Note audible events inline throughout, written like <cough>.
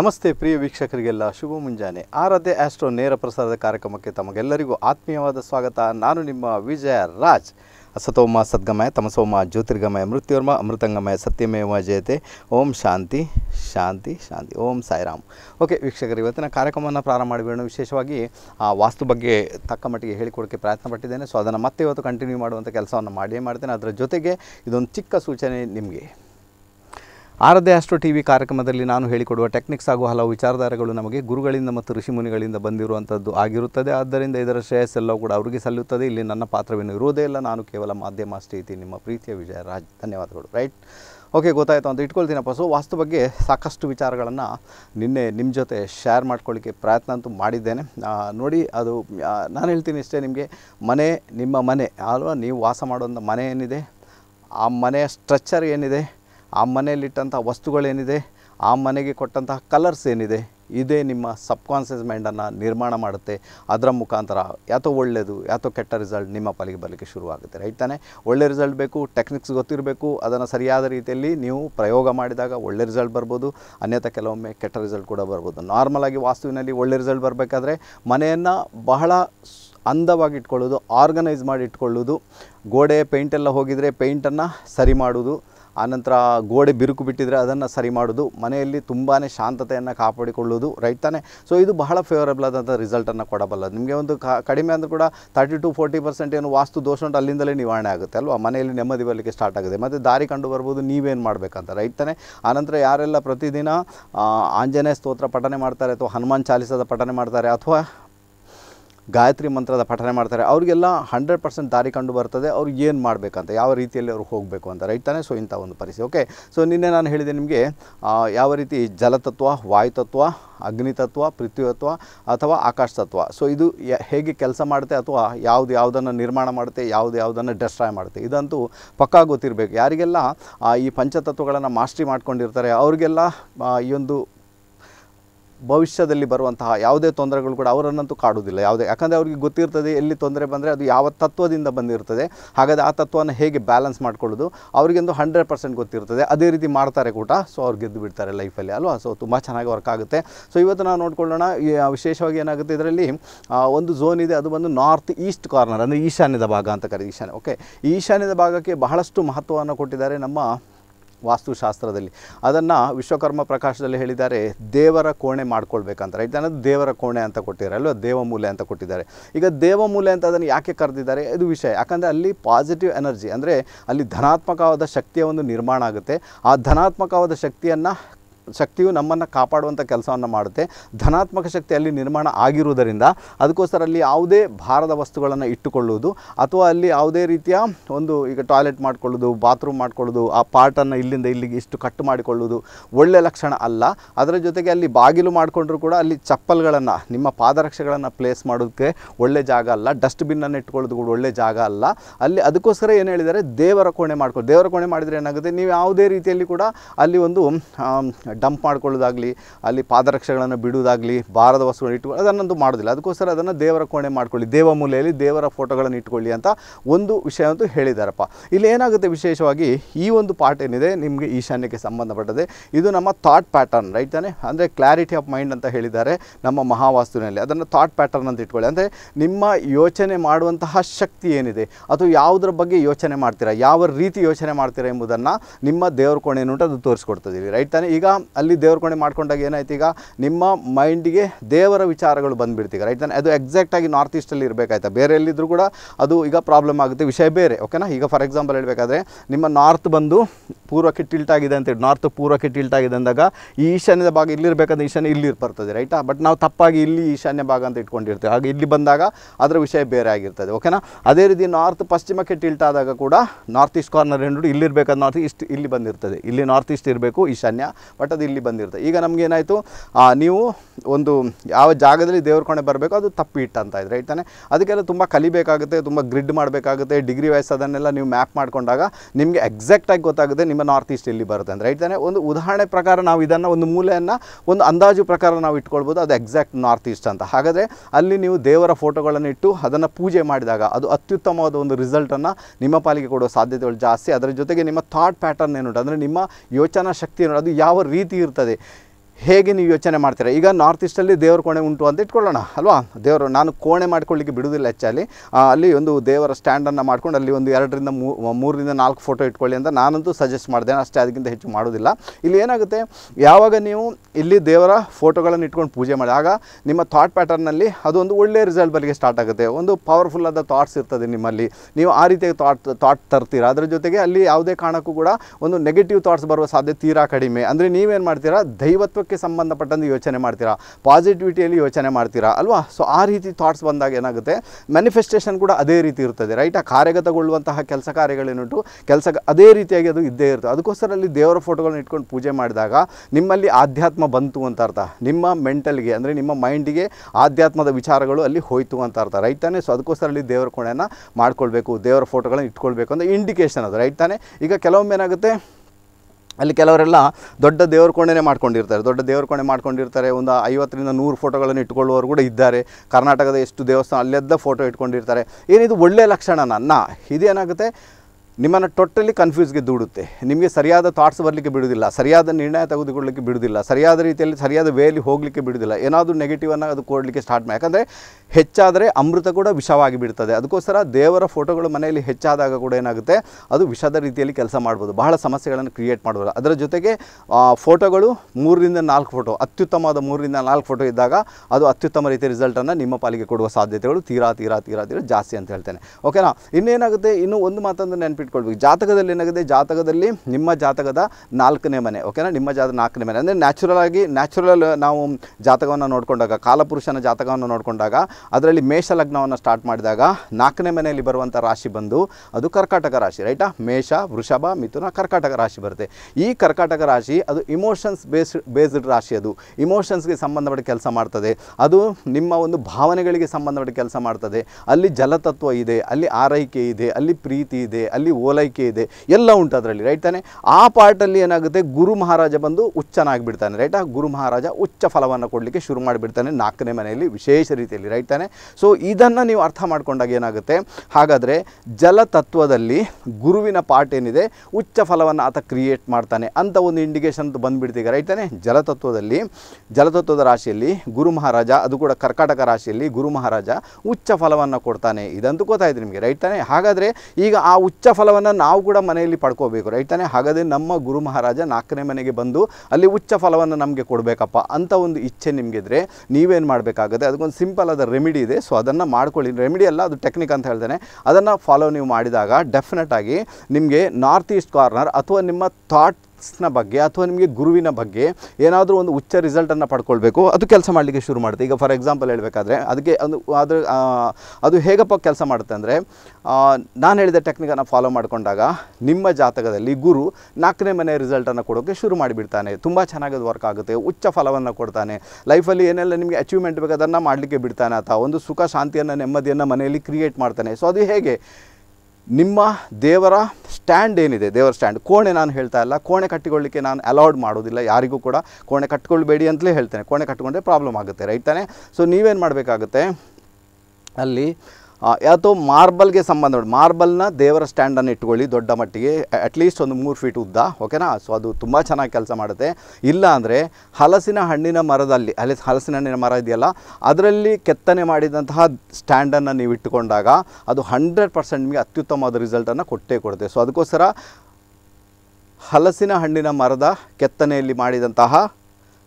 ನಮಸ್ತೆ ಪ್ರಿಯ ವೀಕ್ಷಕರಿಗೆಲ್ಲ ಶುಭ ಮುಂಜಾನೆ ಆರಾಧ್ಯ ಆಸ್ಟ್ರೋ ನೇರ ಪ್ರಸಾರದ ಕಾರ್ಯಕ್ರಮಕ್ಕೆ ತಮಗೆಲ್ಲರಿಗೂ ಆತ್ಮೀಯವಾದ ಸ್ವಾಗತ ನಾನು ನಿಮ್ಮ ವಿಜಯ ರಾಜ್ ಸತೋಮ ಸದ್ಗಮಯ ತಮಸೋಮ ಜ್ಯೋತಿರ್ಗಮಯ ಮೃತ್ಯುರ್ಮ ಅಮೃತಂಗಮಯ ಸತ್ಯಮೇವ ಜಯತೆ ಓಂ ಶಾಂತಿ ಶಾಂತಿ ಶಾಂತಿ ಓಂ ಸಾಯಿರಾಮ್ ಓಕೆ ವೀಕ್ಷಕರು ಇವತ್ತಿನ ಕಾರ್ಯಕ್ರಮವನ್ನು ಪ್ರಾರಂಭ ಮಾಡಿಬಿಡೋಣ ವಿಶೇಷವಾಗಿ ಆ ವಾಸ್ತು ಬಗ್ಗೆ ತಕ್ಕ ಮಟ್ಟಿಗೆ ಹೇಳಿಕೊಡೋಕ್ಕೆ ಪ್ರಯತ್ನ ಪಟ್ಟಿದ್ದೇನೆ ಸೊ ಅದನ್ನು ಮತ್ತೆ ಇವತ್ತು ಕಂಟಿನ್ಯೂ ಮಾಡುವಂಥ ಕೆಲಸವನ್ನು ಮಾಡಿಯೇ ಮಾಡ್ತೇನೆ ಅದರ ಜೊತೆಗೆ ಇದೊಂದು ಚಿಕ್ಕ ಸೂಚನೆ ನಿಮಗೆ ಆರಾಧ್ಯ ಆಸ್ಟ್ರೋ ಟಿ ವಿ ಕಾರ್ಯಕ್ರಮದಲ್ಲಿ ನಾನು ಹೇಳಿಕೊಡುವ ಟೆಕ್ನಿಕ್ಸ್ ಹಾಗೂ ಹಲವು ವಿಚಾರಧಾರೆಗಳು ನಮಗೆ ಗುರುಗಳಿಂದ ಮತ್ತು ಋಷಿಮುನಿಗಳಿಂದ ಬಂದಿರುವಂಥದ್ದು ಆಗಿರುತ್ತದೆ ಆದ್ದರಿಂದ ಇದರ ಶ್ರೇಯಸ್ಸೆಲ್ಲವೂ ಕೂಡ ಅವರಿಗೆ ಸಲ್ಲುತ್ತದೆ ಇಲ್ಲಿ ನನ್ನ ಪಾತ್ರವೇನು ಇರುವುದೇ ಇಲ್ಲ ನಾನು ಕೇವಲ ಮಾಧ್ಯಮ ಅಷ್ಟೇ ನಿಮ್ಮ ಪ್ರೀತಿಯ ವಿಜಯ ರಾಜ್ ಧನ್ಯವಾದಗಳು ರೈಟ್ ಓಕೆ ಗೊತ್ತಾಯಿತು ಅಂತ ಇಟ್ಕೊಳ್ತೀನಪ್ಪ ಸೊ ವಾಸ್ತು ಬಗ್ಗೆ ಸಾಕಷ್ಟು ವಿಚಾರಗಳನ್ನು ನಿನ್ನೆ ನಿಮ್ಮ ಜೊತೆ ಶೇರ್ ಮಾಡ್ಕೊಳ್ಳಿಕ್ಕೆ ಪ್ರಯತ್ನ ಅಂತೂ ಮಾಡಿದ್ದೇನೆ ನೋಡಿ ಅದು ನಾನು ಹೇಳ್ತೀನಿ ಇಷ್ಟೇ ನಿಮಗೆ ಮನೆ ನಿಮ್ಮ ಮನೆ ಅಲ್ವಾ ನೀವು ವಾಸ ಮಾಡುವಂಥ ಮನೆ ಏನಿದೆ ಆ ಮನೆಯ ಸ್ಟ್ರಕ್ಚರ್ ಏನಿದೆ ಆ ಮನೆಯಲ್ಲಿಟ್ಟಂಥ ವಸ್ತುಗಳೇನಿದೆ ಆ ಮನೆಗೆ ಕೊಟ್ಟಂತಹ ಕಲರ್ಸ್ ಏನಿದೆ ಇದೇ ನಿಮ್ಮ ಕಾನ್ಸಿಯಸ್ ಮೈಂಡನ್ನು ನಿರ್ಮಾಣ ಮಾಡುತ್ತೆ ಅದರ ಮುಖಾಂತರ ಯಾತೋ ಒಳ್ಳೆಯದು ಯಾತೋ ಕೆಟ್ಟ ರಿಸಲ್ಟ್ ನಿಮ್ಮ ಪಾಲಿಗೆ ಬರಲಿಕ್ಕೆ ಶುರುವಾಗುತ್ತೆ ರೈಟ್ ತಾನೆ ಒಳ್ಳೆ ರಿಸಲ್ಟ್ ಬೇಕು ಟೆಕ್ನಿಕ್ಸ್ ಗೊತ್ತಿರಬೇಕು ಅದನ್ನು ಸರಿಯಾದ ರೀತಿಯಲ್ಲಿ ನೀವು ಪ್ರಯೋಗ ಮಾಡಿದಾಗ ಒಳ್ಳೆ ರಿಸಲ್ಟ್ ಬರ್ಬೋದು ಅನ್ಯಥ ಕೆಲವೊಮ್ಮೆ ಕೆಟ್ಟ ರಿಸಲ್ಟ್ ಕೂಡ ಬರ್ಬೋದು ನಾರ್ಮಲಾಗಿ ಆಗಿ ವಾಸ್ತುವಿನಲ್ಲಿ ಒಳ್ಳೆ ರಿಸಲ್ಟ್ ಬರಬೇಕಾದ್ರೆ ಮನೆಯನ್ನು ಬಹಳ ಅಂದವಾಗಿ ಇಟ್ಕೊಳ್ಳೋದು ಆರ್ಗನೈಸ್ ಮಾಡಿ ಇಟ್ಕೊಳ್ಳೋದು ಗೋಡೆ ಪೇಂಟೆಲ್ಲ ಹೋಗಿದರೆ ಪೇಂಟನ್ನು ಸರಿ ಮಾಡೋದು ಆನಂತರ ಗೋಡೆ ಬಿರುಕು ಬಿಟ್ಟಿದರೆ ಅದನ್ನು ಸರಿ ಮಾಡೋದು ಮನೆಯಲ್ಲಿ ತುಂಬಾ ಶಾಂತತೆಯನ್ನು ಕಾಪಾಡಿಕೊಳ್ಳೋದು ರೈಟ್ ತಾನೆ ಸೊ ಇದು ಬಹಳ ಫೇವರಬಲ್ ಆದಂಥ ರಿಸಲ್ಟನ್ನು ಕೊಡಬಲ್ಲ ನಿಮಗೆ ಒಂದು ಕಡಿಮೆ ಅಂದ್ರೆ ಕೂಡ ತರ್ಟಿ ಟು ಫೋರ್ಟಿ ಪರ್ಸೆಂಟ್ ಏನು ವಾಸ್ತು ದೋಷ ಉಂಟು ಅಲ್ಲಿಂದಲೇ ನಿವಾರಣೆ ಆಗುತ್ತೆ ಅಲ್ವಾ ಮನೆಯಲ್ಲಿ ನೆಮ್ಮದಿ ಬರಲಿಕ್ಕೆ ಸ್ಟಾರ್ಟ್ ಆಗಿದೆ ಮತ್ತು ದಾರಿ ಕಂಡು ಬರ್ಬೋದು ನೀವೇನು ಮಾಡಬೇಕಂತ ರೈಟ್ ತಾನೆ ಆನಂತರ ಯಾರೆಲ್ಲ ಪ್ರತಿದಿನ ಆಂಜನೇಯ ಸ್ತೋತ್ರ ಪಠನೆ ಮಾಡ್ತಾರೆ ಅಥವಾ ಹನುಮಾನ್ ಚಾಲಿಸದ ಪಠನೆ ಮಾಡ್ತಾರೆ ಅಥವಾ ಗಾಯತ್ರಿ ಮಂತ್ರದ ಪಠನೆ ಮಾಡ್ತಾರೆ ಅವರಿಗೆಲ್ಲ ಹಂಡ್ರೆಡ್ ಪರ್ಸೆಂಟ್ ದಾರಿ ಕಂಡು ಬರ್ತದೆ ಅವ್ರು ಏನು ಮಾಡಬೇಕಂತ ಯಾವ ರೀತಿಯಲ್ಲಿ ಅವ್ರು ಹೋಗಬೇಕು ಅಂತ ರೈಟ್ ತಾನೇ ಸೊ ಇಂಥ ಒಂದು ಪರಿಸ್ಥಿತಿ ಓಕೆ ಸೊ ನಿನ್ನೆ ನಾನು ಹೇಳಿದೆ ನಿಮಗೆ ಯಾವ ರೀತಿ ಜಲತತ್ವ ವಾಯುತತ್ವ ಅಗ್ನಿತತ್ವ ಪೃಥ್ವಿತತ್ವ ಅಥವಾ ಆಕಾಶ ತತ್ವ ಸೊ ಇದು ಹೇಗೆ ಕೆಲಸ ಮಾಡುತ್ತೆ ಅಥವಾ ಯಾವುದು ಯಾವುದನ್ನು ನಿರ್ಮಾಣ ಮಾಡುತ್ತೆ ಯಾವುದು ಯಾವುದನ್ನು ಡೆಸ್ಟ್ರಾಯ್ ಮಾಡುತ್ತೆ ಇದಂತೂ ಪಕ್ಕಾ ಗೊತ್ತಿರಬೇಕು ಯಾರಿಗೆಲ್ಲ ಈ ಪಂಚತತ್ವಗಳನ್ನು ಮಾಸ್ಟ್ರಿ ಮಾಡ್ಕೊಂಡಿರ್ತಾರೆ ಅವರಿಗೆಲ್ಲ ಈ ಒಂದು ಭವಿಷ್ಯದಲ್ಲಿ ಬರುವಂತಹ ಯಾವುದೇ ತೊಂದರೆಗಳು ಕೂಡ ಅವರನ್ನಂತೂ ಕಾಡುವುದಿಲ್ಲ ಯಾವುದೇ ಯಾಕಂದರೆ ಅವರಿಗೆ ಗೊತ್ತಿರ್ತದೆ ಎಲ್ಲಿ ತೊಂದರೆ ಬಂದರೆ ಅದು ಯಾವ ತತ್ವದಿಂದ ಬಂದಿರ್ತದೆ ಹಾಗಾದರೆ ಆ ತತ್ವವನ್ನು ಹೇಗೆ ಬ್ಯಾಲೆನ್ಸ್ ಮಾಡ್ಕೊಳ್ಳೋದು ಅವರಿಗೆಂದು ಹಂಡ್ರೆಡ್ ಪರ್ಸೆಂಟ್ ಗೊತ್ತಿರ್ತದೆ ಅದೇ ರೀತಿ ಮಾಡ್ತಾರೆ ಕೂಡ ಸೊ ಅವ್ರು ಗೆದ್ದು ಬಿಡ್ತಾರೆ ಲೈಫಲ್ಲಿ ಅಲ್ವಾ ಸೊ ತುಂಬ ಚೆನ್ನಾಗಿ ವರ್ಕ್ ಆಗುತ್ತೆ ಸೊ ಇವತ್ತು ನಾವು ನೋಡ್ಕೊಳ್ಳೋಣ ವಿಶೇಷವಾಗಿ ಏನಾಗುತ್ತೆ ಇದರಲ್ಲಿ ಒಂದು ಝೋನ್ ಇದೆ ಅದು ಬಂದು ನಾರ್ತ್ ಈಸ್ಟ್ ಕಾರ್ನರ್ ಅಂದರೆ ಈಶಾನ್ಯದ ಭಾಗ ಅಂತ ಕರೀತಾರೆ ಈಶಾನ್ಯ ಓಕೆ ಈಶಾನ್ಯದ ಭಾಗಕ್ಕೆ ಬಹಳಷ್ಟು ಮಹತ್ವವನ್ನು ಕೊಟ್ಟಿದ್ದಾರೆ ನಮ್ಮ ವಾಸ್ತುಶಾಸ್ತ್ರದಲ್ಲಿ ಅದನ್ನು ವಿಶ್ವಕರ್ಮ ಪ್ರಕಾಶದಲ್ಲಿ ಹೇಳಿದ್ದಾರೆ ದೇವರ ಕೋಣೆ ಮಾಡ್ಕೊಳ್ಬೇಕಂತ ರೈಟ್ ಅನ್ನೋದು ದೇವರ ಕೋಣೆ ಅಂತ ಕೊಟ್ಟಿದ್ದಾರೆ ಅಲ್ವಾ ದೇವಮೂಲೆ ಅಂತ ಕೊಟ್ಟಿದ್ದಾರೆ ಈಗ ದೇವಮೂಲೆ ಅಂತ ಅದನ್ನು ಯಾಕೆ ಕರೆದಿದ್ದಾರೆ ಇದು ವಿಷಯ ಯಾಕಂದರೆ ಅಲ್ಲಿ ಪಾಸಿಟಿವ್ ಎನರ್ಜಿ ಅಂದರೆ ಅಲ್ಲಿ ಧನಾತ್ಮಕವಾದ ಶಕ್ತಿಯ ಒಂದು ನಿರ್ಮಾಣ ಆಗುತ್ತೆ ಆ ಧನಾತ್ಮಕವಾದ ಶಕ್ತಿಯನ್ನು ಶಕ್ತಿಯು ನಮ್ಮನ್ನು ಕಾಪಾಡುವಂಥ ಕೆಲಸವನ್ನು ಮಾಡುತ್ತೆ ಧನಾತ್ಮಕ ಶಕ್ತಿ ಅಲ್ಲಿ ನಿರ್ಮಾಣ ಆಗಿರುವುದರಿಂದ ಅದಕ್ಕೋಸ್ಕರ ಅಲ್ಲಿ ಯಾವುದೇ ಭಾರದ ವಸ್ತುಗಳನ್ನು ಇಟ್ಟುಕೊಳ್ಳುವುದು ಅಥವಾ ಅಲ್ಲಿ ಯಾವುದೇ ರೀತಿಯ ಒಂದು ಈಗ ಟಾಯ್ಲೆಟ್ ಮಾಡಿಕೊಳ್ಳೋದು ಬಾತ್ರೂಮ್ ಮಾಡ್ಕೊಳ್ಳೋದು ಆ ಪಾರ್ಟನ್ನು ಇಲ್ಲಿಂದ ಇಲ್ಲಿಗೆ ಇಷ್ಟು ಕಟ್ಟು ಮಾಡಿಕೊಳ್ಳುವುದು ಒಳ್ಳೆಯ ಲಕ್ಷಣ ಅಲ್ಲ ಅದರ ಜೊತೆಗೆ ಅಲ್ಲಿ ಬಾಗಿಲು ಮಾಡಿಕೊಂಡ್ರೂ ಕೂಡ ಅಲ್ಲಿ ಚಪ್ಪಲ್ಗಳನ್ನು ನಿಮ್ಮ ಪಾದರಕ್ಷೆಗಳನ್ನು ಪ್ಲೇಸ್ ಮಾಡೋದಕ್ಕೆ ಒಳ್ಳೆ ಜಾಗ ಅಲ್ಲ ಡಸ್ಟ್ಬಿನ್ನನ್ನು ಇಟ್ಕೊಳ್ಳೋದು ಕೂಡ ಒಳ್ಳೆ ಜಾಗ ಅಲ್ಲ ಅಲ್ಲಿ ಅದಕ್ಕೋಸ್ಕರ ಏನು ಹೇಳಿದರೆ ದೇವರ ಕೋಣೆ ಮಾಡ್ಕೊಳ್ಳಿ ದೇವರ ಕೋಣೆ ಮಾಡಿದರೆ ಏನಾಗುತ್ತೆ ನೀವು ಯಾವುದೇ ರೀತಿಯಲ್ಲಿ ಕೂಡ ಅಲ್ಲಿ ಒಂದು ಡಂಪ್ ಮಾಡ್ಕೊಳ್ಳೋದಾಗಲಿ ಅಲ್ಲಿ ಪಾದರಕ್ಷೆಗಳನ್ನು ಬಿಡುವುದಾಗಲಿ ಭಾರದ ವಸ್ತುಗಳನ್ನು ಇಟ್ಕೊಳ್ಳಿ ಅದನ್ನೊಂದು ಮಾಡೋದಿಲ್ಲ ಅದಕ್ಕೋಸ್ಕರ ಅದನ್ನು ದೇವರ ಕೋಣೆ ಮಾಡ್ಕೊಳ್ಳಿ ದೇವ ಮೂಲೆಯಲ್ಲಿ ದೇವರ ಫೋಟೋಗಳನ್ನು ಇಟ್ಕೊಳ್ಳಿ ಅಂತ ಒಂದು ವಿಷಯ ಅಂತೂ ಹೇಳಿದಾರಪ್ಪ ಇಲ್ಲಿ ಏನಾಗುತ್ತೆ ವಿಶೇಷವಾಗಿ ಈ ಒಂದು ಪಾರ್ಟ್ ಏನಿದೆ ನಿಮಗೆ ಈಶಾನ್ಯಕ್ಕೆ ಸಂಬಂಧಪಟ್ಟದೆ ಇದು ನಮ್ಮ ಥಾಟ್ ಪ್ಯಾಟರ್ನ್ ರೈಟ್ ತಾನೆ ಅಂದರೆ ಕ್ಲಾರಿಟಿ ಆಫ್ ಮೈಂಡ್ ಅಂತ ಹೇಳಿದ್ದಾರೆ ನಮ್ಮ ಮಹಾವಾಸ್ತುವಿನಲ್ಲಿ ಅದನ್ನು ಥಾಟ್ ಪ್ಯಾಟರ್ನ್ ಅಂತ ಇಟ್ಕೊಳ್ಳಿ ಅಂದರೆ ನಿಮ್ಮ ಯೋಚನೆ ಮಾಡುವಂತಹ ಶಕ್ತಿ ಏನಿದೆ ಅಥವಾ ಯಾವುದ್ರ ಬಗ್ಗೆ ಯೋಚನೆ ಮಾಡ್ತೀರಾ ಯಾವ ರೀತಿ ಯೋಚನೆ ಮಾಡ್ತೀರಾ ಎಂಬುದನ್ನು ನಿಮ್ಮ ದೇವರ ಕೋಣೆ ಅದು ತೋರಿಸ್ಕೊಡ್ತದೆ ರೈಟ್ ತಾನೆ ಈಗ ಅಲ್ಲಿ ದೇವ್ರ ಕೋಣೆ ಮಾಡ್ಕೊಂಡಾಗ ಏನಾಯ್ತು ಈಗ ನಿಮ್ಮ ಮೈಂಡಿಗೆ ದೇವರ ವಿಚಾರಗಳು ಬಂದುಬಿಡ್ತೀಗ ರೈಟ್ ತಾನೆ ಅದು ಎಕ್ಸಾಕ್ಟಾಗಿ ನಾರ್ತ್ ಈಸ್ಟಲ್ಲಿ ಇರಬೇಕಾಯ್ತಾ ಬೇರೆ ಎಲ್ಲಿದ್ದರೂ ಕೂಡ ಅದು ಈಗ ಪ್ರಾಬ್ಲಮ್ ಆಗುತ್ತೆ ವಿಷಯ ಬೇರೆ ಓಕೆನಾ ಈಗ ಫಾರ್ ಎಕ್ಸಾಂಪಲ್ ಹೇಳಬೇಕಾದ್ರೆ ನಿಮ್ಮ ನಾರ್ತ್ ಬಂದು ಪೂರ್ವಕ್ಕೆ ಟಿಲ್ಟ್ ಆಗಿದೆ ಅಂತೇಳಿ ನಾರ್ತ್ ಪೂರ್ವಕ್ಕೆ ಟಿಲ್ಟ್ ಆಗಿದೆ ಅಂದಾಗ ಈ ಈಶಾನ್ಯದ ಭಾಗ ಇಲ್ಲಿರಬೇಕಂದ್ರೆ ಈಶಾನ್ಯ ಇಲ್ಲಿ ಬರ್ತದೆ ರೈಟಾ ಬಟ್ ನಾವು ತಪ್ಪಾಗಿ ಇಲ್ಲಿ ಈಶಾನ್ಯ ಭಾಗ ಅಂತ ಇಟ್ಕೊಂಡಿರ್ತೀವಿ ಹಾಗೆ ಇಲ್ಲಿ ಬಂದಾಗ ಅದರ ವಿಷಯ ಬೇರೆ ಆಗಿರ್ತದೆ ಓಕೆನಾ ಅದೇ ರೀತಿ ನಾರ್ತ್ ಪಶ್ಚಿಮಕ್ಕೆ ಟಿಲ್ಟ್ ಆದಾಗ ಕೂಡ ನಾರ್ತ್ ಈಸ್ಟ್ ಕಾರ್ನರ್ ಹೆಂಡು ಇಲ್ಲಿರ್ಬೇಕಾದ್ರೆ ನಾರ್ತ್ ಈಸ್ಟ್ ಇಲ್ಲಿ ಬಂದಿರ್ತದೆ ಇಲ್ಲಿ ನಾರ್ತ್ ಈಸ್ಟ್ ಇರಬೇಕು ಈಶಾನ್ಯ ಬಟ್ ಮಟ್ಟದ ಇಲ್ಲಿ ಬಂದಿರುತ್ತೆ ಈಗ ಏನಾಯ್ತು ನೀವು ಒಂದು ಯಾವ ಜಾಗದಲ್ಲಿ ದೇವ್ರ ಕೊಣೆ ಬರಬೇಕು ಅದು ತಪ್ಪು ಇಟ್ಟು ಅಂತ ಇದ್ರೆ ರೈಟ್ ಅದಕ್ಕೆಲ್ಲ ತುಂಬ ಕಲಿಬೇಕಾಗುತ್ತೆ ತುಂಬ ಗ್ರಿಡ್ ಮಾಡಬೇಕಾಗುತ್ತೆ ಡಿಗ್ರಿ ವಯಸ್ಸು ಅದನ್ನೆಲ್ಲ ನೀವು ಮ್ಯಾಪ್ ಮಾಡ್ಕೊಂಡಾಗ ನಿಮಗೆ ಎಕ್ಸಾಕ್ಟಾಗಿ ಗೊತ್ತಾಗುತ್ತೆ ನಿಮ್ಮ ನಾರ್ತ್ ಈಸ್ಟ್ ಇಲ್ಲಿ ಬರುತ್ತೆ ಅಂದರೆ ರೈಟ್ ಒಂದು ಉದಾಹರಣೆ ಪ್ರಕಾರ ನಾವು ಇದನ್ನು ಒಂದು ಮೂಲೆಯನ್ನು ಒಂದು ಅಂದಾಜು ಪ್ರಕಾರ ನಾವು ಇಟ್ಕೊಳ್ಬೋದು ಅದು ಎಕ್ಸಾಕ್ಟ್ ನಾರ್ತ್ ಈಸ್ಟ್ ಅಂತ ಹಾಗಾದರೆ ಅಲ್ಲಿ ನೀವು ದೇವರ ಫೋಟೋಗಳನ್ನು ಇಟ್ಟು ಅದನ್ನು ಪೂಜೆ ಮಾಡಿದಾಗ ಅದು ಅತ್ಯುತ್ತಮವಾದ ಒಂದು ರಿಸಲ್ಟನ್ನು ನಿಮ್ಮ ಪಾಲಿಗೆ ಕೊಡುವ ಸಾಧ್ಯತೆಗಳು ಜಾಸ್ತಿ ಅದರ ಜೊತೆಗೆ ನಿಮ್ಮ ಥಾಟ್ ಪ್ಯಾಟರ್ನ್ ಏನುಂಟು ಅಂದರೆ ನಿಮ್ಮ ಯೋಚನಾ ಶಕ್ತಿ ಏನು ಅದು ಯಾವ ರೀತಿ ಪ್ರೀತಿ ಇರ್ತದೆ ಹೇಗೆ ನೀವು ಯೋಚನೆ ಮಾಡ್ತೀರಾ ಈಗ ನಾರ್ತ್ ಈಸ್ಟಲ್ಲಿ ದೇವರ ಕೋಣೆ ಉಂಟು ಅಂತ ಇಟ್ಕೊಳ್ಳೋಣ ಅಲ್ವಾ ದೇವರು ನಾನು ಕೋಣೆ ಮಾಡ್ಕೊಳ್ಳಿಕ್ಕೆ ಬಿಡುವುದಿಲ್ಲ ಹೆಚ್ಚಲ್ಲಿ ಅಲ್ಲಿ ಒಂದು ದೇವರ ಸ್ಟ್ಯಾಂಡನ್ನು ಮಾಡ್ಕೊಂಡು ಅಲ್ಲಿ ಒಂದು ಎರಡರಿಂದ ಮೂರರಿಂದ ನಾಲ್ಕು ಫೋಟೋ ಇಟ್ಕೊಳ್ಳಿ ಅಂತ ನಾನಂತೂ ಸಜೆಸ್ಟ್ ಮಾಡಿದೆ ಅಷ್ಟೇ ಅದಕ್ಕಿಂತ ಹೆಚ್ಚು ಮಾಡೋದಿಲ್ಲ ಇಲ್ಲಿ ಏನಾಗುತ್ತೆ ಯಾವಾಗ ನೀವು ಇಲ್ಲಿ ದೇವರ ಫೋಟೋಗಳನ್ನು ಇಟ್ಕೊಂಡು ಪೂಜೆ ಮಾಡಿ ಆಗ ನಿಮ್ಮ ಥಾಟ್ ಪ್ಯಾಟರ್ನಲ್ಲಿ ಅದು ಒಂದು ಒಳ್ಳೆಯ ರಿಸಲ್ಟ್ ಬರಲಿಕ್ಕೆ ಸ್ಟಾರ್ಟ್ ಆಗುತ್ತೆ ಒಂದು ಪವರ್ಫುಲ್ ಆದ ಥಾಟ್ಸ್ ಇರ್ತದೆ ನಿಮ್ಮಲ್ಲಿ ನೀವು ಆ ರೀತಿಯಾಗಿ ಥಾಟ್ ಥಾಟ್ ತರ್ತೀರಾ ಅದರ ಜೊತೆಗೆ ಅಲ್ಲಿ ಯಾವುದೇ ಕಾರಣಕ್ಕೂ ಕೂಡ ಒಂದು ನೆಗೆಟಿವ್ ಥಾಟ್ಸ್ ಬರುವ ಸಾಧ್ಯತೆ ತೀರಾ ಕಡಿಮೆ ಅಂದರೆ ನೀವೇನು ಮಾಡ್ತೀರಾ ದೈವತ್ವ ಅದಕ್ಕೆ ಸಂಬಂಧಪಟ್ಟಂತೆ ಯೋಚನೆ ಮಾಡ್ತೀರಾ ಪಾಸಿಟಿವಿಟಿಯಲ್ಲಿ ಯೋಚನೆ ಮಾಡ್ತೀರಾ ಅಲ್ವಾ ಸೊ ಆ ರೀತಿ ಥಾಟ್ಸ್ ಬಂದಾಗ ಏನಾಗುತ್ತೆ ಮ್ಯಾನಿಫೆಸ್ಟೇಷನ್ ಕೂಡ ಅದೇ ರೀತಿ ಇರ್ತದೆ ರೈಟ್ ಆ ಕಾರ್ಯಗತಗೊಳ್ಳುವಂತಹ ಕೆಲಸ ಕಾರ್ಯಗಳೇನುಂಟು ಕೆಲಸ ಅದೇ ರೀತಿಯಾಗಿ ಅದು ಇದ್ದೇ ಇರ್ತದೆ ಅದಕ್ಕೋಸ್ಕರ ಅಲ್ಲಿ ದೇವರ ಫೋಟೋಗಳನ್ನ ಇಟ್ಕೊಂಡು ಪೂಜೆ ಮಾಡಿದಾಗ ನಿಮ್ಮಲ್ಲಿ ಆಧ್ಯಾತ್ಮ ಬಂತು ಅಂತ ಅರ್ಥ ನಿಮ್ಮ ಮೆಂಟಲ್ಗೆ ಅಂದರೆ ನಿಮ್ಮ ಮೈಂಡಿಗೆ ಆಧ್ಯಾತ್ಮದ ವಿಚಾರಗಳು ಅಲ್ಲಿ ಹೋಯಿತು ಅಂತ ಅರ್ಥ ರೈಟ್ ತಾನೇ ಸೊ ಅದಕ್ಕೋಸ್ಕರ ಅಲ್ಲಿ ದೇವರ ಕೋಣೆಯನ್ನು ಮಾಡ್ಕೊಳ್ಬೇಕು ದೇವರ ಫೋಟೋಗಳನ್ನ ಇಟ್ಕೊಳ್ಬೇಕು ಅಂದರೆ ಇಂಡಿಕೇಶನ್ ಅದು ರೈಟ್ ತಾನೇ ಈಗ ಕೆಲವೊಮ್ಮೆ ಏನಾಗುತ್ತೆ ಅಲ್ಲಿ ಕೆಲವರೆಲ್ಲ ದೊಡ್ಡ ದೇವ್ರ ಕೋಣೆನೇ ಮಾಡ್ಕೊಂಡಿರ್ತಾರೆ ದೊಡ್ಡ ದೇವ್ರ ಕೋಣೆ ಮಾಡ್ಕೊಂಡಿರ್ತಾರೆ ಒಂದು ಐವತ್ತರಿಂದ ನೂರು ಫೋಟೋಗಳನ್ನು ಇಟ್ಕೊಳ್ಳುವವರು ಕೂಡ ಇದ್ದಾರೆ ಕರ್ನಾಟಕದ ಎಷ್ಟು ದೇವಸ್ಥಾನ ಅಲ್ಲೆದ್ದ ಫೋಟೋ ಇಟ್ಕೊಂಡಿರ್ತಾರೆ ಏನಿದು ಒಳ್ಳೆಯ ಲಕ್ಷಣ ನನ್ನ ಇದೇನಾಗುತ್ತೆ ನಿಮ್ಮನ್ನು ಟೋಟಲಿ ಕನ್ಫ್ಯೂಸ್ಗೆ ದೂಡುತ್ತೆ ನಿಮಗೆ ಸರಿಯಾದ ಥಾಟ್ಸ್ ಬರಲಿಕ್ಕೆ ಬಿಡೋದಿಲ್ಲ ಸರಿಯಾದ ನಿರ್ಣಯ ತೆಗೆದುಕೊಳ್ಳಲಿಕ್ಕೆ ಬಿಡುವುದಿಲ್ಲ ಸರಿಯಾದ ರೀತಿಯಲ್ಲಿ ಸರಿಯಾದ ವೇಲಿ ಹೋಗಲಿಕ್ಕೆ ಬಿಡುವುದಿಲ್ಲ ಏನಾದರೂ ನೆಗೆಟಿವನ್ನು ಅದು ಕೊಡಲಿಕ್ಕೆ ಸ್ಟಾರ್ಟ್ ಮಾಡಿ ಯಾಕಂದರೆ ಹೆಚ್ಚಾದರೆ ಅಮೃತ ಕೂಡ ವಿಷವಾಗಿ ಬಿಡ್ತದೆ ಅದಕ್ಕೋಸ್ಕರ ದೇವರ ಫೋಟೋಗಳು ಮನೆಯಲ್ಲಿ ಹೆಚ್ಚಾದಾಗ ಕೂಡ ಏನಾಗುತ್ತೆ ಅದು ವಿಷದ ರೀತಿಯಲ್ಲಿ ಕೆಲಸ ಮಾಡ್ಬೋದು ಬಹಳ ಸಮಸ್ಯೆಗಳನ್ನು ಕ್ರಿಯೇಟ್ ಮಾಡ್ಬೋದು ಅದರ ಜೊತೆಗೆ ಫೋಟೋಗಳು ಮೂರರಿಂದ ನಾಲ್ಕು ಫೋಟೋ ಅತ್ಯುತ್ತಮವಾದ ಮೂರರಿಂದ ನಾಲ್ಕು ಫೋಟೋ ಇದ್ದಾಗ ಅದು ಅತ್ಯುತ್ತಮ ರೀತಿಯ ರಿಸಲ್ಟನ್ನು ನಿಮ್ಮ ಪಾಲಿಗೆ ಕೊಡುವ ಸಾಧ್ಯತೆಗಳು ತೀರಾ ತೀರಾ ತೀರಾ ತೀರಾ ಜಾಸ್ತಿ ಅಂತ ಹೇಳ್ತೇನೆ ಓಕೆನಾ ಇನ್ನೇನಾಗುತ್ತೆ ಇನ್ನು ಒಂದು ಮಾತನ್ನು ನೆನಪಿಟ್ಕೊಳ್ಬೇಕು ಜಾತಕದಲ್ಲಿ ಏನಾಗುತ್ತೆ ಜಾತಕದಲ್ಲಿ ನಿಮ್ಮ ಜಾತಕದ ನಾಲ್ಕನೇ ಮನೆ ಓಕೆನಾ ನಿಮ್ಮ ಜಾತ ನಾಲ್ಕನೇ ಮನೆ ಅಂದರೆ ನ್ಯಾಚುರಲ್ ಆಗಿ ನ್ಯಾಚುರಲ್ ನಾವು ಜಾತಕವನ್ನು ನೋಡಿಕೊಂಡಾಗ ಕಾಲಪುರುಷನ ಜಾತಕವನ್ನು ನೋಡಿಕೊಂಡಾಗ ಅದರಲ್ಲಿ ಮೇಷ ಲಗ್ನವನ್ನು ಸ್ಟಾರ್ಟ್ ಮಾಡಿದಾಗ ನಾಲ್ಕನೇ ಮನೆಯಲ್ಲಿ ಬರುವಂಥ ರಾಶಿ ಬಂದು ಅದು ಕರ್ಕಾಟಕ ರಾಶಿ ರೈಟಾ ಮೇಷ ವೃಷಭ ಮಿಥುನ ಕರ್ಕಾಟಕ ರಾಶಿ ಬರುತ್ತೆ ಈ ಕರ್ಕಾಟಕ ರಾಶಿ ಅದು ಇಮೋಷನ್ಸ್ ಬೇಸ್ಡ್ ಬೇಸ್ಡ್ ರಾಶಿ ಅದು ಇಮೋಷನ್ಸ್ಗೆ ಸಂಬಂಧಪಟ್ಟ ಕೆಲಸ ಮಾಡ್ತದೆ ಅದು ನಿಮ್ಮ ಒಂದು ಭಾವನೆಗಳಿಗೆ ಸಂಬಂಧಪಟ್ಟ ಕೆಲಸ ಮಾಡ್ತದೆ ಅಲ್ಲಿ ಜಲತತ್ವ ಇದೆ ಅಲ್ಲಿ ಆರೈಕೆ ಇದೆ ಅಲ್ಲಿ ಪ್ರೀತಿ ಇದೆ ಅಲ್ಲಿ ಓಲೈಕೆ ಇದೆ ಎಲ್ಲ ಉಂಟು ಅದರಲ್ಲಿ ರೈಟ್ ತಾನೆ ಆ ಪಾರ್ಟಲ್ಲಿ ಏನಾಗುತ್ತೆ ಗುರು ಮಹಾರಾಜ ಬಂದು ಉಚ್ಚನಾಗಿಬಿಡ್ತಾನೆ ರೈಟಾ ಗುರು ಮಹಾರಾಜ ಉಚ್ಚ ಫಲವನ್ನು ಕೊಡಲಿಕ್ಕೆ ಶುರು ಮಾಡಿಬಿಡ್ತಾನೆ ನಾಲ್ಕನೇ ಮನೆಯಲ್ಲಿ ವಿಶೇಷ ರೀತಿಯಲ್ಲಿ ರೈಟ್ ಹೇಳ್ತಾನೆ ಸೊ ಇದನ್ನು ನೀವು ಅರ್ಥ ಮಾಡ್ಕೊಂಡಾಗ ಏನಾಗುತ್ತೆ ಹಾಗಾದರೆ ಜಲತತ್ವದಲ್ಲಿ ಗುರುವಿನ ಪಾಠ ಏನಿದೆ ಉಚ್ಚ ಫಲವನ್ನು ಆತ ಕ್ರಿಯೇಟ್ ಮಾಡ್ತಾನೆ ಅಂತ ಒಂದು ಇಂಡಿಕೇಶನ್ ಅಂತ ಬಂದುಬಿಡ್ತೀಗ ರೈತಾನೆ ಜಲತತ್ವದಲ್ಲಿ ಜಲತತ್ವದ ರಾಶಿಯಲ್ಲಿ ಗುರು ಮಹಾರಾಜ ಅದು ಕೂಡ ಕರ್ಕಾಟಕ ರಾಶಿಯಲ್ಲಿ ಗುರು ಮಹಾರಾಜ ಉಚ್ಚ ಫಲವನ್ನು ಕೊಡ್ತಾನೆ ಇದಂತೂ ಗೊತ್ತಾಯಿತು ನಿಮಗೆ ರೈಟ್ ತಾನೆ ಹಾಗಾದರೆ ಈಗ ಆ ಉಚ್ಚ ಫಲವನ್ನು ನಾವು ಕೂಡ ಮನೆಯಲ್ಲಿ ಪಡ್ಕೋಬೇಕು ರೈಟ್ ತಾನೆ ಹಾಗಾದರೆ ನಮ್ಮ ಗುರು ಮಹಾರಾಜ ನಾಲ್ಕನೇ ಮನೆಗೆ ಬಂದು ಅಲ್ಲಿ ಉಚ್ಚ ಫಲವನ್ನು ನಮಗೆ ಕೊಡಬೇಕಪ್ಪ ಅಂತ ಒಂದು ಇಚ್ಛೆ ನಿಮಗಿದ್ರೆ ನೀವೇನು ಮಾಡಬೇಕಾಗುತ್ತೆ ಅದಕ್ಕೊಂದು ಸಿಂಪಲ್ ಆದ ರೆಮಿಡಿ ಇದೆ ಸೊ ಅದನ್ನು ಮಾಡ್ಕೊಳ್ಳಿ ರೆಮಿಡಿ ಅಲ್ಲ ಅದು ಟೆಕ್ನಿಕ್ ಅಂತ ಹೇಳ್ತೇನೆ ಅದನ್ನು ಫಾಲೋ ನೀವು ಮಾಡಿದಾಗ ಡೆಫಿನೆಟ್ ಆಗಿ ನಿಮಗೆ ನಾರ್ತ್ ಈಸ್ಟ್ ಕಾರ್ನರ್ ಅಥವಾ ನಿಮ್ಮ ಥಾಟ್ ನ ಬಗ್ಗೆ ಅಥವಾ ನಿಮಗೆ ಗುರುವಿನ ಬಗ್ಗೆ ಏನಾದರೂ ಒಂದು ಉಚ್ಚ ರಿಸಲ್ಟನ್ನು ಪಡ್ಕೊಳ್ಬೇಕು ಅದು ಕೆಲಸ ಮಾಡಲಿಕ್ಕೆ ಶುರು ಮಾಡುತ್ತೆ ಈಗ ಫಾರ್ ಎಕ್ಸಾಂಪಲ್ ಹೇಳಬೇಕಾದ್ರೆ ಅದಕ್ಕೆ ಅದು ಅದ್ರ ಅದು ಹೇಗಪ್ಪ ಕೆಲಸ ಮಾಡುತ್ತೆ ಅಂದರೆ ನಾನು ಹೇಳಿದ ಟೆಕ್ನಿಕನ್ನು ಫಾಲೋ ಮಾಡಿಕೊಂಡಾಗ ನಿಮ್ಮ ಜಾತಕದಲ್ಲಿ ಗುರು ನಾಲ್ಕನೇ ಮನೆ ರಿಸಲ್ಟನ್ನು ಕೊಡೋಕ್ಕೆ ಶುರು ಮಾಡಿಬಿಡ್ತಾನೆ ತುಂಬ ಚೆನ್ನಾಗಿ ಅದು ವರ್ಕ್ ಆಗುತ್ತೆ ಉಚ್ಚ ಫಲವನ್ನು ಕೊಡ್ತಾನೆ ಲೈಫಲ್ಲಿ ಏನೆಲ್ಲ ನಿಮಗೆ ಅಚೀವ್ಮೆಂಟ್ ಅದನ್ನು ಮಾಡಲಿಕ್ಕೆ ಬಿಡ್ತಾನೆ ಅಥವಾ ಒಂದು ಸುಖ ಶಾಂತಿಯನ್ನು ನೆಮ್ಮದಿಯನ್ನು ಮನೆಯಲ್ಲಿ ಕ್ರಿಯೇಟ್ ಮಾಡ್ತಾನೆ ಸೊ ಅದು ಹೇಗೆ ನಿಮ್ಮ ದೇವರ ಸ್ಟ್ಯಾಂಡ್ ಏನಿದೆ ದೇವರ ಸ್ಟ್ಯಾಂಡ್ ಕೋಣೆ ನಾನು ಹೇಳ್ತಾ ಇಲ್ಲ ಕೋಣೆ ಕಟ್ಟಿಕೊಳ್ಳಿಕ್ಕೆ ನಾನು ಅಲೌಡ್ ಮಾಡೋದಿಲ್ಲ ಯಾರಿಗೂ ಕೂಡ ಕೋಣೆ ಕಟ್ಕೊಳ್ಬೇಡಿ ಅಂತಲೇ ಹೇಳ್ತೇನೆ ಕೋಣೆ ಕಟ್ಟಿಕೊಂಡ್ರೆ ಪ್ರಾಬ್ಲಮ್ ಆಗುತ್ತೆ ರೈಟ್ ತಾನೆ ಸೊ ನೀವೇನು ಮಾಡಬೇಕಾಗುತ್ತೆ ಅಲ್ಲಿ ಯಾವತ್ತೋ ಮಾರ್ಬಲ್ಗೆ ಸಂಬಂಧ ಮಾರ್ಬಲ್ನ ದೇವರ ಸ್ಟ್ಯಾಂಡನ್ನು ಇಟ್ಕೊಳ್ಳಿ ದೊಡ್ಡ ಮಟ್ಟಿಗೆ ಅಟ್ಲೀಸ್ಟ್ ಒಂದು ಮೂರು ಫೀಟ್ ಉದ್ದ ಓಕೆನಾ ಸೊ ಅದು ತುಂಬ ಚೆನ್ನಾಗಿ ಕೆಲಸ ಮಾಡುತ್ತೆ ಇಲ್ಲ ಅಂದರೆ ಹಲಸಿನ ಹಣ್ಣಿನ ಮರದಲ್ಲಿ ಅಲ್ಲಿ ಹಲಸಿನ ಹಣ್ಣಿನ ಮರ ಇದೆಯಲ್ಲ ಅದರಲ್ಲಿ ಕೆತ್ತನೆ ಮಾಡಿದಂತಹ ಸ್ಟ್ಯಾಂಡನ್ನು ನೀವು ಇಟ್ಟುಕೊಂಡಾಗ ಅದು ಹಂಡ್ರೆಡ್ ಪರ್ಸೆಂಟ್ ನಿಮಗೆ ಅತ್ಯುತ್ತಮವಾದ ರಿಸಲ್ಟನ್ನು ಕೊಟ್ಟೇ ಕೊಡುತ್ತೆ ಸೊ ಅದಕ್ಕೋಸ್ಕರ ಹಲಸಿನ ಹಣ್ಣಿನ ಮರದ ಕೆತ್ತನೆಯಲ್ಲಿ ಮಾಡಿದಂತಹ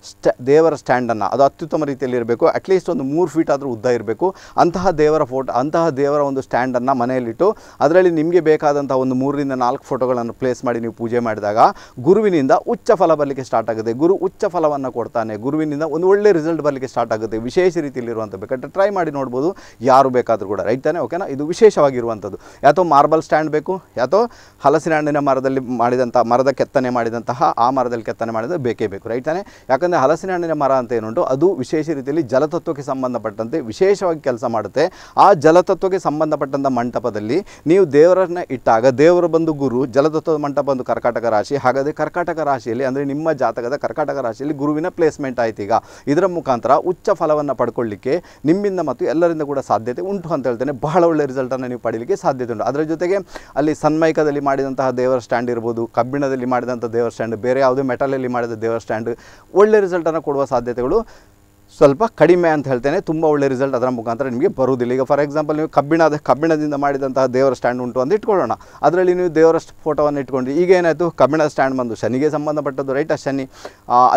ಸ್ಟ ದೇವರ ಸ್ಟ್ಯಾಂಡನ್ನು ಅದು ಅತ್ಯುತ್ತಮ ರೀತಿಯಲ್ಲಿ ಇರಬೇಕು ಅಟ್ಲೀಸ್ಟ್ ಒಂದು ಮೂರು ಫೀಟ್ ಆದರೂ ಉದ್ದ ಇರಬೇಕು ಅಂತಹ ದೇವರ ಫೋಟೋ ಅಂತಹ ದೇವರ ಒಂದು ಸ್ಟ್ಯಾಂಡನ್ನು ಮನೆಯಲ್ಲಿಟ್ಟು ಅದರಲ್ಲಿ ನಿಮಗೆ ಬೇಕಾದಂಥ ಒಂದು ಮೂರರಿಂದ ನಾಲ್ಕು ಫೋಟೋಗಳನ್ನು ಪ್ಲೇಸ್ ಮಾಡಿ ನೀವು ಪೂಜೆ ಮಾಡಿದಾಗ ಗುರುವಿನಿಂದ ಉಚ್ಚ ಫಲ ಬರಲಿಕ್ಕೆ ಸ್ಟಾರ್ಟ್ ಆಗುತ್ತೆ ಗುರು ಉಚ್ಚ ಫಲವನ್ನು ಕೊಡ್ತಾನೆ ಗುರುವಿನಿಂದ ಒಂದು ಒಳ್ಳೆ ರಿಸಲ್ಟ್ ಬರಲಿಕ್ಕೆ ಸ್ಟಾರ್ಟ್ ಆಗುತ್ತೆ ವಿಶೇಷ ರೀತಿಯಲ್ಲಿರುವಂಥ ಬೇಕಾದ್ರೆ ಟ್ರೈ ಮಾಡಿ ನೋಡ್ಬೋದು ಯಾರು ಬೇಕಾದರೂ ಕೂಡ ರೈಟ್ ತಾನೆ ಓಕೆನಾ ಇದು ವಿಶೇಷವಾಗಿರುವಂಥದ್ದು ಯಾತೋ ಮಾರ್ಬಲ್ ಸ್ಟ್ಯಾಂಡ್ ಬೇಕು ಯಾತೋ ಹಲಸಿನ ಹಣ್ಣಿನ ಮರದಲ್ಲಿ ಮಾಡಿದಂಥ ಮರದ ಕೆತ್ತನೆ ಮಾಡಿದಂತಹ ಆ ಮರದಲ್ಲಿ ಕೆತ್ತನೆ ಮಾಡಿದ ಬೇಕೇ ಬೇಕು ರೈಟ್ ತಾನೆ ಯಾಕಂದರೆ ಅಂದರೆ ಹಲಸಿನ ಹಣ್ಣಿನ ಮರ ಅಂತ ಏನುಂಟು ಅದು ವಿಶೇಷ ರೀತಿಯಲ್ಲಿ ಜಲತತ್ವಕ್ಕೆ ಸಂಬಂಧಪಟ್ಟಂತೆ ವಿಶೇಷವಾಗಿ ಕೆಲಸ ಮಾಡುತ್ತೆ ಆ ಜಲತತ್ವಕ್ಕೆ ಸಂಬಂಧಪಟ್ಟಂಥ ಮಂಟಪದಲ್ಲಿ ನೀವು ದೇವರನ್ನ ಇಟ್ಟಾಗ ದೇವರು ಬಂದು ಗುರು ಜಲತತ್ವದ ಮಂಟಪ ಒಂದು ಕರ್ಕಾಟಕ ರಾಶಿ ಹಾಗಾದರೆ ಕರ್ಕಾಟಕ ರಾಶಿಯಲ್ಲಿ ಅಂದರೆ ನಿಮ್ಮ ಜಾತಕದ ಕರ್ಕಾಟಕ ರಾಶಿಯಲ್ಲಿ ಗುರುವಿನ ಪ್ಲೇಸ್ಮೆಂಟ್ ಆಯ್ತು ಈಗ ಇದರ ಮುಖಾಂತರ ಉಚ್ಚ ಫಲವನ್ನು ಪಡ್ಕೊಳ್ಳಿಕ್ಕೆ ನಿಮ್ಮಿಂದ ಮತ್ತು ಎಲ್ಲರಿಂದ ಕೂಡ ಸಾಧ್ಯತೆ ಉಂಟು ಅಂತ ಹೇಳ್ತೇನೆ ಬಹಳ ಒಳ್ಳೆ ರಿಸಲ್ಟನ್ನು ನೀವು ಪಡೀಲಿಕ್ಕೆ ಸಾಧ್ಯತೆ ಉಂಟು ಅದರ ಜೊತೆಗೆ ಅಲ್ಲಿ ಸನ್ಮೈಕದಲ್ಲಿ ಮಾಡಿದಂತಹ ದೇವರ ಸ್ಟ್ಯಾಂಡ್ ಇರ್ಬೋದು ಕಬ್ಬಿಣದಲ್ಲಿ ಮಾಡಿದಂಥ ದೇವರ ಸ್ಟ್ಯಾಂಡ್ ಬೇರೆ ಯಾವುದೇ ಮೆಟಲಲ್ಲಿ ಮಾಡಿದ ದೇವರ ಸ್ಟ್ಯಾಂಡ್ ಒಳ್ಳೆ ಅನ್ನು ಕೊಡುವ ಸಾಧ್ಯತೆಗಳು ಸ್ವಲ್ಪ ಕಡಿಮೆ ಅಂತ ಹೇಳ್ತೇನೆ ತುಂಬ ಒಳ್ಳೆ ರಿಸಲ್ಟ್ ಅದರ ಮುಖಾಂತರ ನಿಮಗೆ ಬರುವುದಿಲ್ಲ ಈಗ ಫಾರ್ ಎಕ್ಸಾಂಪಲ್ ನೀವು ಕಬ್ಬಿಣದ ಕಬ್ಬಿಣದಿಂದ ಮಾಡಿದಂತಹ ದೇವರ ಸ್ಟ್ಯಾಂಡ್ ಉಂಟು ಅಂತ ಇಟ್ಕೊಳ್ಳೋಣ ಅದರಲ್ಲಿ ನೀವು ದೇವರ ಫೋಟೋವನ್ನು ಇಟ್ಕೊಂಡು ಈಗ ಏನಾಯಿತು ಕಬ್ಬಿಣದ ಸ್ಟ್ಯಾಂಡ್ ಬಂದು ಶನಿಗೆ ಸಂಬಂಧಪಟ್ಟದ್ದು ರೈಟ್ ಶನಿ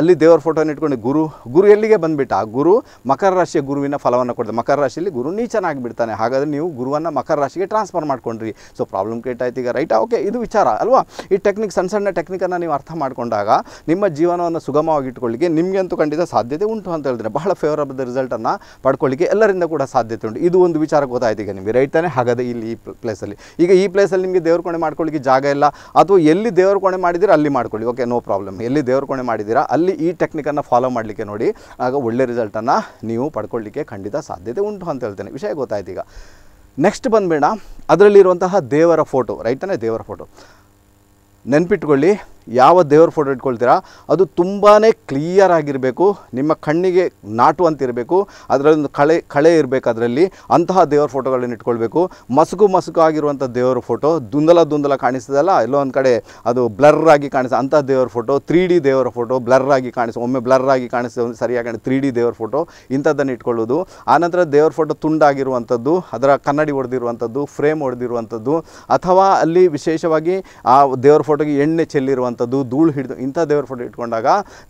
ಅಲ್ಲಿ ದೇವರ ಫೋಟೋನ ಇಟ್ಕೊಂಡು ಗುರು ಗುರು ಎಲ್ಲಿಗೆ ಬಂದುಬಿಟ್ಟ ಆ ಗುರು ಮಕರ ರಾಶಿಯ ಗುರುವಿನ ಫಲವನ್ನು ಕೊಡ್ತದೆ ಮಕರ ರಾಶಿಯಲ್ಲಿ ಗುರು ನೀಚನಾಗಿ ಬಿಡ್ತಾನೆ ಹಾಗಾದರೆ ನೀವು ಗುರುವನ್ನು ಮಕರ ರಾಶಿಗೆ ಟ್ರಾನ್ಸ್ಫರ್ ಮಾಡ್ಕೊಂಡ್ರಿ ಸೊ ಪ್ರಾಬ್ಲಮ್ ಕ್ರಿಯೇಟ್ ಆಯ್ತು ಈಗ ರೈಟಾ ಓಕೆ ಇದು ವಿಚಾರ ಅಲ್ವಾ ಈ ಟೆಕ್ನಿಕ್ ಸಣ್ಣ ಸಣ್ಣ ಟೆಕ್ನಿಕನ್ನು ನೀವು ಅರ್ಥ ಮಾಡಿಕೊಂಡಾಗ ನಿಮ್ಮ ಜೀವನವನ್ನು ಸುಗಮವಾಗಿ ಇಟ್ಕೊಳ್ಳಿಕ್ಕೆ ಅಂತೂ ಖಂಡಿತ ಸಾಧ್ಯತೆ ಉಂಟು ಅಂತ ಹೇಳಿದ್ರೆ ಬಹಳ ಬಹಳ ಫೇವರಬಲ್ ರಿಸಲ್ಟನ್ನು ಪಡ್ಕೊಳ್ಳಿಕ್ಕೆ ಎಲ್ಲರಿಂದ ಕೂಡ ಸಾಧ್ಯತೆ ಉಂಟು ಇದು ಒಂದು ವಿಚಾರ ಗೊತ್ತಾಯ್ತು ಈಗ ನಿಮಗೆ ರೈಟ್ ತಾನೆ ಹಾಗಾದ ಇಲ್ಲಿ ಈ ಪ್ಲೇಸಲ್ಲಿ ಈಗ ಈ ಪ್ಲೇಸಲ್ಲಿ ನಿಮಗೆ ದೇವ್ರ ಕೋಣೆ ಮಾಡ್ಕೊಳ್ಳಿಕ್ಕೆ ಜಾಗ ಇಲ್ಲ ಅಥವಾ ಎಲ್ಲಿ ದೇವ್ರ ಕೋಣೆ ಮಾಡಿದಿರ ಅಲ್ಲಿ ಮಾಡ್ಕೊಳ್ಳಿ ಓಕೆ ನೋ ಪ್ರಾಬ್ಲಮ್ ಎಲ್ಲಿ ದೇವ್ರ ಕೋಣೆ ಮಾಡಿದ್ದೀರಾ ಅಲ್ಲಿ ಈ ಟೆಕ್ನಿಕನ್ನು ಫಾಲೋ ಮಾಡಲಿಕ್ಕೆ ನೋಡಿ ಆಗ ಒಳ್ಳೆ ರಿಸಲ್ಟನ್ನು ನೀವು ಪಡ್ಕೊಳ್ಳಿಕ್ಕೆ ಖಂಡಿತ ಸಾಧ್ಯತೆ ಉಂಟು ಅಂತ ಹೇಳ್ತೇನೆ ವಿಷಯ ಗೊತ್ತಾಯ್ತು ಈಗ ನೆಕ್ಸ್ಟ್ ಬಂದುಬೇಡ ಅದರಲ್ಲಿರುವಂತಹ ದೇವರ ಫೋಟೋ ರೈಟ್ ತಾನೆ ದೇವರ ಫೋಟೋ ನೆನ್ಪಿಟ್ಕೊಳ್ಳಿ ಯಾವ ದೇವ್ರ ಫೋಟೋ ಇಟ್ಕೊಳ್ತೀರಾ ಅದು ತುಂಬಾ ಕ್ಲಿಯರ್ ಆಗಿರಬೇಕು ನಿಮ್ಮ ಕಣ್ಣಿಗೆ ನಾಟುವಂತಿರಬೇಕು ಒಂದು ಕಳೆ ಕಳೆ ಇರಬೇಕು ಅದರಲ್ಲಿ ಅಂತಹ ದೇವ್ರ ಫೋಟೋಗಳನ್ನ ಇಟ್ಕೊಳ್ಬೇಕು ಮಸುಕು ಮಸುಕು ಆಗಿರುವಂಥ ದೇವ್ರ ಫೋಟೋ ದುಂದಲ ದುಂದಲ ಕಾಣಿಸ್ತದಲ್ಲ ಎಲ್ಲೋ ಒಂದು ಕಡೆ ಅದು ಬ್ಲರ್ ಆಗಿ ಕಾಣಿಸ್ತದೆ ಅಂಥ ದೇವ್ರ ಫೋಟೋ ತ್ರೀ ಡಿ ದೇವರ ಫೋಟೋ ಬ್ಲರ್ ಆಗಿ ಕಾಣಿಸ್ತದೆ ಒಮ್ಮೆ ಬ್ಲರ್ ಆಗಿ ಕಾಣಿಸ್ತದೆ ಒಂದು ಸರಿಯಾಗಿ ಕಾಣಿಸ್ತದೆ ತ್ರೀ ಡಿ ದೇವರ ಫೋಟೋ ಇಂಥದ್ದನ್ನು ಇಟ್ಕೊಳ್ಳೋದು ಆನಂತರ ದೇವ್ರ ಫೋಟೋ ತುಂಡಾಗಿರುವಂಥದ್ದು ಅದರ ಕನ್ನಡಿ ಹೊಡೆದಿರುವಂಥದ್ದು ಫ್ರೇಮ್ ಹೊಡೆದಿರುವಂಥದ್ದು ಅಥವಾ ಅಲ್ಲಿ ವಿಶೇಷವಾಗಿ ಆ ದೇವ್ರ ಫೋಟೋಗೆ ಎಣ್ಣೆ ಚೆಲ್ಲಿರುವಂಥ ಇಟ್ಕೊಳ್ಳುವಂಥದ್ದು ಧೂಳು ಹಿಡಿದು ಇಂಥ ದೇವರ ಫೋಟೋ ಇಟ್ಕೊಂಡಾಗ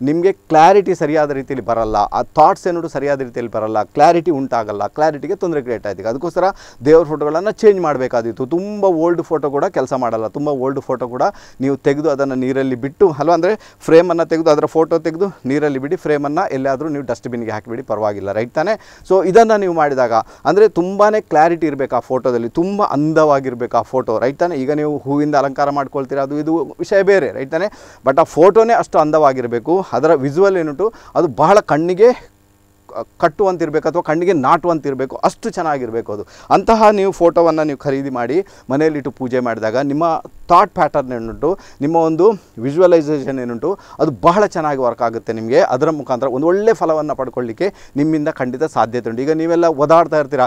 ನಿಮಗೆ ಕ್ಲಾರಿಟಿ ಸರಿಯಾದ ರೀತಿಯಲ್ಲಿ ಬರಲ್ಲ ಆ ಥಾಟ್ಸ್ ಏನೋ ಸರಿಯಾದ ರೀತಿಯಲ್ಲಿ ಬರಲ್ಲ ಕ್ಲಾರಿಟಿ ಉಂಟಾಗಲ್ಲ ಕ್ಲಾರಿಟಿಗೆ ತೊಂದರೆ ಕ್ರಿಯೇಟ್ ಆಯ್ತು ಅದಕ್ಕೋಸ್ಕರ ದೇವ್ರ ಫೋಟೋಗಳನ್ನು ಚೇಂಜ್ ಮಾಡಬೇಕಾದಿತ್ತು ತುಂಬ ಓಲ್ಡ್ ಫೋಟೋ ಕೂಡ ಕೆಲಸ ಮಾಡಲ್ಲ ತುಂಬ ಓಲ್ಡ್ ಫೋಟೋ ಕೂಡ ನೀವು ತೆಗೆದು ಅದನ್ನು ನೀರಲ್ಲಿ ಬಿಟ್ಟು ಅಲ್ವ ಅಂದರೆ ಫ್ರೇಮನ್ನು ತೆಗೆದು ಅದರ ಫೋಟೋ ತೆಗೆದು ನೀರಲ್ಲಿ ಬಿಡಿ ಫ್ರೇಮನ್ನು ಎಲ್ಲಾದರೂ ನೀವು ಡಸ್ಟ್ಬಿನ್ಗೆ ಹಾಕಿಬಿಡಿ ಪರವಾಗಿಲ್ಲ ರೈಟ್ ತಾನೇ ಸೊ ಇದನ್ನು ನೀವು ಮಾಡಿದಾಗ ಅಂದರೆ ತುಂಬಾ ಕ್ಲಾರಿಟಿ ಇರಬೇಕು ಆ ಫೋಟೋದಲ್ಲಿ ತುಂಬ ಅಂದವಾಗಿರಬೇಕು ಆ ಫೋಟೋ ರೈಟ್ ತಾನೆ ಈಗ ನೀವು ಹೂವಿಂದ ಅಲಂಕಾರ ಮಾಡ್ಕೊಳ್ತೀರಾ ಅದು ಇದು ವಿಷಯ ಬೇರೆ ರೈಟ್ ಬಟ್ ಆ ಫೋಟೋನೇ ಅಷ್ಟು ಅಂದವಾಗಿರಬೇಕು ಅದರ ವಿಜುವಲ್ ಏನುಂಟು ಅದು ಬಹಳ ಕಣ್ಣಿಗೆ ಕಟ್ಟುವಂತಿರಬೇಕು ಅಥವಾ ಕಣ್ಣಿಗೆ ನಾಟುವಂತಿರಬೇಕು ಅಷ್ಟು ಚೆನ್ನಾಗಿರಬೇಕು ಅದು ಅಂತಹ ನೀವು ಫೋಟೋವನ್ನು ನೀವು ಖರೀದಿ ಮಾಡಿ ಮನೆಯಲ್ಲಿಟ್ಟು ಪೂಜೆ ಮಾಡಿದಾಗ ನಿಮ್ಮ ಥಾಟ್ ಪ್ಯಾಟರ್ನ್ ಏನುಂಟು ನಿಮ್ಮ ಒಂದು ವಿಜುವಲೈಸೇಷನ್ ಏನುಂಟು ಅದು ಬಹಳ ಚೆನ್ನಾಗಿ ವರ್ಕ್ ಆಗುತ್ತೆ ನಿಮಗೆ ಅದರ ಮುಖಾಂತರ ಒಂದು ಒಳ್ಳೆ ಫಲವನ್ನು ಪಡ್ಕೊಳ್ಳಿಕ್ಕೆ ನಿಮ್ಮಿಂದ ಖಂಡಿತ ಸಾಧ್ಯತೆ ಉಂಟು ಈಗ ನೀವೆಲ್ಲ ಓದಾಡ್ತಾ ಇರ್ತೀರಾ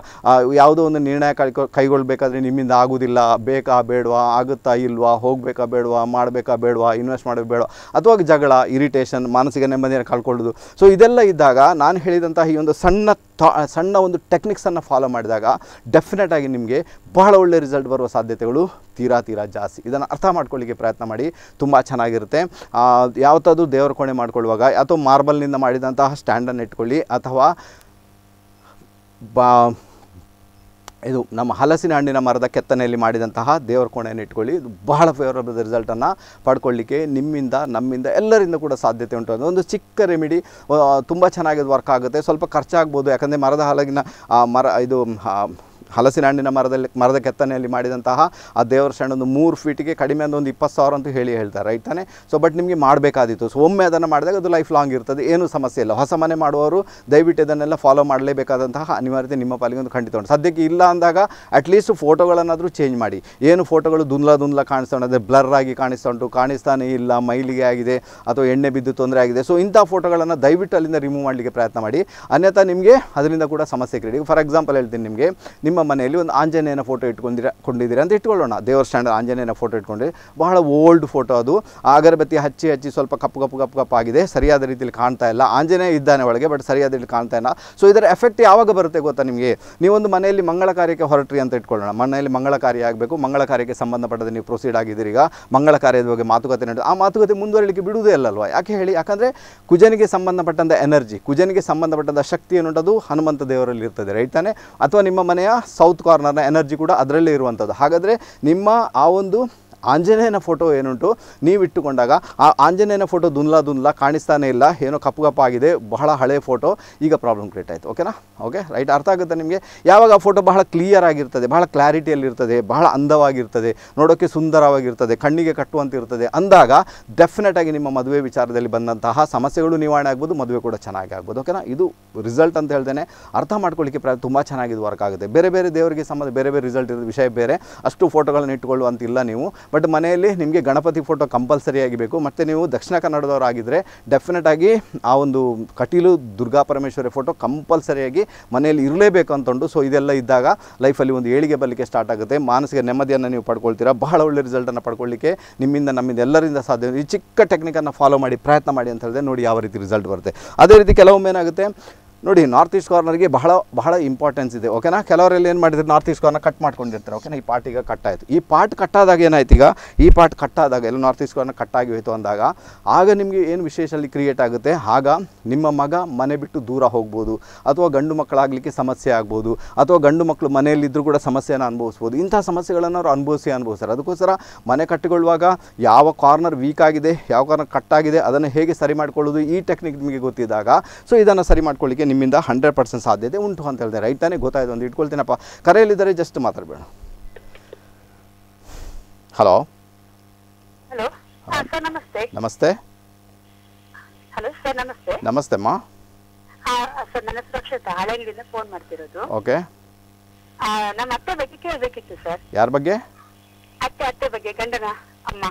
ಯಾವುದೋ ಒಂದು ನಿರ್ಣಯ ಕೈಗೊಳ್ಬೇಕಾದ್ರೆ ನಿಮ್ಮಿಂದ ಆಗೋದಿಲ್ಲ ಬೇಕಾ ಬೇಡವಾ ಆಗುತ್ತಾ ಇಲ್ವಾ ಹೋಗಬೇಕಾ ಬೇಡವಾ ಮಾಡಬೇಕಾ ಬೇಡವಾ ಇನ್ವೆಸ್ಟ್ ಮಾಡಬೇಕು ಬೇಡವಾ ಅಥವಾ ಜಗಳ ಇರಿಟೇಷನ್ ಮಾನಸಿಕ ನೆಮ್ಮದಿಯನ್ನು ಕಳ್ಕೊಳ್ಳೋದು ಸೊ ಇದೆಲ್ಲ ಇದ್ದಾಗ ನಾನು ಹೇಳಿದ ಮಾಡಿದಂತಹ ಈ ಒಂದು ಸಣ್ಣ ಸಣ್ಣ ಒಂದು ಟೆಕ್ನಿಕ್ಸನ್ನು ಫಾಲೋ ಮಾಡಿದಾಗ ಡೆಫಿನೆಟಾಗಿ ಆಗಿ ನಿಮಗೆ ಬಹಳ ಒಳ್ಳೆ ರಿಸಲ್ಟ್ ಬರುವ ಸಾಧ್ಯತೆಗಳು ತೀರಾ ತೀರಾ ಜಾಸ್ತಿ ಇದನ್ನು ಅರ್ಥ ಮಾಡ್ಕೊಳ್ಳಿಕ್ಕೆ ಪ್ರಯತ್ನ ಮಾಡಿ ತುಂಬ ಚೆನ್ನಾಗಿರುತ್ತೆ ಯಾವತ್ತಾದ್ರೂ ದೇವರ ಕೋಣೆ ಮಾಡ್ಕೊಳ್ಳುವಾಗ ಅಥವಾ ಮಾರ್ಬಲ್ನಿಂದ ಮಾಡಿದಂತಹ ಸ್ಟ್ಯಾಂಡನ್ನು ಇಟ್ಕೊಳ್ಳಿ ಅಥವಾ ಬಾ ಇದು ನಮ್ಮ ಹಲಸಿನ ಹಣ್ಣಿನ ಮರದ ಕೆತ್ತನೆಯಲ್ಲಿ ಮಾಡಿದಂತಹ ದೇವರ ಕೋಣೆಯನ್ನು ಇಟ್ಕೊಳ್ಳಿ ಇದು ಬಹಳ ಫೇವರಬಲ್ ರಿಸಲ್ಟನ್ನು ಪಡ್ಕೊಳ್ಳಿಕ್ಕೆ ನಿಮ್ಮಿಂದ ನಮ್ಮಿಂದ ಎಲ್ಲರಿಂದ ಕೂಡ ಸಾಧ್ಯತೆ ಉಂಟು ಅದು ಒಂದು ಚಿಕ್ಕ ರೆಮಿಡಿ ತುಂಬ ಚೆನ್ನಾಗಿ ವರ್ಕ್ ಆಗುತ್ತೆ ಸ್ವಲ್ಪ ಖರ್ಚಾಗ್ಬೋದು ಯಾಕಂದರೆ ಮರದ ಹಲಗಿನ ಮರ ಇದು ಹಲಸಿನ ಹಣ್ಣಿನ ಮರದಲ್ಲಿ ಮರದ ಕೆತ್ತನೆಯಲ್ಲಿ ಮಾಡಿದಂತಹ ಆ ದೇವರ ಸ್ಟ್ಯಾಂಡ್ ಒಂದು ಮೂರು ಫೀಟಿಗೆ ಕಡಿಮೆ ಒಂದು ಇಪ್ಪತ್ತು ಸಾವಿರ ಅಂತ ಹೇಳಿ ಹೇಳ್ತಾರೆ ರೈಟ್ ತಾನೆ ಸೊ ಬಟ್ ನಿಮಗೆ ಮಾಡಬೇಕಾದಿತ್ತು ಸೊ ಒಮ್ಮೆ ಅದನ್ನು ಮಾಡಿದಾಗ ಅದು ಲೈಫ್ ಲಾಂಗ್ ಇರ್ತದೆ ಏನು ಸಮಸ್ಯೆ ಇಲ್ಲ ಹೊಸ ಮನೆ ಮಾಡುವವರು ದಯವಿಟ್ಟು ಇದನ್ನೆಲ್ಲ ಫಾಲೋ ಮಾಡಲೇಬೇಕಾದಂತಹ ಅನಿವಾರ್ಯತೆ ನಿಮ್ಮ ಪಾಲಿಗೆ ಒಂದು ಖಂಡಿತ ಉಂಟು ಸದ್ಯಕ್ಕೆ ಇಲ್ಲ ಅಂದಾಗ ಅಟ್ಲೀಸ್ಟ್ ಫೋಟೋಗಳನ್ನಾದರೂ ಚೇಂಜ್ ಮಾಡಿ ಏನು ಫೋಟೋಗಳು ದುಂದ್ಲಾ ದುಂದ್ಲಾ ಕಾಣಿಸ್ತಾ ಉಂಟು ಅದೇ ಬ್ಲರ್ ಆಗಿ ಕಾಣಿಸ್ತಾ ಉಂಟು ಕಾಣಿಸ್ತಾನೆ ಇಲ್ಲ ಮೈಲಿಗೆ ಆಗಿದೆ ಅಥವಾ ಎಣ್ಣೆ ಬಿದ್ದು ತೊಂದರೆ ಆಗಿದೆ ಸೊ ಇಂಥ ಫೋಟೋಗಳನ್ನು ದಯವಿಟ್ಟು ಅಲ್ಲಿಂದ ರಿಮೂವ್ ಮಾಡಲಿಕ್ಕೆ ಪ್ರಯತ್ನ ಮಾಡಿ ಅನ್ಯಥಾ ನಿಮಗೆ ಅದರಿಂದ ಕೂಡ ಸಮಸ್ಯೆ ಕ್ರೀಡೆ ಫಾರ್ ಎಕ್ಸಾಂಪಲ್ ಹೇಳ್ತೀನಿ ನಿಮಗೆ ನಿಮ್ಮ ಮನೆಯಲ್ಲಿ ಒಂದು ಆಂಜನೇಯನ ಫೋಟೋ ಇಟ್ಕೊಂಡಿರ ಕೊಂಡಿದ್ದೀರಿ ಅಂತ ಇಟ್ಕೊಳ್ಳೋಣ ದೇವರ ಸ್ಟ್ಯಾಂಡರ್ಡ್ ಆಂಜನೇಯನ ಫೋಟೋ ಇಟ್ಕೊಂಡ್ರೆ ಬಹಳ ಓಲ್ಡ್ ಫೋಟೋ ಅದು ಅಗರಬತ್ತಿ ಹಚ್ಚಿ ಹಚ್ಚಿ ಸ್ವಲ್ಪ ಕಪ್ಪು ಕಪ್ಪು ಕಪ್ಪು ಕಪ್ಪಾಗಿದೆ ಸರಿಯಾದ ರೀತಿಯಲ್ಲಿ ಕಾಣ್ತಾ ಇಲ್ಲ ಆಂಜನೇಯ ಇದ್ದಾನೆ ಒಳಗೆ ಬಟ್ ಸರಿಯಾದ ರೀತಿ ಕಾಣ್ತಾ ಇಲ್ಲ ಸೊ ಇದರ ಎಫೆಕ್ಟ್ ಯಾವಾಗ ಬರುತ್ತೆ ಗೊತ್ತಾ ನಿಮಗೆ ನೀವೊಂದು ಮನೆಯಲ್ಲಿ ಮಂಗಳ ಕಾರ್ಯಕ್ಕೆ ಹೊರಟ್ರಿ ಅಂತ ಇಟ್ಕೊಳ್ಳೋಣ ಮನೆಯಲ್ಲಿ ಮಂಗಳ ಕಾರ್ಯ ಆಗಬೇಕು ಮಂಗಳ ಕಾರ್ಯಕ್ಕೆ ಸಂಬಂಧಪಟ್ಟದ ನೀವು ಪ್ರೊಸೀಡ್ ಆಗಿದ್ದೀರಿ ಈಗ ಮಂಗಳ ಕಾರ್ಯದ ಬಗ್ಗೆ ಮಾತುಕತೆ ನಡೆದು ಆ ಮಾತುಕತೆ ಮುಂದುವರಲಿಕ್ಕೆ ಬಿಡುವುದೇ ಅಲ್ಲಲ್ವಾ ಯಾಕೆ ಹೇಳಿ ಯಾಕಂದರೆ ಕುಜನಿಗೆ ಸಂಬಂಧಪಟ್ಟಂಥ ಎನರ್ಜಿ ಕುಜನಿಗೆ ಸಂಬಂಧಪಟ್ಟಂಥ ಶಕ್ತಿ ಏನುಂಟದು ಹನುಮಂತ ದೇವರಲ್ಲಿ ಇರ್ತದೆ ರೈಟ್ ತಾನೆ ಅಥವಾ ನಿಮ್ಮ ಮನೆಯ ಸೌತ್ ಕಾರ್ನರ್ನ ಎನರ್ಜಿ ಕೂಡ ಅದರಲ್ಲೇ ಇರುವಂಥದ್ದು ಹಾಗಾದರೆ ನಿಮ್ಮ ಆ ಒಂದು ಆಂಜನೇಯನ ಫೋಟೋ ಏನುಂಟು ನೀವು ಇಟ್ಟುಕೊಂಡಾಗ ಆ ಆಂಜನೇಯನ ಫೋಟೋ ದುನ್ಲ ದುನ್ಲ ಕಾಣಿಸ್ತಾನೆ ಇಲ್ಲ ಏನೋ ಕಪ್ಪು ಕಪ್ಪಾಗಿದೆ ಬಹಳ ಹಳೆ ಫೋಟೋ ಈಗ ಪ್ರಾಬ್ಲಮ್ ಕ್ರಿಯೇಟ್ ಆಯಿತು ಓಕೆನಾ ಓಕೆ ರೈಟ್ ಅರ್ಥ ಆಗುತ್ತೆ ನಿಮಗೆ ಯಾವಾಗ ಆ ಫೋಟೋ ಬಹಳ ಕ್ಲಿಯರ್ ಆಗಿರ್ತದೆ ಬಹಳ ಕ್ಲಾರಿಟಿಯಲ್ಲಿರ್ತದೆ ಬಹಳ ಅಂದವಾಗಿರ್ತದೆ ನೋಡೋಕ್ಕೆ ಸುಂದರವಾಗಿರ್ತದೆ ಕಣ್ಣಿಗೆ ಕಟ್ಟುವಂತಿರ್ತದೆ ಅಂದಾಗ ಡೆಫಿನೆಟಾಗಿ ನಿಮ್ಮ ಮದುವೆ ವಿಚಾರದಲ್ಲಿ ಬಂದಂತಹ ಸಮಸ್ಯೆಗಳು ನಿವಾರಣೆ ಆಗ್ಬೋದು ಮದುವೆ ಕೂಡ ಚೆನ್ನಾಗಿ ಆಗ್ಬೋದು ಓಕೆನಾ ಇದು ರಿಸಲ್ಟ್ ಅಂತ ಹೇಳ್ದೇನೆ ಅರ್ಥ ಮಾಡ್ಕೊಳ್ಳಿಕ್ಕೆ ಪ್ರ ತುಂಬ ಚೆನ್ನಾಗಿದೆ ವರ್ಕ್ ಆಗುತ್ತೆ ಬೇರೆ ಬೇರೆ ದೇವರಿಗೆ ಸಂಬಂಧ ಬೇರೆ ಬೇರೆ ರಿಸಲ್ಟ್ ಇರೋ ವಿಷಯ ಬೇರೆ ಅಷ್ಟು ಫೋಟೋಗಳನ್ನು ಇಟ್ಟುಕೊಳ್ಳುವಂತಿಲ್ಲ ನೀವು ಬಟ್ ಮನೆಯಲ್ಲಿ ನಿಮಗೆ ಗಣಪತಿ ಫೋಟೋ ಕಂಪಲ್ಸರಿ ಬೇಕು ಮತ್ತು ನೀವು ದಕ್ಷಿಣ ಕನ್ನಡದವರಾಗಿದ್ದರೆ ಡೆಫಿನೆಟ್ ಆಗಿ ಆ ಒಂದು ಕಟೀಲು ದುರ್ಗಾ ಪರಮೇಶ್ವರಿ ಫೋಟೋ ಕಂಪಲ್ಸರಿಯಾಗಿ ಮನೆಯಲ್ಲಿ ಇರಲೇಬೇಕು ಅಂತ ಉಂಟು ಸೊ ಇದೆಲ್ಲ ಇದ್ದಾಗ ಲೈಫಲ್ಲಿ ಒಂದು ಏಳಿಗೆ ಬರಲಿಕ್ಕೆ ಸ್ಟಾರ್ಟ್ ಆಗುತ್ತೆ ಮಾನಸಿಕ ನೆಮ್ಮದಿಯನ್ನು ನೀವು ಪಡ್ಕೊಳ್ತೀರಾ ಬಹಳ ಒಳ್ಳೆ ರಿಸಲ್ಟನ್ನು ಪಡ್ಕೊಳ್ಳಿಕ್ಕೆ ನಿಮ್ಮಿಂದ ನಮ್ಮಿಂದ ಎಲ್ಲರಿಂದ ಸಾಧ್ಯ ಈ ಚಿಕ್ಕ ಟೆಕ್ನಿಕನ್ನು ಫಾಲೋ ಮಾಡಿ ಪ್ರಯತ್ನ ಮಾಡಿ ಅಂತ ಹೇಳಿದ್ರೆ ನೋಡಿ ಯಾವ ರೀತಿ ರಿಸಲ್ಟ್ ಬರುತ್ತೆ ಅದೇ ರೀತಿ ಕೆಲವೊಮ್ಮೆ ಏನಾಗುತ್ತೆ ನೋಡಿ ನಾರ್ತ್ ಈಸ್ಟ್ ಕಾರ್ನರ್ಗೆ ಬಹಳ ಬಹಳ ಇಂಪಾರ್ಟೆನ್ಸ್ ಇದೆ ಓಕೆನಾ ಕೆಲವರೆಲ್ಲ ಏನು ಮಾಡಿದ್ರು ನಾರ್ತ್ ಈಸ್ಟ್ ಕಾರ್ನರ್ ಕಟ್ ಮಾಡ್ಕೊಂಡಿರ್ತಾರೆ ಓಕೆನಾ ಈ ಪಾರ್ಟ್ ಈಗ ಕಟ್ ಆಯಿತು ಈ ಪಾರ್ಟ್ ಕಟ್ಟಾದಾಗ ಏನಾಯ್ತು ಈಗ ಈ ಪಾರ್ಟ್ ಕಟ್ಟಾದಾಗ ಎಲ್ಲ ನಾರ್ತ್ ಈಸ್ಟ್ ಕಾರ್ನರ್ ಆಗಿ ಹೋಯಿತು ಅಂದಾಗ ಆಗ ನಿಮಗೆ ಏನು ವಿಶೇಷಲ್ಲಿ ಕ್ರಿಯೇಟ್ ಆಗುತ್ತೆ ಆಗ ನಿಮ್ಮ ಮಗ ಮನೆ ಬಿಟ್ಟು ದೂರ ಹೋಗ್ಬೋದು ಅಥವಾ ಗಂಡು ಮಕ್ಕಳಾಗಲಿಕ್ಕೆ ಸಮಸ್ಯೆ ಆಗ್ಬೋದು ಅಥವಾ ಗಂಡು ಮಕ್ಕಳು ಮನೆಯಲ್ಲಿದ್ದರೂ ಕೂಡ ಸಮಸ್ಯೆಯನ್ನು ಅನುಭವಿಸ್ಬೋದು ಇಂಥ ಸಮಸ್ಯೆಗಳನ್ನು ಅವರು ಅನುಭವಿಸಿ ಅನುಭವಿಸ್ತಾರೆ ಅದಕ್ಕೋಸ್ಕರ ಮನೆ ಕಟ್ಟಿಕೊಳ್ಳುವಾಗ ಯಾವ ಕಾರ್ನರ್ ವೀಕ್ ಆಗಿದೆ ಯಾವ ಕಾರ್ನರ್ ಕಟ್ಟಾಗಿದೆ ಅದನ್ನು ಹೇಗೆ ಸರಿ ಮಾಡಿಕೊಳ್ಳೋದು ಈ ಟೆಕ್ನಿಕ್ ನಿಮಗೆ ಗೊತ್ತಿದ್ದಾಗ ಸೊ ಇದನ್ನು ಸರಿ ಮಾಡ್ಕೊಳ್ಳಿಕ್ಕೆ ನಿಮ್ಮಿಂದ ಹಂಡ್ರೆಡ್ ಪರ್ಸೆಂಟ್ ಸಾಧ್ಯತೆ ಉಂಟು ಅಂತ ಹೇಳ್ತೇನೆ ರೈಟ್ ತಾನೇ ಗೊತ್ತಾಯಿತು ಅಂತ ಇಟ್ಕೊಳ್ತೇನಪ್ಪ ಕರೆಯಲ್ಲಿದ್ದಾರೆ ಜಸ್ಟ್ ಮಾತಾಡಬೇಡ ಹಲೋ ಹಲೋ ನಮಸ್ತೆ ನಮಸ್ತೆ ಹಲೋ ಸರ್ ನಮಸ್ತೆ ನಮಸ್ತೆ ಅಮ್ಮ ಸರ್ ನನ್ನ ಸುರಕ್ಷತಾ ಫೋನ್ ಮಾಡ್ತಿರೋದು ಓಕೆ ನಮ್ಮ ಅತ್ತೆ ಬಗ್ಗೆ ಕೇಳಬೇಕಿತ್ತು ಸರ್ ಯಾರ ಬಗ್ಗೆ ಅತ್ತೆ ಅತ್ತೆ ಬಗ್ಗೆ ಗಂಡನ ಅಮ್ಮ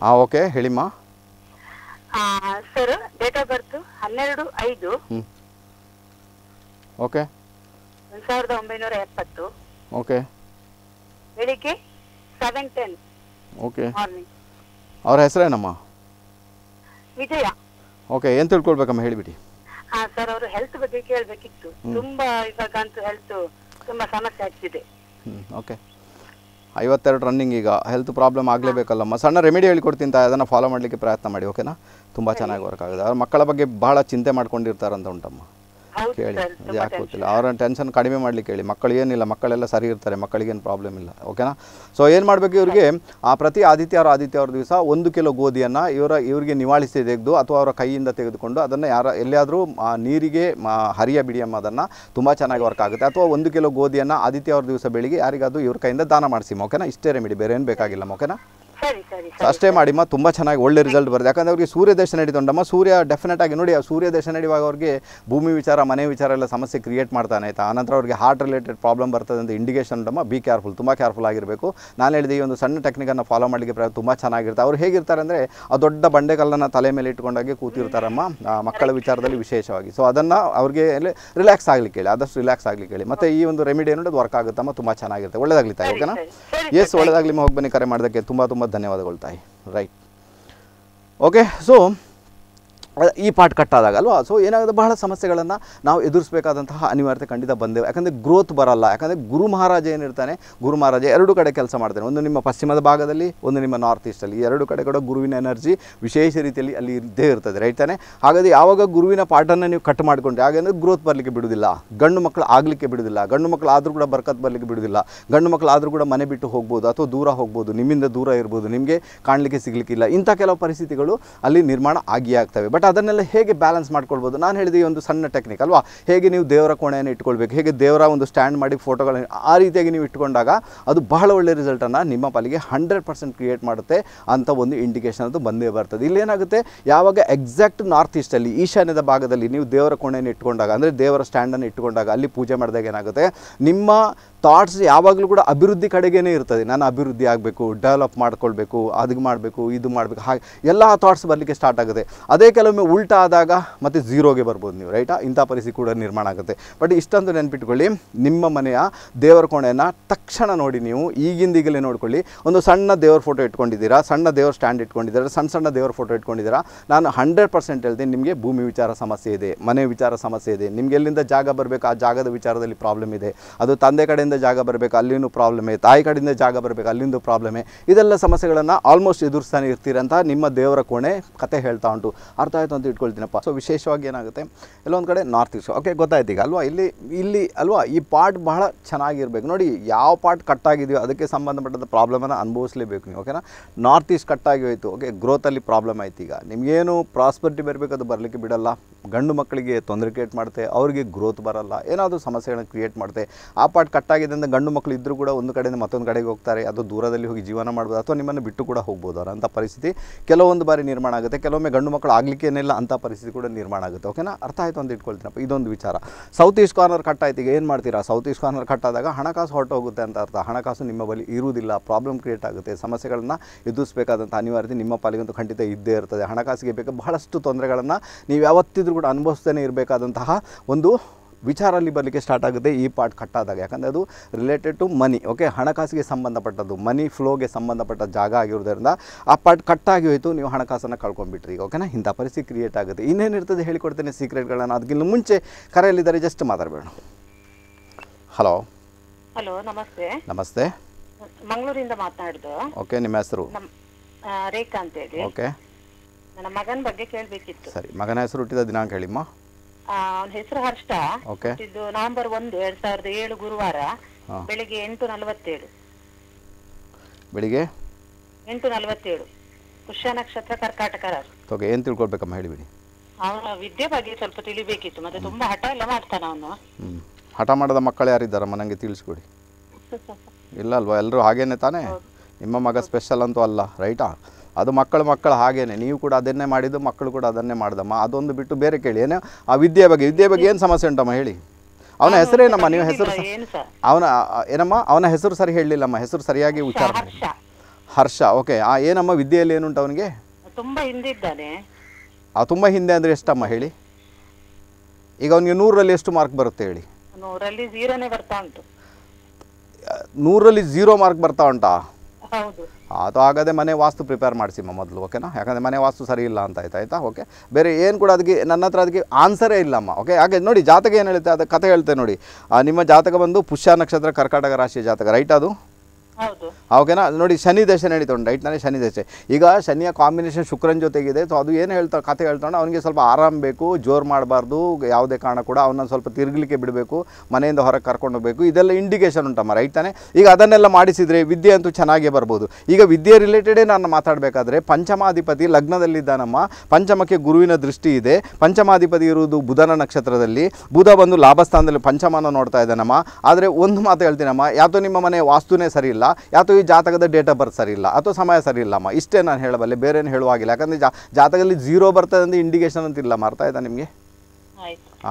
ಹಾಂ ಓಕೆ ಹೇಳಿಮ್ಮ ಸರ್ ಡೇಟ್ ಆಫ್ ಬರ್ತ್ ಹನ್ನೆರಡು ಐದು ಓಕೆ ಒಂದು ಸಾವಿರದ ಒಂಬೈನೂರ ಎಪ್ಪತ್ತು ಓಕೆ ಬೆಳಿಗ್ಗೆ ಸೆವೆನ್ ಟೆನ್ ಓಕೆ ಮಾರ್ನಿಂಗ್ ಅವ್ರ ಹೆಸರೇನಮ್ಮ ವಿಜಯ ಓಕೆ ಏನು ತಿಳ್ಕೊಳ್ಬೇಕಮ್ಮ ಹೇಳಿಬಿಡಿ ಹಾ ಸರ್ ಅವರು ಹೆಲ್ತ್ ಬಗ್ಗೆ ಕೇಳಬೇಕಿತ್ತು ತುಂಬಾ ಇವಾಗ ಅಂತೂ ಹೆಲ್ತ್ ತುಂಬಾ ಸಮಸ್ಯೆ ಆಗ್ತಿದೆ ಹ್ಮ್ ಓಕೆ ಐವತ್ತೆರಡು ರನ್ನಿಂಗ್ ಈಗ ಹೆಲ್ತ್ ಪ್ರಾಬ್ಲಮ್ ಆಗಲೇಬೇಕಲ್ಲಮ್ಮ ಸಣ್ಣ ರೆಮಿಡಿ ಹೇಳ್ಕೊಡ್ತೀನಿ ಅದನ್ನು ಫಾಲೋ ಮಾಡಲಿಕ್ಕೆ ಪ್ರಯತ್ನ ಮಾಡಿ ಓಕೆನಾ ತುಂಬ ಚೆನ್ನಾಗಿ ವರ್ಕ್ ಆಗಿದೆ ಅವ್ರ ಮಕ್ಕಳ ಬಗ್ಗೆ ಬಹಳ ಚಿಂತೆ ಮಾಡ್ಕೊಂಡಿರ್ತಾರಂತ ಉಂಟಮ್ಮ ಕೇಳಿ ಯಾಕೆ ಗೊತ್ತಿಲ್ಲ ಅವರನ್ನು ಟೆನ್ಷನ್ ಕಡಿಮೆ ಮಾಡಲಿಕ್ಕೆ ಹೇಳಿ ಮಕ್ಕಳು ಏನಿಲ್ಲ ಮಕ್ಕಳೆಲ್ಲ ಸರಿ ಇರ್ತಾರೆ ಮಕ್ಕಳಿಗೇನು ಪ್ರಾಬ್ಲಮ್ ಇಲ್ಲ ಓಕೆನಾ ಸೊ ಏನು ಮಾಡಬೇಕು ಇವರಿಗೆ ಆ ಪ್ರತಿ ಆದಿತ್ಯ ಅವ್ರ ದಿವಸ ಒಂದು ಕಿಲೋ ಗೋಧಿಯನ್ನು ಇವರ ಇವರಿಗೆ ನಿವಾಳಿಸಿ ತೆಗೆದು ಅಥವಾ ಅವರ ಕೈಯಿಂದ ತೆಗೆದುಕೊಂಡು ಅದನ್ನು ಯಾರ ಎಲ್ಲಿಯಾದರೂ ನೀರಿಗೆ ಹರಿಯ ಬಿಡಿಯಮ್ಮ ಅಮ್ಮ ಅದನ್ನು ತುಂಬ ಚೆನ್ನಾಗಿ ವರ್ಕ್ ಆಗುತ್ತೆ ಅಥವಾ ಒಂದು ಕಿಲೋ ಗೋಧಿಯನ್ನು ಆದಿತ್ಯವಾರ ದಿವಸ ಬೆಳಿಗ್ಗೆ ಯಾರಿಗಾದರೂ ಇವ್ರ ಕೈಯಿಂದ ದಾನ ಮಾಡಿಸಿ ಓಕೆನಾ ಇಷ್ಟೇ ರೆಮಿಡಿ ಬೇರೆ ಏನು ಬೇಕಾಗಿಲ್ಲ ಓಕೆನಾ ಅಷ್ಟೇ ಮಾಡಿಮ್ಮ ತುಂಬ ಚೆನ್ನಾಗಿ ಒಳ್ಳೆ ರಿಸಲ್ಟ್ ಬರುತ್ತೆ ಯಾಕಂದ್ರೆ ಅವ್ರಿಗೆ ಸೂರ್ಯ ದರ್ಶನ ನಡೀತೊಂಡಮ್ಮ ಸೂರ್ಯ ಡೆಫಿನೆಟ್ ಆಗಿ ನೋಡಿ ಆ ಸೂರ್ಯ ದರ್ಶನ ನಡೆಯುವಾಗ ಅವ್ರಿಗೆ ಭೂಮಿ ವಿಚಾರ ಮನೆ ವಿಚಾರ ಎಲ್ಲ ಸಮಸ್ಯೆ ಕ್ರಿಯೇಟ್ ಮಾಡ್ತಾನೆ ಆಯ್ತಾ ಆನಂತರ ಅವ್ರಿಗೆ ಹಾರ್ಟ್ ರಿಲೇಟೆಡ್ ಪ್ರಾಬ್ಲಮ್ ಬರ್ತದೆ ಅಂತ ಇಂಡಿಕೇಶನ್ ಉಂಟಮ್ಮ ಬಿ ಕೇರ್ಫುಲ್ ತುಂಬ ಕೇರ್ಫುಲ್ ಆಗಿರಬೇಕು ನಾನು ಹೇಳಿದೆ ಈ ಒಂದು ಸಣ್ಣ ಟೆಕ್ನಿಕನ್ನು ಫಾಲೋ ಮಾಡಲಿಕ್ಕೆ ತುಂಬ ಚೆನ್ನಾಗಿರ್ತಾರೆ ಅವ್ರು ಹೇಗಿರ್ತಾರೆ ಅಂದರೆ ಆ ದೊಡ್ಡ ಬಂಡೆಕಲ್ಲನ್ನು ತಲೆ ಮೇಲೆ ಇಟ್ಕೊಂಡಾಗೆ ಕೂತಿರ್ತಾರಮ್ಮ ಮಕ್ಕಳ ವಿಚಾರದಲ್ಲಿ ವಿಶೇಷವಾಗಿ ಸೊ ಅದನ್ನು ಅವ್ರಿಗೆ ರಿಲ್ಯಾಕ್ಸ್ ಆಗಲಿಕ್ಕೆ ಹೇಳಿ ಆದಷ್ಟು ರಿಲ್ಯಾಕ್ಸ್ ಆಗಲಿಕ್ಕೆ ಹೇಳಿ ಮತ್ತೆ ಈ ಒಂದು ರೆಮಿಡಿ ನೋಡೋದು ವರ್ಕ್ ಆಗುತ್ತಮ್ಮ ತುಂಬ ಚೆನ್ನಾಗಿರುತ್ತೆ ತಾಯಿ ಓಕೆನಾ ಎಸ್ ಒಳ್ಳೆದಾಗ್ಲಿಮ್ಮ ಹೋಗಿ ಬನ್ನಿ ಕರೆ ಮಾಡೋದಕ್ಕೆ ತುಂಬ ತುಂಬ ಧನ್ಯವಾದಗಳು ತಾಯಿ ರೈಟ್ ಓಕೆ ಸೊ ಈ ಪಾರ್ಟ್ ಅಲ್ವಾ ಸೊ ಏನಾಗುತ್ತೆ ಬಹಳ ಸಮಸ್ಯೆಗಳನ್ನು ನಾವು ಎದುರಿಸಬೇಕಾದಂತಹ ಅನಿವಾರ್ಯತೆ ಖಂಡಿತ ಬಂದೇವೆ ಯಾಕಂದರೆ ಗ್ರೋತ್ ಬರಲ್ಲ ಯಾಕಂದರೆ ಗುರು ಮಹಾರಾಜ ಏನಿರ್ತಾನೆ ಗುರು ಮಹಾರಾಜ ಎರಡು ಕಡೆ ಕೆಲಸ ಮಾಡ್ತಾನೆ ಒಂದು ನಿಮ್ಮ ಪಶ್ಚಿಮದ ಭಾಗದಲ್ಲಿ ಒಂದು ನಿಮ್ಮ ನಾರ್ತ್ ಈಸ್ಟಲ್ಲಿ ಈ ಎರಡು ಕಡೆ ಕೂಡ ಗುರುವಿನ ಎನರ್ಜಿ ವಿಶೇಷ ರೀತಿಯಲ್ಲಿ ಅಲ್ಲಿ ಇದ್ದೇ ಇರ್ತದೆ ರೈಟ್ ತಾನೆ ಹಾಗಾದರೆ ಯಾವಾಗ ಗುರುವಿನ ಪಾಠನ ನೀವು ಕಟ್ ಮಾಡಿಕೊಂಡ್ರೆ ಹಾಗೆಂದರೆ ಗ್ರೋತ್ ಬರಲಿಕ್ಕೆ ಬಿಡೋದಿಲ್ಲ ಗಂಡು ಮಕ್ಕಳು ಆಗಲಿಕ್ಕೆ ಬಿಡೋದಿಲ್ಲ ಗಂಡು ಮಕ್ಕಳು ಆದರೂ ಕೂಡ ಬರ್ಕತ್ ಬರಲಿಕ್ಕೆ ಬಿಡೋದಿಲ್ಲ ಗಂಡು ಮಕ್ಕಳು ಆದರೂ ಕೂಡ ಮನೆ ಬಿಟ್ಟು ಹೋಗ್ಬೋದು ಅಥವಾ ದೂರ ಹೋಗ್ಬೋದು ನಿಮ್ಮಿಂದ ದೂರ ಇರ್ಬೋದು ನಿಮಗೆ ಕಾಣಲಿಕ್ಕೆ ಸಿಗಲಿಕ್ಕಿಲ್ಲ ಇಂಥ ಕೆಲವು ಪರಿಸ್ಥಿತಿಗಳು ಅಲ್ಲಿ ನಿರ್ಮಾಣ ಆಗಿಯೇ ಆಗ್ತವೆ ಬಟ್ ಬಟ್ ಅದನ್ನೆಲ್ಲ ಹೇಗೆ ಬ್ಯಾಲೆನ್ಸ್ ಮಾಡ್ಕೊಳ್ಬೋದು ನಾನು ಹೇಳಿದ ಈ ಒಂದು ಸಣ್ಣ ಟೆಕ್ನಿಕ್ ಅಲ್ವಾ ಹೇಗೆ ನೀವು ದೇವರ ಕೋಣೆಯನ್ನು ಇಟ್ಕೊಳ್ಬೇಕು ಹೇಗೆ ದೇವರ ಒಂದು ಸ್ಟ್ಯಾಂಡ್ ಮಾಡಿ ಫೋಟೋಗಳನ್ನು ಆ ರೀತಿಯಾಗಿ ನೀವು ಇಟ್ಕೊಂಡಾಗ ಅದು ಬಹಳ ಒಳ್ಳೆಯ ರಿಸಲ್ಟನ್ನು ನಿಮ್ಮ ಪಾಲಿಗೆ ಹಂಡ್ರೆಡ್ ಪರ್ಸೆಂಟ್ ಕ್ರಿಯೇಟ್ ಮಾಡುತ್ತೆ ಅಂತ ಒಂದು ಇಂಡಿಕೇಶನ್ ಅದು ಬಂದೇ ಬರ್ತದೆ ಇಲ್ಲೇನಾಗುತ್ತೆ ಯಾವಾಗ ಎಕ್ಸಾಕ್ಟ್ ನಾರ್ತ್ ಈಸ್ಟಲ್ಲಿ ಈಶಾನ್ಯದ ಭಾಗದಲ್ಲಿ ನೀವು ದೇವರ ಕೋಣೆಯನ್ನು ಇಟ್ಕೊಂಡಾಗ ಅಂದರೆ ದೇವರ ಸ್ಟ್ಯಾಂಡನ್ನು ಇಟ್ಕೊಂಡಾಗ ಅಲ್ಲಿ ಪೂಜೆ ಮಾಡಿದಾಗ ಏನಾಗುತ್ತೆ ನಿಮ್ಮ ಥಾಟ್ಸ್ ಯಾವಾಗಲೂ ಕೂಡ ಅಭಿವೃದ್ಧಿ ಕಡೆಗೇನೆ ಇರ್ತದೆ ನಾನು ಅಭಿವೃದ್ಧಿ ಆಗಬೇಕು ಡೆವಲಪ್ ಮಾಡ್ಕೊಳ್ಬೇಕು ಅದಕ್ಕೆ ಮಾಡಬೇಕು ಇದು ಮಾಡಬೇಕು ಹಾಗೆ ಎಲ್ಲ ಥಾಟ್ಸ್ ಬರಲಿಕ್ಕೆ ಸ್ಟಾರ್ಟ್ ಆಗುತ್ತೆ ಅದೇ ಕೆಲವು ಕೆಲವೊಮ್ಮೆ ಮತ್ತೆ ಆದಾಗ ಮತ್ತು ಝೀರೋಗೆ ಬರ್ಬೋದು ನೀವು ರೈಟಾ ಇಂಥ ಪರಿಸ್ಥಿತಿ ಕೂಡ ನಿರ್ಮಾಣ ಆಗುತ್ತೆ ಬಟ್ ಇಷ್ಟಂತೂ ನೆನಪಿಟ್ಕೊಳ್ಳಿ ನಿಮ್ಮ ಮನೆಯ ದೇವರ ಕೋಣೆಯನ್ನು ತಕ್ಷಣ ನೋಡಿ ನೀವು ಈಗಿಂದೀಗಲೇ ನೋಡ್ಕೊಳ್ಳಿ ಒಂದು ಸಣ್ಣ ದೇವರ ಫೋಟೋ ಇಟ್ಕೊಂಡಿದ್ದೀರಾ ಸಣ್ಣ ದೇವರ ಸ್ಟ್ಯಾಂಡ್ ಇಟ್ಕೊಂಡಿದ್ದೀರಾ ಸಣ್ಣ ಸಣ್ಣ ದೇವರ ಫೋಟೋ ಇಟ್ಕೊಂಡಿದ್ದೀರಾ ನಾನು ಹಂಡ್ರೆಡ್ ಪರ್ಸೆಂಟ್ ಹೇಳ್ತೀನಿ ನಿಮಗೆ ಭೂಮಿ ವಿಚಾರ ಸಮಸ್ಯೆ ಇದೆ ಮನೆ ವಿಚಾರ ಸಮಸ್ಯೆ ಇದೆ ನಿಮಗೆ ಎಲ್ಲಿಂದ ಜಾಗ ಬರಬೇಕು ಆ ಜಾಗದ ವಿಚಾರದಲ್ಲಿ ಪ್ರಾಬ್ಲಮ್ ಇದೆ ಅದು ತಂದೆ ಕಡೆಯಿಂದ ಜಾಗ ಬರಬೇಕು ಅಲ್ಲಿನೂ ಇದೆ ತಾಯಿ ಕಡೆಯಿಂದ ಜಾಗ ಬರಬೇಕು ಅಲ್ಲಿಂದು ಪ್ರಾಬ್ಲಮ್ ಇದೆಲ್ಲ ಸಮಸ್ಯೆಗಳನ್ನು ಆಲ್ಮೋಸ್ಟ್ ಎದುರಿಸ್ತಾನೆ ಇರ್ತೀರಂತ ನಿಮ್ಮ ದೇವರ ಕೋಣೆ ಕತೆ ಹೇಳ್ತಾ ಉಂಟು ಅರ್ಥ ಗೊತ್ತಾಯಿತು ಅಂತ ಇಟ್ಕೊಳ್ತೀನಪ್ಪ ಸೊ ವಿಶೇಷವಾಗಿ ಏನಾಗುತ್ತೆ ಎಲ್ಲೊಂದು ಕಡೆ ನಾರ್ತ್ ಈಸ್ಟ್ ಓಕೆ ಗೊತ್ತಾಯ್ತು ಈಗ ಅಲ್ವಾ ಇಲ್ಲಿ ಇಲ್ಲಿ ಅಲ್ವಾ ಈ ಪಾರ್ಟ್ ಬಹಳ ಚೆನ್ನಾಗಿರ್ಬೇಕು ನೋಡಿ ಯಾವ ಪಾರ್ಟ್ ಕಟ್ಟಾಗಿದೆಯೋ ಅದಕ್ಕೆ ಸಂಬಂಧಪಟ್ಟಂಥ ಪ್ರಾಬ್ಲಮನ್ನು ಅನುಭವಿಸಲೇಬೇಕು ನೀವು ಓಕೆನಾ ನಾರ್ತ್ ಈಸ್ಟ್ ಕಟ್ಟಾಗಿ ಹೋಯಿತು ಓಕೆ ಗ್ರೋತಲ್ಲಿ ಪ್ರಾಬ್ಲಮ್ ಆಯ್ತು ಈಗ ನಿಮಗೇನು ಪ್ರಾಸ್ಪರ್ಟಿ ಬರಬೇಕು ಅದು ಬರಲಿಕ್ಕೆ ಬಿಡಲ್ಲ ಗಂಡು ಮಕ್ಕಳಿಗೆ ತೊಂದರೆ ಕ್ರಿಯೇಟ್ ಮಾಡುತ್ತೆ ಅವರಿಗೆ ಗ್ರೋತ್ ಬರಲ್ಲ ಏನಾದರೂ ಸಮಸ್ಯೆಗಳನ್ನು ಕ್ರಿಯೇಟ್ ಮಾಡುತ್ತೆ ಆ ಪಾರ್ಟ್ ಕಟ್ಟಾಗಿದ್ದರಿಂದ ಅಂದರೆ ಗಂಡು ಮಕ್ಕಳು ಇದ್ದರೂ ಕೂಡ ಒಂದು ಕಡೆಯಿಂದ ಮತ್ತೊಂದು ಕಡೆಗೆ ಹೋಗ್ತಾರೆ ಅದು ದೂರದಲ್ಲಿ ಹೋಗಿ ಜೀವನ ಮಾಡ್ಬೋದು ಅಥವಾ ನಿಮ್ಮನ್ನು ಬಿಟ್ಟು ಕೂಡ ಹೋಗ್ಬೋದು ಅಂತ ಪರಿಸ್ಥಿತಿ ಕೆಲವೊಂದು ಬಾರಿ ನಿರ್ಮಾಣ ಆಗುತ್ತೆ ಕೆಲವೊಮ್ಮೆ ಗಂಡು ಮಕ್ಕಳು ಆಗಲಿಕ್ಕೆ ಏನಿಲ್ಲ ಅಂಥ ಪರಿಸ್ಥಿತಿ ಕೂಡ ನಿರ್ಮಾಣ ಆಗುತ್ತೆ ಓಕೆನಾ ಅರ್ಥ ಆಯಿತು ಅಂತ ಇಟ್ಕೊಳ್ತೀನಪ್ಪ ಇದೊಂದು ವಿಚಾರ ಸೌತ್ ಈಸ್ಟ್ ಕಾರ್ನರ್ ಕಟ್ ಆಯ್ತು ಏನು ಮಾಡ್ತೀರಾ ಸೌತ್ ಈಸ್ಟ್ ಕಾರ್ನರ್ ಕಟ್ ಆದಾಗ ಹಣಕಾಸು ಹೊರಟೋಗುತ್ತೆ ಅಂತ ಅರ್ಥ ಹಣಕಾಸು ನಿಮ್ಮ ಬಳಿ ಇರುವುದಿಲ್ಲ ಪ್ರಾಬ್ಲಮ್ ಕ್ರಿಯೇಟ್ ಆಗುತ್ತೆ ಸಮಸ್ಯೆಗಳನ್ನು ಎದುರಿಸಬೇಕಾದಂಥ ಅನಿವಾರ್ಯತೆ ನಿಮ್ಮ ಪಾಲಿಗಂತೂ ಖಂಡಿತ ಇದ್ದೇ ಇರ್ತದೆ ಹಣಕಾಸಿಗೆ ಬೇಕಾದ ಬಹಳಷ್ಟು ತೊಂದರೆಗಳನ್ನು ನೀವು ಯಾವತ್ತಿದ್ರೂ ಕೂಡ ಅನುಭವಿಸ್ತೇನೆ ಇರಬೇಕಾದಂತಹ ಒಂದು ವಿಚಾರ ಅಲ್ಲಿ ಬರಲಿಕ್ಕೆ ಸ್ಟಾರ್ಟ್ ಆಗುತ್ತೆ ಈ ಪಾರ್ಟ್ ಕಟ್ಟಾದಾಗ ಯಾಕಂದರೆ ಅದು ರಿಲೇಟೆಡ್ ಟು ಮನಿ ಓಕೆ ಹಣಕಾಸಿಗೆ ಸಂಬಂಧಪಟ್ಟದ್ದು ಮನಿ ಫ್ಲೋಗೆ ಸಂಬಂಧಪಟ್ಟ ಜಾಗ ಆಗಿರೋದ್ರಿಂದ ಆ ಪಾರ್ಟ್ ಕಟ್ಟಾಗಿ ಹೋಯಿತು ನೀವು ಹಣಕಾಸನ್ನು ಕಳ್ಕೊಂಡ್ಬಿಟ್ರಿ ಈಗ ಓಕೆನಾ ಇಂಥ ಪರಿಸ್ಥಿತಿ ಕ್ರಿಯೇಟ್ ಆಗುತ್ತೆ ಇನ್ನೇನಿರ್ತದೆ ಹೇಳಿಕೊಡ್ತೇನೆ ಸೀಕ್ರೆಟ್ಗಳನ್ನು ಅದಕ್ಕಿಂತ ಮುಂಚೆ ಕರೆಯಲ್ಲಿದ್ದಾರೆ ಜಸ್ಟ್ ಮಾತಾಡಬೇಡ ಹಲೋ ಹಲೋ ನಮಸ್ತೆ ನಮಸ್ತೆ ಮಂಗಳೂರಿಂದ ಮಾತಾಡ್ತೀರಾ ಓಕೆ ನಿಮ್ಮ ಹೆಸರು ರೇಖಾ ಅಂತ ಹೇಳಿ ಓಕೆ ನನ್ನ ಮಗನ ಬಗ್ಗೆ ಕೇಳಬೇಕಿತ್ತು ಸರಿ ಮಗನ ಹೆಸರು ಹುಟ್ಟಿದ ದಿನಾಂಕ ಹೇಳಿಮ್ಮ ಅವನ ಹೆಸರು ಹರ್ಷ ಇದು ನವೆಂಬರ್ ಒಂದು ಎರಡ್ ಸಾವಿರದ ಏಳು ಗುರುವಾರ ಬೆಳಿಗ್ಗೆ ಎಂಟು ನಲವತ್ತೇಳು ಬೆಳಿಗ್ಗೆ ಎಂಟು ನಲವತ್ತೇಳು ಪುಷ್ಯ ನಕ್ಷತ್ರ ಕರ್ಕಾಟಕ ರಾಶಿ ಓಕೆ ಏನ್ ತಿಳ್ಕೊಳ್ಬೇಕಮ್ಮ ಹೇಳಿಬಿಡಿ ಅವನ ವಿದ್ಯೆ ಬಗ್ಗೆ ಸ್ವಲ್ಪ ತಿಳಿಬೇಕಿತ್ತು ಮತ್ತೆ ತುಂಬಾ ಹಠ ಎಲ್ಲ ಮಾಡ್ತಾನ ಅವನು ಹಠ ಮಾಡದ ಮಕ್ಕಳು ಯಾರಿದ್ದಾರಮ್ಮ ನಂಗೆ ತಿಳಿಸ್ಕೊಡಿ <laughs> ಇಲ್ಲ ಅಲ್ವಾ ಎಲ್ಲರೂ ಹಾಗೇನೆ ತಾನೇ ನಿಮ್ಮ ಮಗ ಸ್ಪೆಷಲ್ ಅಂತೂ ಅಲ್ಲ ರೈಟಾ ಅದು ಮಕ್ಕಳು ಮಕ್ಕಳು ಹಾಗೇನೆ ನೀವು ಕೂಡ ಅದನ್ನೇ ಮಾಡಿದ್ದು ಮಕ್ಕಳು ಕೂಡ ಅದನ್ನೇ ಮಾಡಿದಮ್ಮ ಅದೊಂದು ಬಿಟ್ಟು ಬೇರೆ ಕೇಳಿ ಏನೋ ಆ ವಿದ್ಯೆ ಬಗ್ಗೆ ವಿದ್ಯೆ ಬಗ್ಗೆ ಏನು ಸಮಸ್ಯೆ ಉಂಟಮ್ಮ ಹೇಳಿ ಅವನ ಹೆಸರೇನಮ್ಮ ನೀವು ಹೆಸರು ಅವನ ಏನಮ್ಮ ಅವನ ಹೆಸರು ಸರಿ ಹೇಳಲಿಲ್ಲಮ್ಮ ಹೆಸರು ಸರಿಯಾಗಿ ಉಚ್ಚಾರ ಹರ್ಷ ಓಕೆ ಆ ಏನಮ್ಮ ವಿದ್ಯೆಯಲ್ಲಿ ಏನುಂಟು ಅವನಿಗೆ ತುಂಬ ಹಿಂದೆ ಆ ತುಂಬ ಹಿಂದೆ ಅಂದರೆ ಎಷ್ಟಮ್ಮ ಹೇಳಿ ಈಗ ಅವನಿಗೆ ನೂರರಲ್ಲಿ ಎಷ್ಟು ಮಾರ್ಕ್ ಬರುತ್ತೆ ಹೇಳಿ ನೂರಲ್ಲಿ ಬರ್ತಾ ಉಂಟು ನೂರಲ್ಲಿ ಜೀರೋ ಮಾರ್ಕ್ ಬರ್ತಾ ಉಂಟಾ ಅದು ಆಗದೆ ಮನೆ ವಾಸ್ತು ಪ್ರಿಪೇರ್ ಮಾಡಿಸಿಮ್ಮ ಮೊದಲು ಓಕೆನಾ ಯಾಕಂದರೆ ಮನೆ ವಾಸ್ತು ಸರಿ ಇಲ್ಲ ಅಂತ ಆಯ್ತು ಆಯಿತಾ ಓಕೆ ಬೇರೆ ಏನು ಕೂಡ ಅದಕ್ಕೆ ನನ್ನ ಹತ್ರ ಅದಕ್ಕೆ ಆನ್ಸರೇ ಇಲ್ಲಮ್ಮ ಓಕೆ ಹಾಗೆ ನೋಡಿ ಜಾತಕ ಏನು ಹೇಳುತ್ತೆ ಅದು ಕಥೆ ಹೇಳ್ತೆ ನೋಡಿ ನಿಮ್ಮ ಜಾತಕ ಬಂದು ಪುಷ್ಯ ನಕ್ಷತ್ರ ಕರ್ಕಾಟಕ ರಾಶಿಯ ಜಾತಕ ರೈಟ್ ಅದು ಓಕೆನಾ ನೋಡಿ ಶನಿ ದಶೆ ನಡೀತಾ ಉಂಟು ರೈಟ್ ನಾನೇ ಶನಿ ದಶೆ ಈಗ ಶನಿಯ ಕಾಂಬಿನೇಷನ್ ಶುಕ್ರನ ಜೊತೆಗಿದೆ ಸೊ ಅದು ಏನು ಹೇಳ್ತಾ ಕತೆ ಹೇಳ್ತಾನೆ ಅವನಿಗೆ ಸ್ವಲ್ಪ ಆರಾಮ್ ಬೇಕು ಜೋರ್ ಮಾಡಬಾರ್ದು ಯಾವುದೇ ಕಾರಣ ಕೂಡ ಅವನನ್ನು ಸ್ವಲ್ಪ ತಿರುಗಲಿಕ್ಕೆ ಬಿಡಬೇಕು ಮನೆಯಿಂದ ಹೊರಗೆ ಕರ್ಕೊಂಡು ಹೋಗಬೇಕು ಇದೆಲ್ಲ ಇಂಡಿಕೇಷನ್ ಉಂಟಮ್ಮ ರೈಟ್ ತಾನೆ ಈಗ ಅದನ್ನೆಲ್ಲ ಮಾಡಿಸಿದರೆ ವಿದ್ಯೆ ಅಂತೂ ಚೆನ್ನಾಗೇ ಬರ್ಬೋದು ಈಗ ವಿದ್ಯೆ ರಿಲೇಟೆಡೇ ನಾನು ಮಾತಾಡಬೇಕಾದ್ರೆ ಪಂಚಮಾಧಿಪತಿ ಲಗ್ನದಲ್ಲಿದ್ದಾನಮ್ಮ ಪಂಚಮಕ್ಕೆ ಗುರುವಿನ ದೃಷ್ಟಿ ಇದೆ ಪಂಚಮಾಧಿಪತಿ ಇರುವುದು ಬುಧನ ನಕ್ಷತ್ರದಲ್ಲಿ ಬುಧ ಬಂದು ಲಾಭಸ್ಥಾನದಲ್ಲಿ ಪಂಚಮನ ನೋಡ್ತಾ ಇದ್ದಾನಮ್ಮ ಆದರೆ ಒಂದು ಮಾತು ಹೇಳ್ತೀನಮ್ಮ ಯಾತೋ ನಿಮ್ಮ ಮನೆ ವಾಸ್ತುನೇ ಸರಿ ಇಲ್ಲ ಇಲ್ಲ ಅಥವಾ ಈ ಜಾತಕದ ಡೇಟ್ ಆಫ್ ಬರ್ತ್ ಸರಿ ಇಲ್ಲ ಅಥವಾ ಸಮಯ ಸರಿ ಇಲ್ಲಮ್ಮ ಇಷ್ಟೇ ನಾನು ಹೇಳಬಲ್ಲೆ ಏನು ಹೇಳುವಾಗಿಲ್ಲ ಯಾಕಂದರೆ ಜಾತಕದಲ್ಲಿ ಜೀರೋ ಬರ್ತದೆ ಅಂದರೆ ಇಂಡಿಕೇಷನ್ ಅಂತ ಇಲ್ಲಮ್ಮ ಅರ್ಥ ನಿಮಗೆ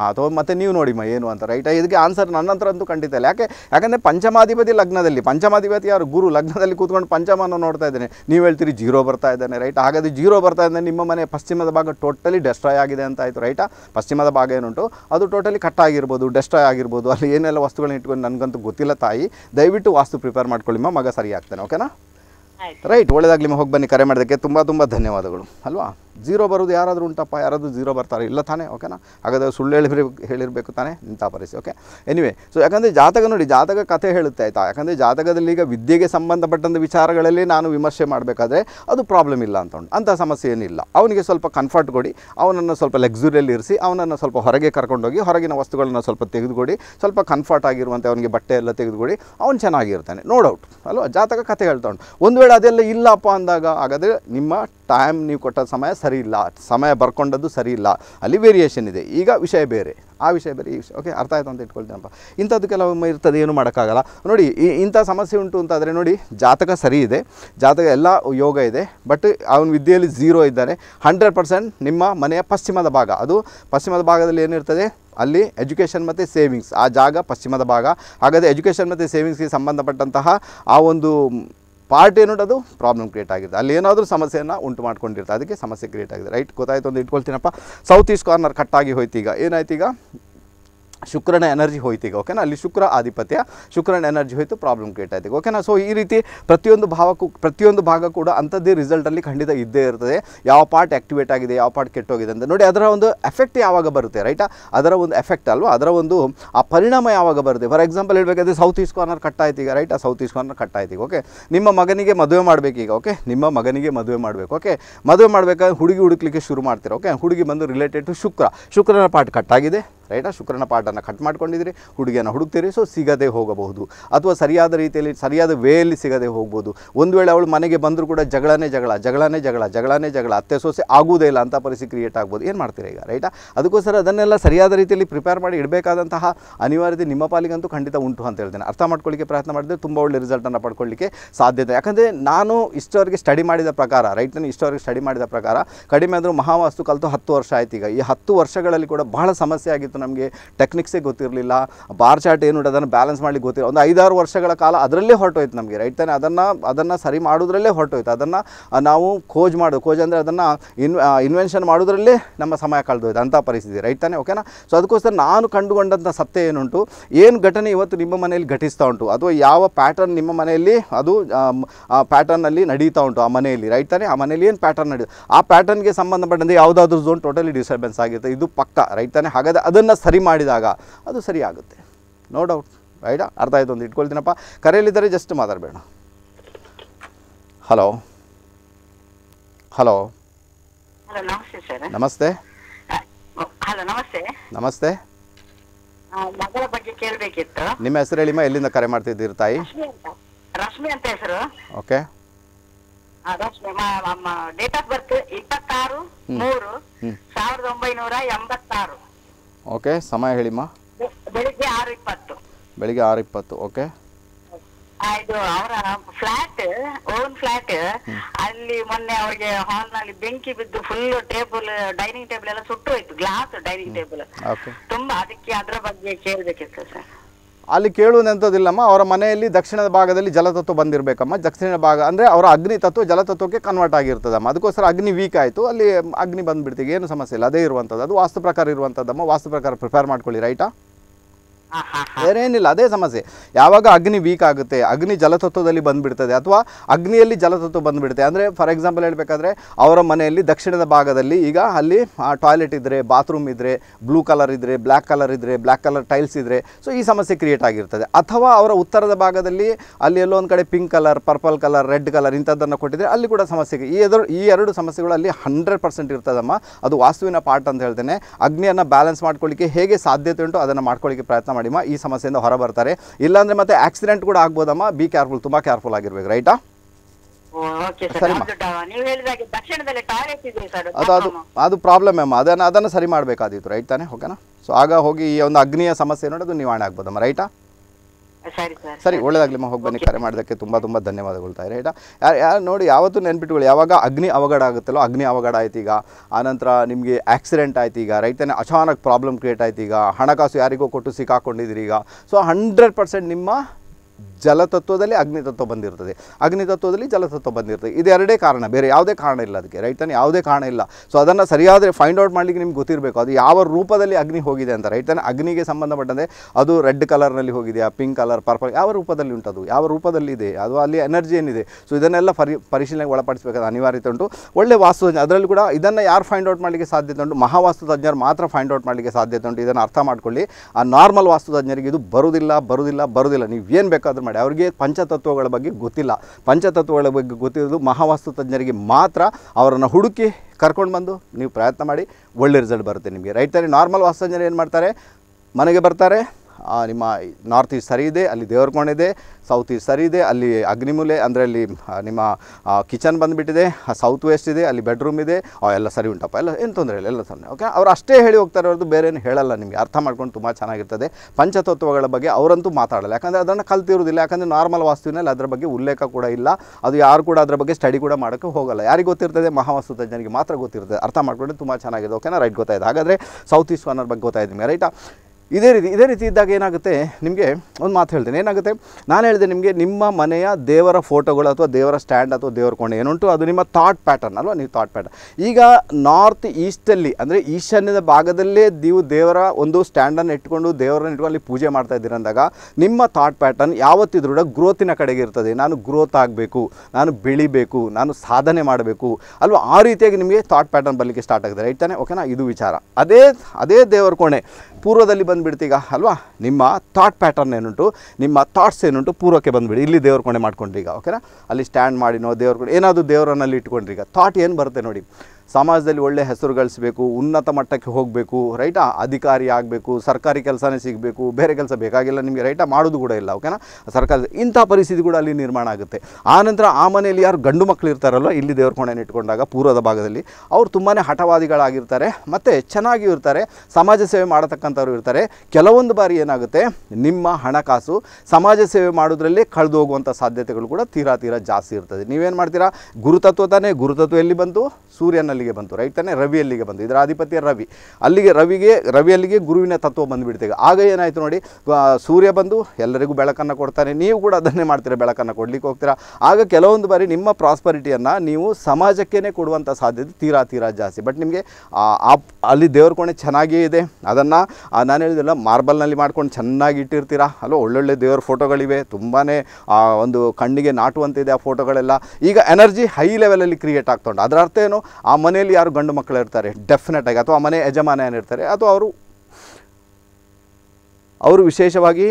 ಅಥವಾ ಮತ್ತೆ ನೀವು ನೋಡಿಮ್ಮ ಏನು ಅಂತ ರೈಟ್ ಇದಕ್ಕೆ ಆನ್ಸರ್ ನನ್ನ ಹತ್ರ ಅಂತೂ ಖಂಡಿತ ಇಲ್ಲ ಯಾಕೆ ಯಾಕಂದ್ರೆ ಪಂಚಮಾಧಿಪತಿ ಲಗ್ನದಲ್ಲಿ ಪಂಚಮಾಧಿಪತಿ ಯಾರು ಗುರು ಲಗ್ನದಲ್ಲಿ ಕೂತ್ಕೊಂಡು ಪಂಚಮನ ನೋಡ್ತಾ ಇದ್ದೇನೆ ನೀವು ಹೇಳ್ತೀರಿ ಜೀರೋ ಬರ್ತಾ ಇದ್ದಾನೆ ರೈಟ್ ಹಾಗಾದ್ರೆ ಜೀರೋ ಬರ್ತಾ ಇದ್ದಾನೆ ನಿಮ್ಮ ಮನೆ ಪಶ್ಚಿಮದ ಭಾಗ ಟೋಟಲಿ ಡೆಸ್ಟ್ರಾಯ್ ಆಗಿದೆ ಅಂತ ಆಯ್ತು ರೈಟ್ ಪಶ್ಚಿಮದ ಭಾಗ ಏನುಂಟು ಅದು ಟೋಟಲಿ ಕಟ್ ಆಗಿರ್ಬೋದು ಡೆಸ್ಟ್ರಾಯ್ ಆಗಿರ್ಬೋದು ಅಲ್ಲಿ ಏನೆಲ್ಲ ವಸ್ತುಗಳನ್ನ ಇಟ್ಕೊಂಡು ನನಗಂತೂ ಗೊತ್ತಿಲ್ಲ ತಾಯಿ ದಯವಿಟ್ಟು ವಾಸ್ತು ಪ್ರಿಪೇರ್ ಮಾಡ್ಕೊಳ್ಳಿಮ್ಮ ಮಗ ಸರಿ ಆಗ್ತಾನೆ ಓಕೆನಾ ರೈಟ್ ಒಳ್ಳೇದಾಗಲಿ ಹೋಗಿ ಬನ್ನಿ ಕರೆ ಮಾಡೋದಕ್ಕೆ ತುಂಬ ತುಂಬ ಧನ್ಯವಾದಗಳು ಅಲ್ವಾ ಜೀರೋ ಬರೋದು ಯಾರಾದರೂ ಉಂಟಪ್ಪ ಯಾರಾದರೂ ಜೀರೋ ಬರ್ತಾರೆ ಇಲ್ಲ ತಾನೇ ಓಕೆನಾ ಹಾಗಾದರೆ ಸುಳ್ಳು ಹೇಳಿ ಹೇಳಿರಬೇಕು ತಾನೇ ಇಂಥ ಪರಿಸ್ಥಿತಿ ಓಕೆ ಎನಿವೆ ಸೊ ಯಾಕಂದರೆ ಜಾತಕ ನೋಡಿ ಜಾತಕ ಕಥೆ ಹೇಳುತ್ತೆ ಆಯಿತಾ ಯಾಕಂದರೆ ಜಾತಕದಲ್ಲಿ ಈಗ ವಿದ್ಯೆಗೆ ಸಂಬಂಧಪಟ್ಟಂಥ ವಿಚಾರಗಳಲ್ಲಿ ನಾನು ವಿಮರ್ಶೆ ಮಾಡಬೇಕಾದ್ರೆ ಅದು ಪ್ರಾಬ್ಲಮ್ ಇಲ್ಲ ಅಂತ ಉಂಟು ಅಂಥ ಸಮಸ್ಯೆ ಏನಿಲ್ಲ ಅವನಿಗೆ ಸ್ವಲ್ಪ ಕಂಫರ್ಟ್ ಕೊಡಿ ಅವನನ್ನು ಸ್ವಲ್ಪ ಲೆಕ್ಸುರಿಯಲ್ಲಿ ಇರಿಸಿ ಅವನನ್ನು ಸ್ವಲ್ಪ ಹೊರಗೆ ಕರ್ಕೊಂಡೋಗಿ ಹೊರಗಿನ ವಸ್ತುಗಳನ್ನು ಸ್ವಲ್ಪ ತೆಗೆದುಕೊಡಿ ಸ್ವಲ್ಪ ಕಂಫರ್ಟ್ ಆಗಿರುವಂತೆ ಅವನಿಗೆ ಬಟ್ಟೆ ಎಲ್ಲ ತೆಗೆದುಕೊಡಿ ಅವನು ಚೆನ್ನಾಗಿರ್ತಾನೆ ನೋ ಡೌಟ್ ಅಲ್ವಾ ಜಾತಕ ಕಥೆ ಹೇಳ್ತಾ ಉಂಟು ಒಂದು ವೇಳೆ ವೇಳೆ ಅದೆಲ್ಲ ಇಲ್ಲಪ್ಪ ಅಂದಾಗ ಹಾಗಾದರೆ ನಿಮ್ಮ ಟೈಮ್ ನೀವು ಕೊಟ್ಟ ಸಮಯ ಸರಿ ಇಲ್ಲ ಸಮಯ ಬರ್ಕೊಂಡದ್ದು ಸರಿ ಇಲ್ಲ ಅಲ್ಲಿ ವೇರಿಯೇಷನ್ ಇದೆ ಈಗ ವಿಷಯ ಬೇರೆ ಆ ವಿಷಯ ಬೇರೆ ಈ ವಿಷಯ ಓಕೆ ಅರ್ಥ ಆಯಿತು ಅಂತ ಇಟ್ಕೊಳ್ತೀನಪ್ಪ ಇಂಥದ್ದು ಕೆಲವೊಮ್ಮೆ ಇರ್ತದೆ ಏನು ಮಾಡೋಕ್ಕಾಗಲ್ಲ ನೋಡಿ ಇಂಥ ಸಮಸ್ಯೆ ಉಂಟು ಅಂತಾದರೆ ನೋಡಿ ಜಾತಕ ಸರಿ ಇದೆ ಜಾತಕ ಎಲ್ಲ ಯೋಗ ಇದೆ ಬಟ್ ಅವನ ವಿದ್ಯೆಯಲ್ಲಿ ಝೀರೋ ಇದ್ದಾನೆ ಹಂಡ್ರೆಡ್ ಪರ್ಸೆಂಟ್ ನಿಮ್ಮ ಮನೆಯ ಪಶ್ಚಿಮದ ಭಾಗ ಅದು ಪಶ್ಚಿಮದ ಭಾಗದಲ್ಲಿ ಏನಿರ್ತದೆ ಅಲ್ಲಿ ಎಜುಕೇಷನ್ ಮತ್ತು ಸೇವಿಂಗ್ಸ್ ಆ ಜಾಗ ಪಶ್ಚಿಮದ ಭಾಗ ಹಾಗಾದರೆ ಎಜುಕೇಷನ್ ಮತ್ತು ಸೇವಿಂಗ್ಸ್ಗೆ ಸಂಬಂಧಪಟ್ಟಂತಹ ಆ ಒಂದು ಪಾರ್ಟ್ ಏನು ಅದು ಪ್ರಾಬ್ಲಮ್ ಕ್ರಿಯೇಟ್ ಆಗಿದೆ ಅಲ್ಲಿ ಏನಾದರೂ ಸಮಸ್ಯೆಯನ್ನು ಉಂಟು ಮಾಡ್ಕೊಂಡಿರ್ತಾರೆ ಅದಕ್ಕೆ ಸಮಸ್ಯೆ ಕ್ರಿಯೇಟ್ ಆಗಿದೆ ರೈಟ್ ಗೊತ್ತಾಯ್ತು ಒಂದು ಇಟ್ಕೊಳ್ತೀನಪ್ಪ ಸೌತ್ ಈಸ್ಟ್ ಕಾರ್ನರ್ ಕಟ್ಟಾಗಿ ಹೋಯ್ತು ಈಗ ಏನಾಯ್ತು ಈಗ ಶುಕ್ರನ ಎನರ್ಜಿ ಹೋಯ್ತು ಈಗ ಓಕೆನಾ ಅಲ್ಲಿ ಶುಕ್ರ ಆಧಿಪತ್ಯ ಶುಕ್ರನ ಎನರ್ಜಿ ಹೋಯ್ತು ಪ್ರಾಬ್ಲಮ್ ಕ್ರಿಯೇಟ್ ಆಯ್ತು ಓಕೆನಾ ಸೊ ಈ ರೀತಿ ಪ್ರತಿಯೊಂದು ಭಾವಕ್ಕೂ ಪ್ರತಿಯೊಂದು ಭಾಗ ಕೂಡ ಅಂಥದ್ದೇ ರಿಸಲ್ಟಲ್ಲಿ ಖಂಡಿತ ಇದ್ದೇ ಇರ್ತದೆ ಯಾವ ಪಾರ್ಟ್ ಆ್ಯಕ್ಟಿವೇಟ್ ಆಗಿದೆ ಯಾವ ಪಾರ್ಟ್ ಕೆಟ್ಟೋಗಿದೆ ಅಂತ ನೋಡಿ ಅದರ ಒಂದು ಎಫೆಕ್ಟ್ ಯಾವಾಗ ಬರುತ್ತೆ ರೈಟಾ ಅದರ ಒಂದು ಎಫೆಕ್ಟ್ ಅಲ್ವಾ ಅದರ ಒಂದು ಆ ಪರಿಣಾಮ ಯಾವಾಗ ಬರುತ್ತೆ ಫಾರ್ ಎಕ್ಸಾಂಪಲ್ ಹೇಳಬೇಕಾದ್ರೆ ಸೌತ್ ಈಸ್ಟ್ ಕಾರ್ನರ್ ಕಟ್ ಆಯ್ತು ಈಗ ರೈಟಾ ಸೌತ್ ಈಸ್ಟ್ ಕಾರ್ನರ್ ಕಟ್ ಆಯ್ತು ಓಕೆ ನಿಮ್ಮ ಮಗನಿಗೆ ಮದುವೆ ಮಾಡಬೇಕು ಈಗ ಓಕೆ ನಿಮ್ಮ ಮಗನಿಗೆ ಮದುವೆ ಮಾಡಬೇಕು ಓಕೆ ಮದುವೆ ಮಾಡಬೇಕಾದ್ರೆ ಹುಡುಗಿ ಹುಡುಕ್ಲಿಕ್ಕೆ ಶುರು ಮಾಡ್ತೀರಾ ಓಕೆ ಹುಡುಗಿ ಬಂದು ರಿಲೇಟೆಡ್ ಟು ಶುಕ್ರ ಶುಕ್ರನ ಪಾರ್ಟ್ ಕಟ್ ಆಗಿದೆ ರೈಟಾ ಶುಕ್ರನ ಪಾರ್ಟ್ ಕಟ್ ಮಾಡ್ಕೊಂಡಿದ್ರೆ ಹುಡುಗಿಯನ್ನು ಹುಡುಕ್ತೀರಿ ಸೊ ಸಿಗದೆ ಹೋಗಬಹುದು ಅಥವಾ ಸರಿಯಾದ ರೀತಿಯಲ್ಲಿ ಸರಿಯಾದ ವೇಯಲ್ಲಿ ಸಿಗದೆ ಹೋಗ್ಬೋದು ಒಂದು ವೇಳೆ ಅವಳು ಮನೆಗೆ ಬಂದರೂ ಕೂಡ ಜಗಳನೇ ಜಗಳ ಜಗಳನೇ ಜಗಳ ಜಗಳನೇ ಜಗಳ ಅತ್ತೆ ಸೊಸೆ ಆಗುವುದೇ ಇಲ್ಲ ಅಂತ ಪರಿಸ್ಥಿತಿ ಕ್ರಿಯೇಟ್ ಆಗ್ಬೋದು ಏನು ಮಾಡ್ತೀರಿ ಈಗ ರೈಟಾ ಅದಕ್ಕೋಸ್ಕರ ಅದನ್ನೆಲ್ಲ ಸರಿಯಾದ ರೀತಿಯಲ್ಲಿ ಪ್ರಿಪೇರ್ ಮಾಡಿ ಇಡಬೇಕಾದಂತಹ ಅನಿವಾರ್ಯತೆ ನಿಮ್ಮ ಪಾಲಿಗಂತೂ ಖಂಡಿತ ಉಂಟು ಅಂತ ಹೇಳ್ತೇನೆ ಅರ್ಥ ಮಾಡ್ಕೊಳ್ಳಿಕ್ಕೆ ಪ್ರಯತ್ನ ಮಾಡಿದ್ರೆ ತುಂಬ ಒಳ್ಳೆ ರಿಸಲ್ಟನ್ನು ಪಡ್ಕೊಳ್ಳಿಕ್ಕೆ ಸಾಧ್ಯತೆ ಯಾಕಂದರೆ ನಾನು ಇಷ್ಟವರೆಗೆ ಸ್ಟಡಿ ಮಾಡಿದ ಪ್ರಕಾರ ರೈಟ್ ಇಷ್ಟವರೆಗೆ ಸ್ಟಡಿ ಮಾಡಿದ ಪ್ರಕಾರ ಕಡಿಮೆ ಆದರೂ ಮಹಾವಾಸ್ತು ಕಲಿತು ಹತ್ತು ವರ್ಷ ಆಯ್ತು ಈಗ ಈ ಹತ್ತು ವರ್ಷಗಳಲ್ಲಿ ಕೂಡ ಬಹಳ ಸಮಸ್ಯೆ ಆಗಿತ್ತು ನಮಗೆ ಟೆಕ್ನಿಕ್ ಓದ್ಲಿಕ್ಕೆ ಗೊತ್ತಿರಲಿಲ್ಲ ಬಾರ್ ಚಾರ್ಟ್ ಏನು ಅದನ್ನು ಬ್ಯಾಲೆನ್ಸ್ ಮಾಡಲಿಕ್ಕೆ ಗೊತ್ತಿಲ್ಲ ಒಂದು ಐದಾರು ವರ್ಷಗಳ ಕಾಲ ಅದರಲ್ಲೇ ಹೊರಟೋಯ್ತು ನಮಗೆ ರೈಟ್ ತಾನೆ ಅದನ್ನು ಅದನ್ನು ಸರಿ ಮಾಡೋದ್ರಲ್ಲೇ ಹೊರಟೋಯ್ತು ಅದನ್ನು ನಾವು ಕೋಜ್ ಮಾಡು ಕೋಜ್ ಅಂದರೆ ಅದನ್ನು ಇನ್ ಇನ್ವೆನ್ಷನ್ ಮಾಡೋದ್ರಲ್ಲೇ ನಮ್ಮ ಸಮಯ ಕಳೆದೋಯ್ತು ಅಂಥ ಪರಿಸ್ಥಿತಿ ರೈಟ್ ತಾನೆ ಓಕೆನಾ ಸೊ ಅದಕ್ಕೋಸ್ಕರ ನಾನು ಕಂಡುಕೊಂಡಂಥ ಸತ್ಯ ಏನುಂಟು ಏನು ಘಟನೆ ಇವತ್ತು ನಿಮ್ಮ ಮನೆಯಲ್ಲಿ ಘಟಿಸ್ತಾ ಉಂಟು ಅಥವಾ ಯಾವ ಪ್ಯಾಟರ್ನ್ ನಿಮ್ಮ ಮನೆಯಲ್ಲಿ ಅದು ಆ ಪ್ಯಾಟರ್ನಲ್ಲಿ ನಡೀತಾ ಉಂಟು ಆ ಮನೆಯಲ್ಲಿ ರೈಟ್ ತಾನೆ ಆ ಮನೆಯಲ್ಲಿ ಏನು ಪ್ಯಾಟರ್ನ್ ನಡೆಯುತ್ತೆ ಆ ಪ್ಯಾಟರ್ನ್ಗೆ ಸಂಬಂಧಪಟ್ಟಂತೆ ಯಾವುದಾದ್ರೂ ಝೋನ್ ಟೋಟಲಿ ಡಿಸ್ಟರ್ಬೆನ್ಸ್ ಆಗಿರುತ್ತೆ ಇದು ಪಕ್ಕ ರೈಟ್ ತಾನೆ ಹಾಗಾದರೆ ಅದನ್ನು ಸರಿ ಮಾಡಿದಾಗ ಅದು ಸರಿಯಾಗುತ್ತೆ ನೋ ಡೌಟ್ ಆಯ್ತಾ ಅರ್ಥ ಆಯಿತು ಒಂದು ಇಟ್ಕೊಳ್ತೀನಪ್ಪ ಕರೆಯಲ್ಲಿದ್ದರೆ ಜಸ್ಟ್ ಮಾತಾಡಬೇಡ ಹಲೋ ಹಲೋ ನಮಸ್ತೆ ನಮಸ್ತೆ ನಮಸ್ತೆ ಮಗಳ ಕೇಳಬೇಕಿತ್ತು ನಿಮ್ಮ ಹೆಸರು ಹೇಳಿಮ್ಮ ಎಲ್ಲಿಂದ ಕರೆ ಮಾಡ್ತಿದ್ದೀರಿ ತಾಯಿ ರಶ್ಮಿ ಅಂತ ಹೆಸರು ಓಕೆ ಡೇಟ್ ಆಫ್ ಬರ್ತ್ ಇಪ್ಪತ್ತಾರು ಮೂರು ಸಾವಿರದ ಒಂಬೈನೂರ ಎಂಬತ್ತಾರು ಓಕೆ ಸಮಯ ಹೇಳಿಮ್ಮ ಬೆಳಿಗ್ಗೆ ಆರು ಇಪ್ಪತ್ತು ಬೆಳಿಗ್ಗೆ ಆರು ಇಪ್ಪತ್ತು ಓಕೆ ಇದು ಅವರ ಫ್ಲಾಟ್ ಓನ್ ಫ್ಲಾಟ್ ಅಲ್ಲಿ ಮೊನ್ನೆ ಅವರಿಗೆ ಹಾಲ್ ನಲ್ಲಿ ಬೆಂಕಿ ಬಿದ್ದು ಫುಲ್ ಟೇಬಲ್ ಡೈನಿಂಗ್ ಟೇಬಲ್ ಎಲ್ಲ ಸುಟ್ಟು ಹೋಯ್ತು ಗ್ಲಾಸ್ ಡೈನಿಂಗ್ ಟೇಬಲ್ ತುಂಬಾ ಅದಕ್ಕೆ ಅದ್ರ ಬಗ್ಗೆ ಕೇಳ್ಬೇಕಿತ್ತು ಸರ್ ಅಲ್ಲಿ ಕೇಳುವಂಥದ್ದಿಲ್ಲಮ್ಮ ಅವರ ಮನೆಯಲ್ಲಿ ದಕ್ಷಿಣದ ಭಾಗದಲ್ಲಿ ಜಲತತ್ವ ಬಂದಿರಬೇಕಮ್ಮ ದಕ್ಷಿಣ ಭಾಗ ಅಂದರೆ ಅವರ ಅಗ್ನಿ ತತ್ವ ಜಲತತ್ವಕ್ಕೆ ಕನ್ವರ್ಟ್ ಆಗಿರ್ತದಮ್ಮ ಅದಕ್ಕೋಸ್ಕರ ಅಗ್ನಿ ವೀಕ್ ಆಯಿತು ಅಲ್ಲಿ ಅಗ್ನಿ ಬಂದುಬಿಡ್ತೀವಿ ಏನು ಸಮಸ್ಯೆ ಇಲ್ಲ ಅದೇ ಇರುವಂಥದ್ದು ಅದು ವಾಸ್ತು ಪ್ರಕಾರ ಇರುವಂಥದ್ದಮ್ಮ ವಾಸ್ತು ಪ್ರಕಾರ ಪ್ರಿಪೇರ್ ಮಾಡ್ಕೊಳ್ಳಿ ರೈಟಾ <laughs> ಬೇರೇನಿಲ್ಲ ಅದೇ ಸಮಸ್ಯೆ ಯಾವಾಗ ಅಗ್ನಿ ವೀಕ್ ಆಗುತ್ತೆ ಅಗ್ನಿ ಜಲತತ್ವದಲ್ಲಿ ಬಂದ್ಬಿಡ್ತದೆ ಅಥವಾ ಅಗ್ನಿಯಲ್ಲಿ ಜಲತತ್ವ ಬಂದುಬಿಡುತ್ತೆ ಅಂದರೆ ಫಾರ್ ಎಕ್ಸಾಂಪಲ್ ಹೇಳಬೇಕಾದ್ರೆ ಅವರ ಮನೆಯಲ್ಲಿ ದಕ್ಷಿಣದ ಭಾಗದಲ್ಲಿ ಈಗ ಅಲ್ಲಿ ಟಾಯ್ಲೆಟ್ ಇದ್ದರೆ ಬಾತ್ರೂಮ್ ಇದ್ದರೆ ಬ್ಲೂ ಕಲರ್ ಇದ್ದರೆ ಬ್ಲ್ಯಾಕ್ ಕಲರ್ ಇದ್ದರೆ ಬ್ಲ್ಯಾಕ್ ಕಲರ್ ಟೈಲ್ಸ್ ಇದ್ದರೆ ಸೊ ಈ ಸಮಸ್ಯೆ ಕ್ರಿಯೇಟ್ ಆಗಿರ್ತದೆ ಅಥವಾ ಅವರ ಉತ್ತರದ ಭಾಗದಲ್ಲಿ ಅಲ್ಲಿ ಎಲ್ಲೋ ಒಂದು ಕಡೆ pink colour purple colour red colour ಇಂಥದ್ದನ್ನು ಕೊಟ್ಟಿದ್ರೆ ಅಲ್ಲಿ ಕೂಡ ಸಮಸ್ಯೆ ಈ ಎದುರು ಈ ಎರಡು ಸಮಸ್ಯೆಗಳು ಅಲ್ಲಿ ಹಂಡ್ರೆಡ್ ಪರ್ಸೆಂಟ್ ಇರ್ತದಮ್ಮ ಅದು ವಾಸ್ತುವಿನ ಪಾರ್ಟ್ ಅಂತ ಹೇಳ್ತೇನೆ ಅಗ್ನಿಯನ್ನು ಬ್ಯಾಲೆನ್ಸ್ ಮಾಡ್ಕೊಳ್ಳಿಕ್ಕೆ ಹೇಗೆ ಸಾಧ್ಯತೆ ಉಂಟು ಅದನ್ನು ಮಾಡ್ಕೊಳ್ಳಿಕ್ಕೆ ಪ್ರಯತ್ನ ಮಾಡಿಮ್ಮ ಈ ಸಮಸ್ಯೆಯಿಂದ ಹೊರ ಬರ್ತಾರೆ ಇಲ್ಲಾಂದ್ರೆ ಮತ್ತೆ ಆಕ್ಸಿಡೆಂಟ್ ಕೂಡ ಆಗ್ಬೋದಮ್ಮ ಬಿ ಕೇರ್ಫುಲ್ ತುಂಬಾ ಕೇರ್ಫುಲ್ ಆಗಿರ್ಬೇಕು ರೈಟಾ ಅದು ಅದು ಅದು ಪ್ರಾಬ್ಲಮ್ ಅಮ್ಮ ಅದನ್ನ ಅದನ್ನ ಸರಿ ಮಾಡಬೇಕಾದಿತ್ತು ರೈಟ್ ತಾನೆ ಓಕೆನಾ ಸೊ ಆಗ ಹೋಗಿ ಈ ಒಂದು ಅಗ್ನಿಯ ಸಮಸ್ಯೆ ನೋಡೋದು ಅದು ನಿವಾರಣೆ ಆಗ್ಬೋದಮ್ಮ ರೈಟಾ ಸರಿ ಒಳ್ಳೇದಾಗ್ಲಿಮ್ಮ ಹೋಗಿ ಬನ್ನಿ ಕರೆ ಮಾಡೋದಕ್ಕೆ ತುಂಬ ತುಂಬ ಧನ್ಯವಾದಗಳು ತಾಯಿ ರೈಟಾ ಯಾರು ಯಾರು ನೋಡಿ ಯಾವತ್ತೂ ನೆನ್ಪಿಟ್ಕೊಳ್ಳಿ ಯಾವಾಗ ಅಗ್ನಿ ಅವಘಡ ಆಗುತ್ತಲ್ಲೋ ಅಗ್ನಿ ಅವಘಡ ಆಯ್ತು ಈಗ ಆನಂತರ ನಿಮಗೆ ಆಕ್ಸಿಡೆಂಟ್ ಆಯ್ತು ಈಗ ರೈತನೇ ಅಚಾನಕ್ ಪ್ರಾಬ್ಲಮ್ ಕ್ರಿಯೇಟ್ ಆಯ್ತು ಈಗ ಹಣಕಾಸು ಯಾರಿಗೋ ಕೊಟ್ಟು ಸಿಕ್ಕಾಕೊಂಡಿದ್ದೀರಿ ಈಗ ಸೊ ಹಂಡ್ರೆಡ್ ಪರ್ಸೆಂಟ್ ನಿಮ್ಮ ಜಲತತ್ವದಲ್ಲಿ ಅಗ್ನಿತತ್ವ ಬಂದಿರ್ತದೆ ಅಗ್ನಿತತ್ವದಲ್ಲಿ ಜಲತತ್ವ ಬಂದಿರ್ತದೆ ಇದೆರಡೇ ಕಾರಣ ಬೇರೆ ಯಾವುದೇ ಕಾರಣ ಇಲ್ಲ ಅದಕ್ಕೆ ರೈತನ ಯಾವುದೇ ಕಾರಣ ಇಲ್ಲ ಸೊ ಅದನ್ನು ಸರಿಯಾದರೆ ಫೈಂಡ್ ಔಟ್ ಮಾಡಲಿಕ್ಕೆ ನಿಮ್ಗೆ ಗೊತ್ತಿರಬೇಕು ಅದು ಯಾವ ರೂಪದಲ್ಲಿ ಅಗ್ನಿ ಹೋಗಿದೆ ಅಂತ ರೈತನ ಅಗ್ನಿಗೆ ಸಂಬಂಧಪಟ್ಟಂತೆ ಅದು ರೆಡ್ ಕಲರ್ನಲ್ಲಿ ಹೋಗಿದೆಯಾ ಪಿಂಕ್ ಕಲರ್ ಪರ್ಪಲ್ ಯಾವ ರೂಪದಲ್ಲಿ ಉಂಟದು ಯಾವ ರೂಪದಲ್ಲಿ ಇದೆ ಅದು ಅಲ್ಲಿ ಎನರ್ಜಿ ಏನಿದೆ ಸೊ ಇದನ್ನೆಲ್ಲ ಪರಿ ಪರಿಶೀಲನೆಗೆ ಒಳಪಡಿಸಬೇಕಾದ ಅನಿವಾರ್ಯತೆ ಉಂಟು ಒಳ್ಳೆ ವಾಸ್ತು ಅದರಲ್ಲಿ ಕೂಡ ಇದನ್ನು ಯಾರು ಫೈಂಡ್ ಔಟ್ ಮಾಡಲಿಕ್ಕೆ ಸಾಧ್ಯತೆ ಉಂಟು ಮಹಾವಾಸ್ತು ತಜ್ಞರು ಮಾತ್ರ ಫೈಂಡ್ ಔಟ್ ಮಾಡಲಿಕ್ಕೆ ಸಾಧ್ಯತೆ ಉಂಟು ಇದನ್ನು ಅರ್ಥ ಮಾಡ್ಕೊಳ್ಳಿ ಆ ನಾರ್ಮಲ್ ವಾಸ್ತು ತಜ್ಞರಿಗೆ ಇದು ಬರುವುದಿಲ್ಲ ಬರುವುದಿಲ್ಲ ಬರುವುದಿಲ್ಲ ನೀವೇನು ಬೇಕೋ ಮಾಡಿ ಅವರಿಗೆ ಪಂಚತತ್ವಗಳ ಬಗ್ಗೆ ಗೊತ್ತಿಲ್ಲ ಪಂಚತತ್ವಗಳ ಬಗ್ಗೆ ಗೊತ್ತಿರೋದು ಮಹಾವಾಸ್ತು ತಜ್ಞರಿಗೆ ಮಾತ್ರ ಅವರನ್ನು ಹುಡುಕಿ ಕರ್ಕೊಂಡು ಬಂದು ನೀವು ಪ್ರಯತ್ನ ಮಾಡಿ ಒಳ್ಳೆ ರಿಸಲ್ಟ್ ಬರುತ್ತೆ ನಿಮಗೆ ರೈತರಲ್ಲಿ ನಾರ್ಮಲ್ ತಜ್ಞರು ಏನು ಮಾಡ್ತಾರೆ ಮನೆಗೆ ಬರ್ತಾರೆ ನಿಮ್ಮ ನಾರ್ತ್ ಈಸ್ಟ್ ಸರಿ ಇದೆ ಅಲ್ಲಿ ಕೋಣೆ ಇದೆ ಸೌತ್ ಈಸ್ಟ್ ಸರಿ ಇದೆ ಅಲ್ಲಿ ಅಗ್ನಿಮೂಲೆ ಅಂದರೆ ಅಲ್ಲಿ ನಿಮ್ಮ ಕಿಚನ್ ಬಂದುಬಿಟ್ಟಿದೆ ಸೌತ್ ವೆಸ್ಟ್ ಇದೆ ಅಲ್ಲಿ ಬೆಡ್ರೂಮ್ ಇದೆ ಎಲ್ಲ ಸರಿ ಉಂಟಪ್ಪ ಎಲ್ಲ ಏನು ತೊಂದರೆ ಇಲ್ಲ ಎಲ್ಲ ತೊಂದರೆ ಓಕೆ ಅವ್ರು ಅಷ್ಟೇ ಹೇಳಿ ಹೋಗ್ತಾರೆ ಬೇರೆ ಬೇರೇನು ಹೇಳಲ್ಲ ನಿಮಗೆ ಅರ್ಥ ಮಾಡ್ಕೊಂಡು ತುಂಬ ಚೆನ್ನಾಗಿರ್ತದೆ ಪಂಚತತ್ವಗಳ ಬಗ್ಗೆ ಅವರಂತೂ ಮಾತಾಡಲ್ಲ ಯಾಕಂದರೆ ಅದನ್ನು ಕಲ್ತಿರೋದಿಲ್ಲ ಯಾಕಂದರೆ ನಾರ್ಮಲ್ ವಾಸ್ತುವಿನಲ್ಲಿ ಅದರ ಬಗ್ಗೆ ಉಲ್ಲೇಖ ಕೂಡ ಇಲ್ಲ ಅದು ಯಾರು ಕೂಡ ಅದರ ಬಗ್ಗೆ ಸ್ಟಡಿ ಕೂಡ ಮಾಡೋಕ್ಕೆ ಹೋಗಲ್ಲ ಯಾರಿಗೆ ಗೊತ್ತಿರ್ತದೆ ಮಹಾವಾಸ್ತು ತಜ್ಞನಿಗೆ ಮಾತ್ರ ಗೊತ್ತಿರ್ತದೆ ಅರ್ಥ ಮಾಡ್ಕೊಂಡ್ರೆ ತುಂಬ ಚೆನ್ನಾಗಿದೆ ಓಕೆನಾ ರೈಟ್ ಗೊತ್ತಾಯಿತು ಹಾಗಾದರೆ ಸೌತ್ ಈಸ್ಟ್ ಕಾರ್ನರ್ ಬಗ್ಗೆ ಗೊತ್ತಾಯಿದ್ದೀನಿ ರೈಟಾ ಇದೇ ರೀತಿ ಇದೇ ರೀತಿ ಇದ್ದಾಗ ಏನಾಗುತ್ತೆ ನಿಮಗೆ ಒಂದು ಮಾತು ಹೇಳ್ತೇನೆ ಏನಾಗುತ್ತೆ ನಾನು ಹೇಳಿದೆ ನಿಮಗೆ ನಿಮ್ಮ ಮನೆಯ ದೇವರ ಫೋಟೋಗಳು ಅಥವಾ ದೇವರ ಸ್ಟ್ಯಾಂಡ್ ಅಥವಾ ದೇವರ ಕೋಣೆ ಏನುಂಟು ಅದು ನಿಮ್ಮ ಥಾಟ್ ಪ್ಯಾಟರ್ನ್ ಅಲ್ವಾ ನೀವು ಥಾಟ್ ಪ್ಯಾಟರ್ನ್ ಈಗ ನಾರ್ತ್ ಈಸ್ಟಲ್ಲಿ ಅಂದರೆ ಈಶಾನ್ಯದ ಭಾಗದಲ್ಲೇ ನೀವು ದೇವರ ಒಂದು ಸ್ಟ್ಯಾಂಡನ್ನು ಇಟ್ಕೊಂಡು ದೇವರನ್ನು ಇಟ್ಕೊಂಡು ಅಲ್ಲಿ ಪೂಜೆ ಮಾಡ್ತಾ ಇದ್ದೀರಂದಾಗ ನಿಮ್ಮ ಥಾಟ್ ಪ್ಯಾಟರ್ನ್ ಯಾವತ್ತಿದ್ರೂ ಗ್ರೋತಿನ ಕಡೆಗೆ ಇರ್ತದೆ ನಾನು ಗ್ರೋತ್ ಆಗಬೇಕು ನಾನು ಬೆಳಿಬೇಕು ನಾನು ಸಾಧನೆ ಮಾಡಬೇಕು ಅಲ್ವಾ ಆ ರೀತಿಯಾಗಿ ನಿಮಗೆ ಥಾಟ್ ಪ್ಯಾಟರ್ನ್ ಬರಲಿಕ್ಕೆ ಸ್ಟಾರ್ಟ್ ಆಗಿದೆ ರೈಟ್ ತಾನೆ ಓಕೆನಾ ಇದು ವಿಚಾರ ಅದೇ ಅದೇ ದೇವರ ಕೋಣೆ ಪೂರ್ವದಲ್ಲಿ ಬಂದುಬಿಡ್ತು ಈಗ ಅಲ್ವಾ ನಿಮ್ಮ ಥಾಟ್ ಪ್ಯಾಟರ್ನ್ ಏನುಂಟು ನಿಮ್ಮ ಥಾಟ್ಸ್ ಏನುಂಟು ಪೂರ್ವಕ್ಕೆ ಬಂದುಬಿಡಿ ಇಲ್ಲಿ ದೇವ್ರ ಕೊಣೆ ಮಾಡ್ಕೊಂಡ್ರಿ ಈಗ ಓಕೆನಾ ಅಲ್ಲಿ ಸ್ಟ್ಯಾಂಡ್ ಮಾಡಿನೋ ದೇವ್ರ ಏನಾದರೂ ದೇವರನ್ನಲ್ಲಿ ಇಟ್ಕೊಂಡ್ರಿ ಈಗ ಥಾಟ್ ಏನು ಬರುತ್ತೆ ನೋಡಿ ಸಮಾಜದಲ್ಲಿ ಒಳ್ಳೆ ಹೆಸರು ಗಳಿಸಬೇಕು ಉನ್ನತ ಮಟ್ಟಕ್ಕೆ ಹೋಗಬೇಕು ರೈಟಾ ಅಧಿಕಾರಿ ಆಗಬೇಕು ಸರ್ಕಾರಿ ಕೆಲಸನೇ ಸಿಗಬೇಕು ಬೇರೆ ಕೆಲಸ ಬೇಕಾಗಿಲ್ಲ ನಿಮಗೆ ರೈಟಾ ಮಾಡೋದು ಕೂಡ ಇಲ್ಲ ಓಕೆನಾ ಸರ್ಕಾರ ಇಂಥ ಪರಿಸ್ಥಿತಿ ಕೂಡ ಅಲ್ಲಿ ನಿರ್ಮಾಣ ಆಗುತ್ತೆ ಆನಂತರ ಆ ಮನೆಯಲ್ಲಿ ಯಾರು ಗಂಡು ಮಕ್ಕಳು ಇರ್ತಾರಲ್ಲ ಇಲ್ಲಿ ದೇವ್ರ ಕೋಣೆಯನ್ನು ಇಟ್ಕೊಂಡಾಗ ಪೂರ್ವದ ಭಾಗದಲ್ಲಿ ಅವರು ತುಂಬಾ ಹಠವಾದಿಗಳಾಗಿರ್ತಾರೆ ಮತ್ತು ಚೆನ್ನಾಗಿ ಇರ್ತಾರೆ ಸಮಾಜ ಸೇವೆ ಮಾಡತಕ್ಕಂಥವ್ರು ಇರ್ತಾರೆ ಕೆಲವೊಂದು ಬಾರಿ ಏನಾಗುತ್ತೆ ನಿಮ್ಮ ಹಣಕಾಸು ಸಮಾಜ ಸೇವೆ ಮಾಡೋದ್ರಲ್ಲಿ ಕಳೆದು ಹೋಗುವಂಥ ಸಾಧ್ಯತೆಗಳು ಕೂಡ ತೀರಾ ತೀರಾ ಜಾಸ್ತಿ ಇರ್ತದೆ ನೀವೇನು ಮಾಡ್ತೀರಾ ಗುರುತತ್ವ ತಾನೇ ಗುರುತತ್ವ ಎಲ್ಲಿ ಬಂತು ಸೂರ್ಯನಲ್ಲಿ ಅಲ್ಲಿಗೆ ಬಂತು ರೈಟ್ ತಾನೆ ರವಿ ಅಲ್ಲಿಗೆ ಬಂತು ಇದರ ಆಧಿಪತ್ಯ ರವಿ ಅಲ್ಲಿಗೆ ರವಿಗೆ ರವಿಯಲ್ಲಿಗೆ ಗುರುವಿನ ತತ್ವ ಬಂದುಬಿಡ್ತೇವೆ ಆಗ ಏನಾಯಿತು ನೋಡಿ ಸೂರ್ಯ ಬಂದು ಎಲ್ಲರಿಗೂ ಬೆಳಕನ್ನು ಕೊಡ್ತಾನೆ ನೀವು ಕೂಡ ಅದನ್ನೇ ಮಾಡ್ತೀರ ಬೆಳಕನ್ನು ಕೊಡಲಿಕ್ಕೆ ಹೋಗ್ತೀರಾ ಆಗ ಕೆಲವೊಂದು ಬಾರಿ ನಿಮ್ಮ ಪ್ರಾಸ್ಪರಿಟಿಯನ್ನು ನೀವು ಸಮಾಜಕ್ಕೇ ಕೊಡುವಂಥ ಸಾಧ್ಯತೆ ತೀರಾ ತೀರಾ ಜಾಸ್ತಿ ಬಟ್ ನಿಮಗೆ ಅಲ್ಲಿ ದೇವ್ರ ಕೋಣೆ ಚೆನ್ನಾಗಿಯೇ ಇದೆ ಅದನ್ನು ನಾನು ಹೇಳಿದಿಲ್ಲ ಮಾರ್ಬಲ್ನಲ್ಲಿ ಮಾಡ್ಕೊಂಡು ಚೆನ್ನಾಗಿ ಇಟ್ಟಿರ್ತೀರಾ ಅಲ್ಲೋ ಒಳ್ಳೊಳ್ಳೆ ದೇವ್ರ ಫೋಟೋಗಳಿವೆ ತುಂಬಾ ಒಂದು ಕಣ್ಣಿಗೆ ನಾಟುವಂತಿದೆ ಆ ಫೋಟೋಗಳೆಲ್ಲ ಈಗ ಎನರ್ಜಿ ಹೈ ಲೆವೆಲಲ್ಲಿ ಕ್ರಿಯೇಟ್ ಆಗ್ತೊಂಡು ಅದರ ಅರ್ಥ ಏನು ಆ ಮನೆಯಲ್ಲಿ ಯಾರು ಗಂಡು ಮಕ್ಕಳು ಇರ್ತಾರೆ ಆಗಿ ಅಥವಾ ಮನೆ ಯಜಮಾನ ಏನಿರ್ತಾರೆ ಅಥವಾ ಅವರು ಅವರು ವಿಶೇಷವಾಗಿ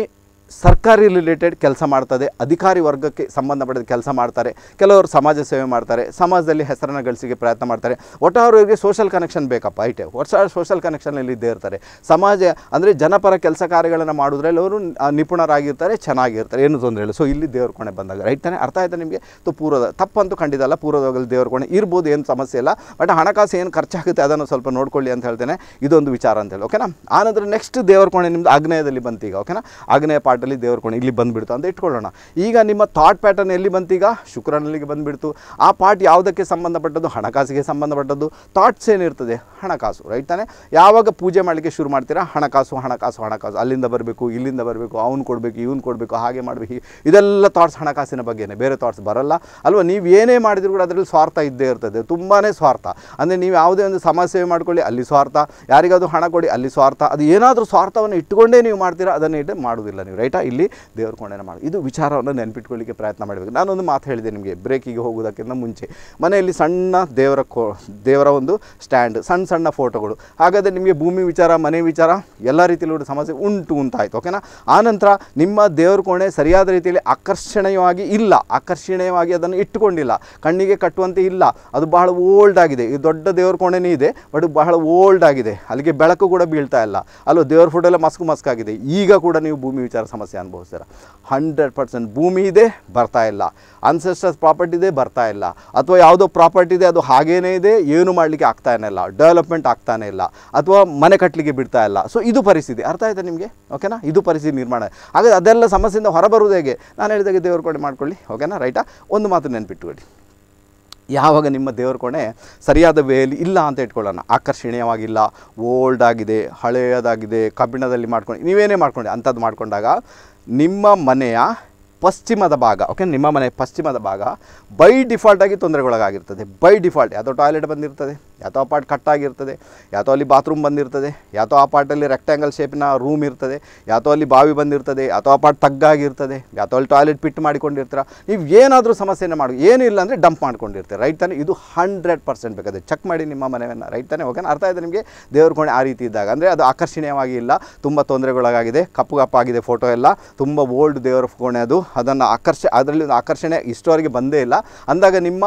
ಸರ್ಕಾರಿ ರಿಲೇಟೆಡ್ ಕೆಲಸ ಮಾಡ್ತದೆ ಅಧಿಕಾರಿ ವರ್ಗಕ್ಕೆ ಸಂಬಂಧಪಟ್ಟ ಕೆಲಸ ಮಾಡ್ತಾರೆ ಕೆಲವರು ಸಮಾಜ ಸೇವೆ ಮಾಡ್ತಾರೆ ಸಮಾಜದಲ್ಲಿ ಹೆಸರನ್ನು ಗಳಿಸಿಗೆ ಪ್ರಯತ್ನ ಮಾಡ್ತಾರೆ ಒಟ್ಟಾರೆಯವರಿಗೆ ಸೋಷಲ್ ಕನೆಕ್ಷನ್ ಬೇಕಪ್ಪ ಐಟೆ ವರ್ಷ ಸೋಷಲ್ ಕನೆಕ್ಷನಲ್ಲಿ ಇದ್ದೇ ಇರ್ತಾರೆ ಸಮಾಜ ಅಂದರೆ ಜನಪರ ಕೆಲಸ ಕಾರ್ಯಗಳನ್ನು ಮಾಡೋದ್ರಲ್ಲಿ ಅವರು ನಿಪುಣರಾಗಿರ್ತಾರೆ ಚೆನ್ನಾಗಿರ್ತಾರೆ ಏನು ತೊಂದರೆ ಇಲ್ಲ ಸೊ ಇಲ್ಲಿ ದೇವ್ರ ಕೋಣೆ ಬಂದಾಗ ರೈಟ್ ತಾನೆ ಅರ್ಥ ಆಯ್ತಾ ನಿಮಗೆ ತು ಪೂರ್ವದ ತಪ್ಪಂತೂ ಖಂಡಿತಲ್ಲ ಪೂರ್ವದಲ್ಲಿ ದೇವ್ರ ಕೋಣೆ ಇರ್ಬೋದು ಏನು ಸಮಸ್ಯೆ ಇಲ್ಲ ಬಟ್ ಹಣಕಾಸು ಏನು ಖರ್ಚಾಗುತ್ತೆ ಅದನ್ನು ಸ್ವಲ್ಪ ನೋಡ್ಕೊಳ್ಳಿ ಅಂತ ಹೇಳ್ತೇನೆ ಇದೊಂದು ವಿಚಾರ ಅಂತೇಳಿ ಓಕೆನಾ ಆನಂತರ ನೆಕ್ಸ್ಟ್ ದೇವ್ರ ಕೋಣೆ ನಿಮ್ದು ಆಗ್ನೇಯದಲ್ಲಿ ಬಂತೀಗ ಓಕೆನಾ ಆಗ್ನೇಯ ಪಾಠ ಅಲ್ಲಿ ದೇವ್ರ ಕೋಣೆ ಇಲ್ಲಿ ಬಂದುಬಿಡ್ತು ಅಂತ ಇಟ್ಕೊಳ್ಳೋಣ ಈಗ ನಿಮ್ಮ ಥಾಟ್ ಪ್ಯಾಟರ್ನ್ ಎಲ್ಲಿ ಬಂತೀಗ ಶುಕ್ರನಲ್ಲಿಗೆ ಬಂದುಬಿಡ್ತು ಆ ಪಾರ್ಟ್ ಯಾವುದಕ್ಕೆ ಸಂಬಂಧಪಟ್ಟದ್ದು ಹಣಕಾಸಿಗೆ ಸಂಬಂಧಪಟ್ಟದ್ದು ಥಾಟ್ಸ್ ಏನಿರ್ತದೆ ಹಣಕಾಸು ರೈಟ್ ತಾನೆ ಯಾವಾಗ ಪೂಜೆ ಮಾಡಲಿಕ್ಕೆ ಶುರು ಮಾಡ್ತೀರಾ ಹಣಕಾಸು ಹಣಕಾಸು ಹಣಕಾಸು ಅಲ್ಲಿಂದ ಬರಬೇಕು ಇಲ್ಲಿಂದ ಬರಬೇಕು ಅವ್ನು ಕೊಡಬೇಕು ಇವ್ನು ಕೊಡಬೇಕು ಹಾಗೆ ಮಾಡಬೇಕು ಇದೆಲ್ಲ ಥಾಟ್ಸ್ ಹಣಕಾಸಿನ ಬಗ್ಗೆನೇ ಬೇರೆ ಥಾಟ್ಸ್ ಬರಲ್ಲ ಅಲ್ವಾ ನೀವು ಏನೇ ಮಾಡಿದ್ರು ಕೂಡ ಅದರಲ್ಲಿ ಸ್ವಾರ್ಥ ಇದ್ದೇ ಇರ್ತದೆ ತುಂಬಾ ಸ್ವಾರ್ಥ ಅಂದರೆ ನೀವು ಯಾವುದೇ ಒಂದು ಸಮಸ್ಯೆ ಮಾಡ್ಕೊಳ್ಳಿ ಅಲ್ಲಿ ಸ್ವಾರ್ಥ ಯಾರಿಗಾದ್ರೂ ಹಣ ಕೊಡಿ ಅಲ್ಲಿ ಸ್ವಾರ್ಥ ಅದು ಏನಾದರೂ ಸ್ವಾರ್ಥವನ್ನು ಇಟ್ಟುಕೊಂಡೇ ನೀವು ಮಾಡ್ತೀರಾ ಅದನ್ನು ಇಟ್ಟು ಮಾಡೋದಿಲ್ಲ ನೀವು ರೈಟ್ ಇಲ್ಲಿ ದೇವ್ರ ಕೋಣೆನ ಮಾಡಿ ಇದು ವಿಚಾರವನ್ನು ನೆನಪಿಟ್ಕೊಳ್ಳಿಕ್ಕೆ ಪ್ರಯತ್ನ ಮಾಡಬೇಕು ನಾನೊಂದು ಮಾತು ಹೇಳಿದೆ ನಿಮಗೆ ಬ್ರೇಕಿಗೆ ಹೋಗುವುದಕ್ಕಿಂತ ಮುಂಚೆ ಮನೆಯಲ್ಲಿ ಸಣ್ಣ ದೇವರ ಕೋ ದೇವರ ಒಂದು ಸ್ಟ್ಯಾಂಡ್ ಸಣ್ಣ ಸಣ್ಣ ಫೋಟೋಗಳು ಹಾಗಾದರೆ ನಿಮಗೆ ಭೂಮಿ ವಿಚಾರ ಮನೆ ವಿಚಾರ ಎಲ್ಲ ರೀತಿಯಲ್ಲೂ ಸಮಸ್ಯೆ ಉಂಟು ಉಂಟಾಯಿತು ಓಕೆನಾ ಆನಂತರ ನಿಮ್ಮ ದೇವ್ರ ಕೋಣೆ ಸರಿಯಾದ ರೀತಿಯಲ್ಲಿ ಆಕರ್ಷಣೀಯವಾಗಿ ಇಲ್ಲ ಆಕರ್ಷಣೀಯವಾಗಿ ಅದನ್ನು ಇಟ್ಟುಕೊಂಡಿಲ್ಲ ಕಣ್ಣಿಗೆ ಕಟ್ಟುವಂತೆ ಇಲ್ಲ ಅದು ಬಹಳ ಓಲ್ಡ್ ಆಗಿದೆ ಇದು ದೊಡ್ಡ ದೇವರ ಕೋಣೆನೇ ಇದೆ ಬಟ್ ಬಹಳ ಓಲ್ಡ್ ಆಗಿದೆ ಅಲ್ಲಿಗೆ ಬೆಳಕು ಕೂಡ ಬೀಳ್ತಾ ಇಲ್ಲ ಅಲ್ಲೋ ದೇವರ ಫೋಟೋ ಎಲ್ಲ ಮಸ್ಕು ಮಸ್ಕಾಗಿದೆ ಈಗ ಕೂಡ ನೀವು ಭೂಮಿ ವಿಚಾರ ಸಮಸ್ಯೆ ಸಮಸ್ಯೆ ಅನುಭವಿಸ್ತಾರೆ ಹಂಡ್ರೆಡ್ ಪರ್ಸೆಂಟ್ ಭೂಮಿ ಇದೆ ಬರ್ತಾ ಇಲ್ಲ ಅನ್ಸೆಸ್ಟರ್ಸ್ ಪ್ರಾಪರ್ಟಿ ಇದೆ ಬರ್ತಾ ಇಲ್ಲ ಅಥವಾ ಯಾವುದೋ ಪ್ರಾಪರ್ಟಿ ಇದೆ ಅದು ಹಾಗೇನೇ ಇದೆ ಏನು ಮಾಡಲಿಕ್ಕೆ ಆಗ್ತಾನೇ ಇಲ್ಲ ಡೆವಲಪ್ಮೆಂಟ್ ಆಗ್ತಾನೆ ಇಲ್ಲ ಅಥವಾ ಮನೆ ಕಟ್ಟಲಿಕ್ಕೆ ಬಿಡ್ತಾ ಇಲ್ಲ ಸೊ ಇದು ಪರಿಸ್ಥಿತಿ ಅರ್ಥ ಆಯಿತಾ ನಿಮಗೆ ಓಕೆನಾ ಇದು ಪರಿಸ್ಥಿತಿ ನಿರ್ಮಾಣ ಹಾಗೆ ಅದೆಲ್ಲ ಸಮಸ್ಯೆಯಿಂದ ಹೊರಬರುವುದು ಹೇಗೆ ನಾನು ಹೇಳಿದಾಗ ದೇವ್ರ ಕೊಡೆ ಮಾಡ್ಕೊಳ್ಳಿ ಓಕೆನಾ ರೈಟಾ ಒಂದು ಮಾತು ನೆನ್ಪಿಟ್ಟುಕೊಳ್ಳಿ ಯಾವಾಗ ನಿಮ್ಮ ದೇವ್ರ ಕೋಣೆ ಸರಿಯಾದ ವೇಲಿ ಇಲ್ಲ ಅಂತ ಇಟ್ಕೊಳ್ಳೋಣ ಆಕರ್ಷಣೀಯವಾಗಿಲ್ಲ ಓಲ್ಡ್ ಆಗಿದೆ ಹಳೆಯದಾಗಿದೆ ಕಬ್ಬಿಣದಲ್ಲಿ ಮಾಡ್ಕೊಂಡು ನೀವೇನೇ ಮಾಡ್ಕೊಂಡೆ ಅಂಥದ್ದು ಮಾಡಿಕೊಂಡಾಗ ನಿಮ್ಮ ಮನೆಯ ಪಶ್ಚಿಮದ ಭಾಗ ಓಕೆ ನಿಮ್ಮ ಮನೆಯ ಪಶ್ಚಿಮದ ಭಾಗ ಬೈ ಡಿಫಾಲ್ಟಾಗಿ ತೊಂದರೆಗೊಳಗಾಗಿರ್ತದೆ ಬೈ ಡಿಫಾಲ್ಟ್ ಯಾವುದೋ ಟಾಯ್ಲೆಟ್ ಬಂದಿರ್ತದೆ ಯಾತೋ ಆ ಪಾರ್ಟ್ ಕಟ್ಟಾಗಿರ್ತದೆ ಯಾತೋ ಅಲ್ಲಿ ಬಾತ್ರೂಮ್ ಬಂದಿರ್ತದೆ ಯಾತೋ ಆ ಪಾರ್ಟಲ್ಲಿ ರೆಕ್ಟ್ಯಾಂಗಲ್ ಶೇಪಿನ ರೂಮ್ ಇರ್ತದೆ ಯಾತೋ ಅಲ್ಲಿ ಬಾವಿ ಬಂದಿರ್ತದೆ ಯಾತೋ ಆ ಪಾರ್ಟ್ ತಗ್ಗಾಗಿರ್ತದೆ ಯಾತೋ ಅಲ್ಲಿ ಟಾಯ್ಲೆಟ್ ಪಿಟ್ ಮಾಡಿಕೊಂಡಿರ್ತೀರ ನೀವು ಏನಾದರೂ ಸಮಸ್ಯೆನ ಮಾಡಿ ಏನೂ ಇಲ್ಲ ಅಂದರೆ ಡಂಪ್ ಮಾಡ್ಕೊಂಡಿರ್ತೀರ ರೈಟ್ ತಾನೆ ಇದು ಹಂಡ್ರೆಡ್ ಪರ್ಸೆಂಟ್ ಬೇಕಾದ್ರೆ ಚೆಕ್ ಮಾಡಿ ನಿಮ್ಮ ಮನೆಯನ್ನು ರೈಟ್ ತಾನೆ ಓಕೆ ಅರ್ಥ ಇದೆ ನಿಮಗೆ ದೇವ್ರ ಕೋಣೆ ಆ ರೀತಿ ಇದ್ದಾಗ ಅಂದರೆ ಅದು ಆಕರ್ಷಣೀಯವಾಗಿ ಇಲ್ಲ ತುಂಬ ತೊಂದರೆಗೊಳಗಾಗಿದೆ ಕಪ್ಪು ಕಪ್ಪಾಗಿದೆ ಫೋಟೋ ಎಲ್ಲ ತುಂಬ ಓಲ್ಡ್ ದೇವರ ಕೋಣೆ ಅದು ಅದನ್ನು ಆಕರ್ಷ ಅದರಲ್ಲಿ ಒಂದು ಆಕರ್ಷಣೆ ಇಷ್ಟೋರಿಗೆ ಬಂದೇ ಇಲ್ಲ ಅಂದಾಗ ನಿಮ್ಮ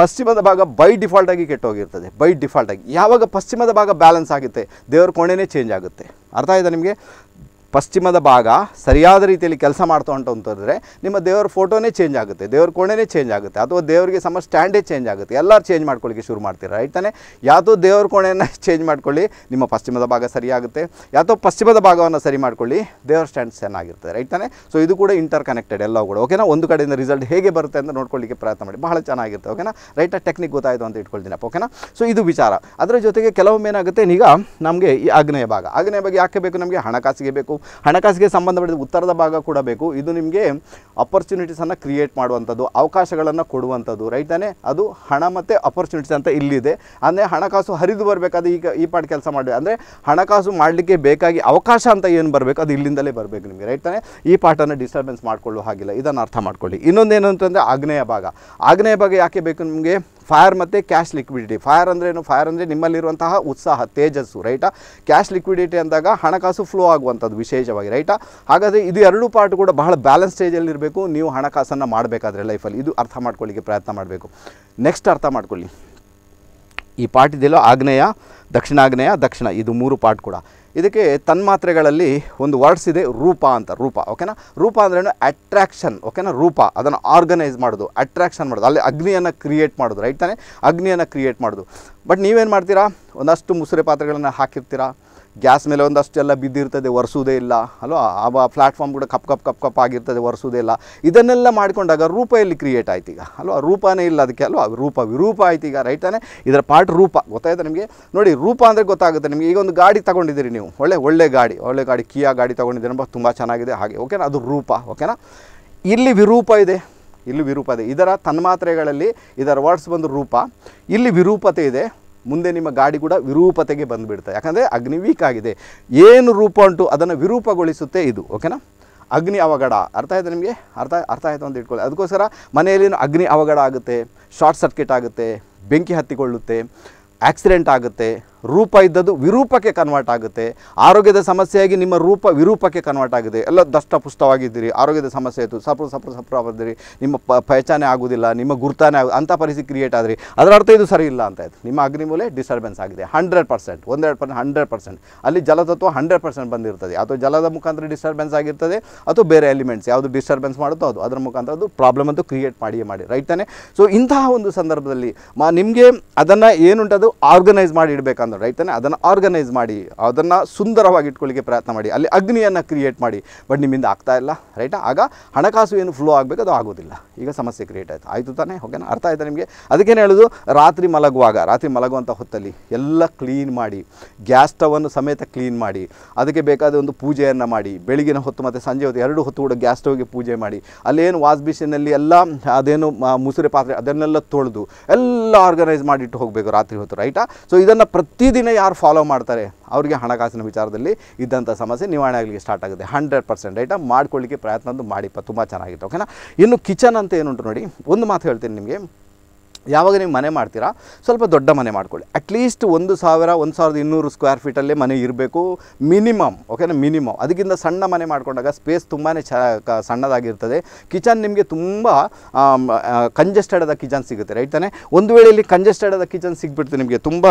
ಪಶ್ಚಿಮದ ಭಾಗ ಬೈ ಡಿಫಾಲ್ಟಾಗಿ ಕೆಟ್ಟೋಗಿರ್ತದೆ ಬೈ ಡಿಫಾಲ್ಟಾಗಿ ಯಾವಾಗ ಪಶ್ಚಿಮದ ಭಾಗ ಬ್ಯಾಲೆನ್ಸ್ ಆಗುತ್ತೆ ದೇವ್ರ ಕೋಣೆನೇ ಚೇಂಜ್ ಆಗುತ್ತೆ ಅರ್ಥ ಆಯಿತಾ ನಿಮಗೆ ಪಶ್ಚಿಮದ ಭಾಗ ಸರಿಯಾದ ರೀತಿಯಲ್ಲಿ ಕೆಲಸ ಮಾಡ್ತಾ ಉಂಟು ಅಂತಂದರೆ ನಿಮ್ಮ ದೇವರ ಫೋಟೋನೇ ಚೇಂಜ್ ಆಗುತ್ತೆ ದೇವರ ಕೋಣೆನೇ ಚೇಂಜ್ ಆಗುತ್ತೆ ಅಥವಾ ದೇವರಿಗೆ ಸಮ ಸ್ಟ್ಯಾಂಡೇ ಚೇಂಜ್ ಆಗುತ್ತೆ ಎಲ್ಲರೂ ಚೇಂಜ್ ಮಾಡ್ಕೊಳ್ಳಿಕ್ಕೆ ಶುರು ಮಾಡ್ತೀರಾ ರೈಟ್ ತಾನೆ ಯಾವುದೋ ದೇವರ ಕೋಣೆಯನ್ನು ಚೇಂಜ್ <laughs> ಮಾಡ್ಕೊಳ್ಳಿ ನಿಮ್ಮ ಪಶ್ಚಿಮದ ಭಾಗ ಸರಿಯಾಗುತ್ತೆ ಯಾವುದೋ ಪಶ್ಚಿಮದ ಭಾಗವನ್ನು ಸರಿ ಮಾಡ್ಕೊಳ್ಳಿ ದೇವರ ಸ್ಟ್ಯಾಂಡ್ ಚೆನ್ನಾಗಿರ್ತದೆ ರೈಟ್ ತಾನೆ ಸೊ ಇದು ಕೂಡ ಇಂಟರ್ ಕನೆಕ್ಟೆಡ್ ಎಲ್ಲ ಕೂಡ ಓಕೆನಾ ಒಂದು ಕಡೆಯಿಂದ ರಿಸಲ್ಟ್ ಹೇಗೆ ಬರುತ್ತೆ ಅಂತ ನೋಡ್ಕೊಳ್ಳಿಕ್ಕೆ ಪ್ರಯತ್ನ ಮಾಡಿ ಬಹಳ ಚೆನ್ನಾಗಿರುತ್ತೆ ಓಕೆನಾ ರೈಟ್ ಆ ಟೆಕ್ನಿಕ್ ಗೊತ್ತಾಯಿತು ಅಂತ ಇಟ್ಕೊಳ್ತೀನಪ್ಪ ಓಕೆನಾ ಸೊ ಇದು ವಿಚಾರ ಅದರ ಜೊತೆಗೆ ಕೆಲವೊಮ್ಮೆ ಏನಾಗುತ್ತೆ ಈಗ ನಮಗೆ ಈ ಆಗ್ನೇಯ ಭಾಗ ಆಗ್ನೇಯ ಭಾಗ ಯಾಕೆ ಬೇಕು ನಮಗೆ ಹಣಕಾಸಿಗೆ ಬೇಕು ಹಣಕಾಸಿಗೆ ಸಂಬಂಧಪಟ್ಟ ಉತ್ತರದ ಭಾಗ ಕೂಡ ಬೇಕು ಇದು ನಿಮಗೆ ಅಪರ್ಚುನಿಟೀಸನ್ನು ಕ್ರಿಯೇಟ್ ಮಾಡುವಂಥದ್ದು ಅವಕಾಶಗಳನ್ನು ಕೊಡುವಂಥದ್ದು ರೈಟ್ ತಾನೇ ಅದು ಹಣ ಮತ್ತು ಅಪರ್ಚುನಿಟೀಸ್ ಅಂತ ಇಲ್ಲಿದೆ ಅಂದರೆ ಹಣಕಾಸು ಹರಿದು ಬರಬೇಕಾದ್ರೆ ಈಗ ಈ ಪಾಟ್ ಕೆಲಸ ಮಾಡಿ ಅಂದರೆ ಹಣಕಾಸು ಮಾಡಲಿಕ್ಕೆ ಬೇಕಾಗಿ ಅವಕಾಶ ಅಂತ ಏನು ಬರಬೇಕು ಅದು ಇಲ್ಲಿಂದಲೇ ಬರಬೇಕು ನಿಮಗೆ ರೈಟ್ ತಾನೇ ಈ ಪಾಠನ ಡಿಸ್ಟರ್ಬೆನ್ಸ್ ಮಾಡಿಕೊಳ್ಳುವ ಹಾಗಿಲ್ಲ ಇದನ್ನು ಅರ್ಥ ಮಾಡ್ಕೊಳ್ಳಿ ಇನ್ನೊಂದೇನು ಅಂತಂದರೆ ಆಗ್ನೇಯ ಭಾಗ ಆಗ್ನೇಯ ಭಾಗ ಯಾಕೆ ಬೇಕು ನಿಮಗೆ ಫೈರ್ ಮತ್ತು ಕ್ಯಾಶ್ ಲಿಕ್ವಿಡಿಟಿ ಫೈರ್ ಅಂದರೆ ಏನು ಫೈರ್ ಅಂದರೆ ನಿಮ್ಮಲ್ಲಿರುವಂತಹ ಉತ್ಸಾಹ ತೇಜಸ್ಸು ರೈಟಾ ಕ್ಯಾಶ್ ಲಿಕ್ವಿಡಿಟಿ ಅಂದಾಗ ಹಣಕಾಸು ಫ್ಲೋ ಆಗುವಂಥದ್ದು ವಿಶೇಷವಾಗಿ ರೈಟಾ ಹಾಗಾದರೆ ಇದು ಎರಡು ಪಾರ್ಟ್ ಕೂಡ ಬಹಳ ಬ್ಯಾಲೆನ್ಸ್ ಸ್ಟೇಜಲ್ಲಿ ಇರಬೇಕು ನೀವು ಹಣಕಾಸನ್ನು ಮಾಡಬೇಕಾದ್ರೆ ಲೈಫಲ್ಲಿ ಇದು ಅರ್ಥ ಮಾಡ್ಕೊಳ್ಳಿಕ್ಕೆ ಪ್ರಯತ್ನ ಮಾಡಬೇಕು ನೆಕ್ಸ್ಟ್ ಅರ್ಥ ಮಾಡ್ಕೊಳ್ಳಿ ಈ ಪಾರ್ಟ್ ಇದೆಯಲ್ಲೋ ಆಗ್ನೇಯ ದಕ್ಷಿಣಾಗ್ನೇಯ ದಕ್ಷಿಣ ಇದು ಮೂರು ಪಾರ್ಟ್ ಕೂಡ ಇದಕ್ಕೆ ತನ್ಮಾತ್ರೆಗಳಲ್ಲಿ ಒಂದು ವರ್ಡ್ಸ್ ಇದೆ ರೂಪ ಅಂತ ರೂಪ ಓಕೆನಾ ರೂಪ ಅಂದ್ರೇನು ಅಟ್ರಾಕ್ಷನ್ ಓಕೆನಾ ರೂಪ ಅದನ್ನು ಆರ್ಗನೈಸ್ ಮಾಡೋದು ಅಟ್ರಾಕ್ಷನ್ ಮಾಡೋದು ಅಲ್ಲಿ ಅಗ್ನಿಯನ್ನು ಕ್ರಿಯೇಟ್ ಮಾಡೋದು ರೈಟ್ ತಾನೆ ಅಗ್ನಿಯನ್ನು ಕ್ರಿಯೇಟ್ ಮಾಡೋದು ಬಟ್ ನೀವೇನು ಮಾಡ್ತೀರಾ ಒಂದಷ್ಟು ಮುಸುರೆ ಪಾತ್ರೆಗಳನ್ನು ಹಾಕಿರ್ತೀರಾ ಗ್ಯಾಸ್ ಮೇಲೆ ಒಂದಷ್ಟೆಲ್ಲ ಬಿದ್ದಿರ್ತದೆ ಒರೆಸೋದೇ ಇಲ್ಲ ಅಲ್ವಾ ಆ ಪ್ಲಾಟ್ಫಾರ್ಮ್ ಕೂಡ ಕಪ್ ಕಪ್ ಕಪ್ ಕಪ್ ಆಗಿರ್ತದೆ ಒರೆಸೋದೇ ಇಲ್ಲ ಇದನ್ನೆಲ್ಲ ಮಾಡಿಕೊಂಡಾಗ ರೂಪ ಇಲ್ಲಿ ಕ್ರಿಯೇಟ್ ಆಯ್ತು ಈಗ ಅಲ್ವಾ ರೂಪನೇ ಇಲ್ಲ ಅದಕ್ಕೆ ಅಲ್ವಾ ರೂಪ ವಿರೂಪ ಆಯ್ತು ಈಗ ರೈಟಾನೇ ಇದರ ಪಾರ್ಟ್ ರೂಪ ಗೊತ್ತಾಯ್ತು ನಿಮಗೆ ನೋಡಿ ರೂಪ ಅಂದರೆ ಗೊತ್ತಾಗುತ್ತೆ ನಿಮಗೆ ಈಗ ಒಂದು ಗಾಡಿ ತೊಗೊಂಡಿದ್ದೀರಿ ನೀವು ಒಳ್ಳೆ ಒಳ್ಳೆ ಗಾಡಿ ಒಳ್ಳೆ ಗಾಡಿ ಕಿಯಾ ಗಾಡಿ ತೊಗೊಂಡಿದ್ದೀರಂಬ ತುಂಬ ಚೆನ್ನಾಗಿದೆ ಹಾಗೆ ಓಕೆನಾ ಅದು ರೂಪ ಓಕೆನಾ ಇಲ್ಲಿ ವಿರೂಪ ಇದೆ ಇಲ್ಲಿ ವಿರೂಪ ಇದೆ ಇದರ ತನ್ಮಾತ್ರೆಗಳಲ್ಲಿ ಇದರ ವರ್ಡ್ಸ್ ಬಂದು ರೂಪ ಇಲ್ಲಿ ವಿರೂಪತೆ ಇದೆ ಮುಂದೆ ನಿಮ್ಮ ಗಾಡಿ ಕೂಡ ವಿರೂಪತೆಗೆ ಬಂದುಬಿಡ್ತದೆ ಯಾಕಂದರೆ ಅಗ್ನಿ ವೀಕ್ ಆಗಿದೆ ಏನು ರೂಪ ಉಂಟು ಅದನ್ನು ವಿರೂಪಗೊಳಿಸುತ್ತೆ ಇದು ಓಕೆನಾ ಅಗ್ನಿ ಅವಘಡ ಅರ್ಥ ಆಯಿತು ನಿಮಗೆ ಅರ್ಥ ಅರ್ಥ ಆಯಿತು ಅಂತ ಇಟ್ಕೊಳ್ಳಿ ಅದಕ್ಕೋಸ್ಕರ ಮನೆಯಲ್ಲಿ ಅಗ್ನಿ ಅವಘಡ ಆಗುತ್ತೆ ಶಾರ್ಟ್ ಸರ್ಕ್ಯೂಟ್ ಆಗುತ್ತೆ ಬೆಂಕಿ ಹತ್ತಿಕೊಳ್ಳುತ್ತೆ ಆಕ್ಸಿಡೆಂಟ್ ಆಗುತ್ತೆ ರೂಪ ಇದ್ದದ್ದು ವಿರೂಪಕ್ಕೆ ಕನ್ವರ್ಟ್ ಆಗುತ್ತೆ ಆರೋಗ್ಯದ ಸಮಸ್ಯೆಯಾಗಿ ನಿಮ್ಮ ರೂಪ ವಿರೂಪಕ್ಕೆ ಕನ್ವರ್ಟ್ ಆಗಿದೆ ಎಲ್ಲ ದಷ್ಟಪುಷ್ಟವಾಗಿದ್ದೀರಿ ಆರೋಗ್ಯದ ಸಮಸ್ಯೆ ಆಯಿತು ಸಪ್ರ ಸಪ್ರ ಸಪ್ರ ಬಂದಿರಿ ನಿಮ್ಮ ಪ ಪಹಚಾನೆ ಆಗೋದಿಲ್ಲ ನಿಮ್ಮ ಗುರ್ತಾನೆ ಆಗ ಅಂಥ ಪರಿಸ್ಥಿತಿ ಕ್ರಿಯೇಟ್ ಆದರೆ ಅದರ ಅರ್ಥ ಇದು ಸರಿ ಇಲ್ಲ ಅಂತ ಆಯಿತು ನಿಮ್ಮ ಅಗ್ನಿಮೂಲೆ ಡಿಸ್ಟರ್ಬೆನ್ಸ್ ಆಗಿದೆ ಹಂಡ್ರೆಡ್ ಪರ್ಸೆಂಟ್ ಒಂದೆರಡು ಪರ್ಸೆಂಟ್ ಹಂಡ್ರೆಡ್ ಪರ್ಸೆಂಟ್ ಅಲ್ಲಿ ಜಲತತ್ವ ಹಂಡ್ರೆಡ್ ಪರ್ಸೆಂಟ್ ಬಂದಿರ್ತದೆ ಅಥವಾ ಜಲದ ಮುಖಾಂತರ ಡಿಸ್ಟರ್ಬೆನ್ಸ್ ಆಗಿರ್ತದೆ ಅಥವಾ ಬೇರೆ ಎಲಿಮೆಂಟ್ಸ್ ಯಾವುದು ಡಿಸ್ಟರ್ಬೆನ್ಸ್ ಮಾಡುತ್ತೋ ಅದು ಅದರ ಮುಖಾಂತರ ಅದು ಪ್ರಾಬ್ಲಮ್ ಅಂತೂ ಕ್ರಿಯೇಟ್ ಮಾಡಿಯೇ ಮಾಡಿ ರೈಟ್ ತಾನೆ ಸೊ ಇಂತಹ ಒಂದು ಸಂದರ್ಭದಲ್ಲಿ ಮಾ ನಿಮಗೆ ಅದನ್ನು ಏನುಂಟದು ಆರ್ಗನೈಸ್ ಮಾಡಿ ಇಡಬೇಕಂತ ಅಂದ್ರೆ ರೈತನೇ ಅದನ್ನು ಆರ್ಗನೈಸ್ ಮಾಡಿ ಅದನ್ನು ಸುಂದರವಾಗಿ ಇಟ್ಕೊಳ್ಳಿಕ್ಕೆ ಪ್ರಯತ್ನ ಮಾಡಿ ಅಲ್ಲಿ ಅಗ್ನಿಯನ್ನು ಕ್ರಿಯೇಟ್ ಮಾಡಿ ಬಟ್ ನಿಮ್ಮಿಂದ ಆಗ್ತಾ ಇಲ್ಲ ರೈಟಾ ಆಗ ಹಣಕಾಸು ಏನು ಫ್ಲೋ ಆಗಬೇಕು ಅದು ಆಗೋದಿಲ್ಲ ಈಗ ಸಮಸ್ಯೆ ಕ್ರಿಯೇಟ್ ಆಯಿತು ಆಯಿತು ತಾನೇ ಓಕೆನಾ ಅರ್ಥ ಆಯಿತಾ ನಿಮಗೆ ಅದಕ್ಕೇನು ಹೇಳೋದು ರಾತ್ರಿ ಮಲಗುವಾಗ ರಾತ್ರಿ ಮಲಗುವಂಥ ಹೊತ್ತಲ್ಲಿ ಎಲ್ಲ ಕ್ಲೀನ್ ಮಾಡಿ ಗ್ಯಾಸ್ ಸ್ಟವನ್ನು ಸಮೇತ ಕ್ಲೀನ್ ಮಾಡಿ ಅದಕ್ಕೆ ಬೇಕಾದ ಒಂದು ಪೂಜೆಯನ್ನು ಮಾಡಿ ಬೆಳಗಿನ ಹೊತ್ತು ಮತ್ತು ಸಂಜೆ ಹೊತ್ತು ಎರಡು ಹೊತ್ತು ಕೂಡ ಗ್ಯಾಸ್ ಸ್ಟವ್ಗೆ ಪೂಜೆ ಮಾಡಿ ಅಲ್ಲೇನು ವಾಸ್ಬಿಷನಲ್ಲಿ ಎಲ್ಲ ಅದೇನು ಮುಸುರೆ ಪಾತ್ರೆ ಅದನ್ನೆಲ್ಲ ತೊಳೆದು ಎಲ್ಲ ಆರ್ಗನೈಸ್ ಮಾಡಿಟ್ಟು ಹೋಗಬೇಕು ರಾತ್ರಿ ಹೊತ್ತು ರೈಟಾ ಸೊ ಇದನ್ನು ಪ್ರತಿ ಪ್ರತಿದಿನ ಯಾರು ಫಾಲೋ ಮಾಡ್ತಾರೆ ಅವರಿಗೆ ಹಣಕಾಸಿನ ವಿಚಾರದಲ್ಲಿ ಇದ್ದಂಥ ಸಮಸ್ಯೆ ನಿವಾರಣೆ ಆಗಲಿಕ್ಕೆ ಸ್ಟಾರ್ಟ್ ಆಗುತ್ತೆ ಹಂಡ್ರೆಡ್ ಪರ್ಸೆಂಟ್ ಐಟಮ್ ಮಾಡ್ಕೊಳ್ಳಿಕ್ಕೆ ಪ್ರಯತ್ನ ಮಾಡಿಪ್ಪ ತುಂಬ ಚೆನ್ನಾಗಿತ್ತು ಓಕೆನಾ ಇನ್ನು ಕಿಚನ್ ಅಂತ ಏನುಂಟು ನೋಡಿ ಒಂದು ಮಾತು ಹೇಳ್ತೀನಿ ನಿಮಗೆ ಯಾವಾಗ ನೀವು ಮನೆ ಮಾಡ್ತೀರಾ ಸ್ವಲ್ಪ ದೊಡ್ಡ ಮನೆ ಮಾಡ್ಕೊಳ್ಳಿ ಅಟ್ಲೀಸ್ಟ್ ಒಂದು ಸಾವಿರ ಒಂದು ಸಾವಿರದ ಇನ್ನೂರು ಸ್ಕ್ವೇರ್ ಫೀಟಲ್ಲೇ ಮನೆ ಇರಬೇಕು ಮಿನಿಮಮ್ ಓಕೆನಾ ಮಿನಿಮಮ್ ಅದಕ್ಕಿಂತ ಸಣ್ಣ ಮನೆ ಮಾಡ್ಕೊಂಡಾಗ ಸ್ಪೇಸ್ ತುಂಬಾ ಚ ಸಣ್ಣದಾಗಿರ್ತದೆ ಕಿಚನ್ ನಿಮಗೆ ತುಂಬ ಕಂಜೆಸ್ಟೆಡ್ ಆದ ಕಿಚನ್ ಸಿಗುತ್ತೆ ರೈಟ್ ತಾನೆ ಒಂದು ವೇಳೆ ಇಲ್ಲಿ ಕಂಜೆಸ್ಟೆಡ್ ಆದ ಕಿಚನ್ ಸಿಗ್ಬಿಡ್ತು ನಿಮಗೆ ತುಂಬ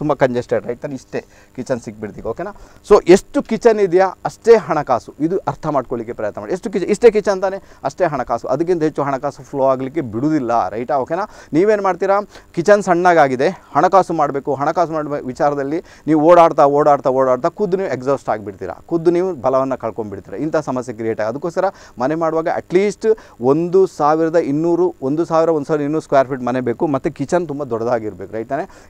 ತುಂಬ ಕಂಜೆಸ್ಟೆಡ್ ರೈಟ್ ಇಷ್ಟೇ ಕಿಚನ್ ಸಿಕ್ಬಿಡ್ತೀವಿ ಓಕೆನಾ ಸೊ ಎಷ್ಟು ಕಿಚನ್ ಇದೆಯಾ ಅಷ್ಟೇ ಹಣಕಾಸು ಇದು ಅರ್ಥ ಮಾಡ್ಕೊಳ್ಳಿಕ್ಕೆ ಪ್ರಯತ್ನ ಮಾಡಿ ಎಷ್ಟು ಕಿಚನ್ ಇಷ್ಟೇ ಕಿಚನ್ ತಾನೇ ಅಷ್ಟೇ ಹಣಕಾಸು ಅದಕ್ಕಿಂತ ಹೆಚ್ಚು ಹಣಕಾಸು ಫ್ಲೋ ಆಗಲಿಕ್ಕೆ ಬಿಡುವುದಿಲ್ಲ ರೈಟಾ ಓಕೆನಾ ನೀವೇನು ಮಾಡ್ತೀರಾ ಕಿಚನ್ ಸಣ್ಣಗಾಗಿದೆ ಹಣಕಾಸು ಮಾಡಬೇಕು ಹಣಕಾಸು ಮಾಡಬೇಕು ವಿಚಾರದಲ್ಲಿ ನೀವು ಓಡಾಡ್ತಾ ಓಡಾಡ್ತಾ ಓಡಾಡ್ತಾ ಖುದ್ದು ನೀವು ಎಕ್ಸಾಸ್ಟ್ ಆಗಿಬಿಡ್ತೀರಾ ಖುದ್ದು ನೀವು ಬಲವನ್ನು ಕಳ್ಕೊಂಡ್ಬಿಡ್ತೀರಾ ಇಂಥ ಸಮಸ್ಯೆ ಕ್ರಿಯೇಟ್ ಆಗಿ ಅದಕ್ಕೋಸ್ಕರ ಮನೆ ಮಾಡುವಾಗ ಅಟ್ಲೀಸ್ಟ್ ಒಂದು ಸಾವಿರದ ಇನ್ನೂರು ಒಂದು ಸಾವಿರ ಒಂದು ಸಾವಿರದ ಇನ್ನೂರು ಸ್ಕ್ವೇರ್ ಫೀಟ್ ಮನೆ ಬೇಕು ಮತ್ತು ಕಿಚನ್ ತುಂಬ ದೊಡ್ಡದಾಗಿರಬೇಕು ರೈಟ್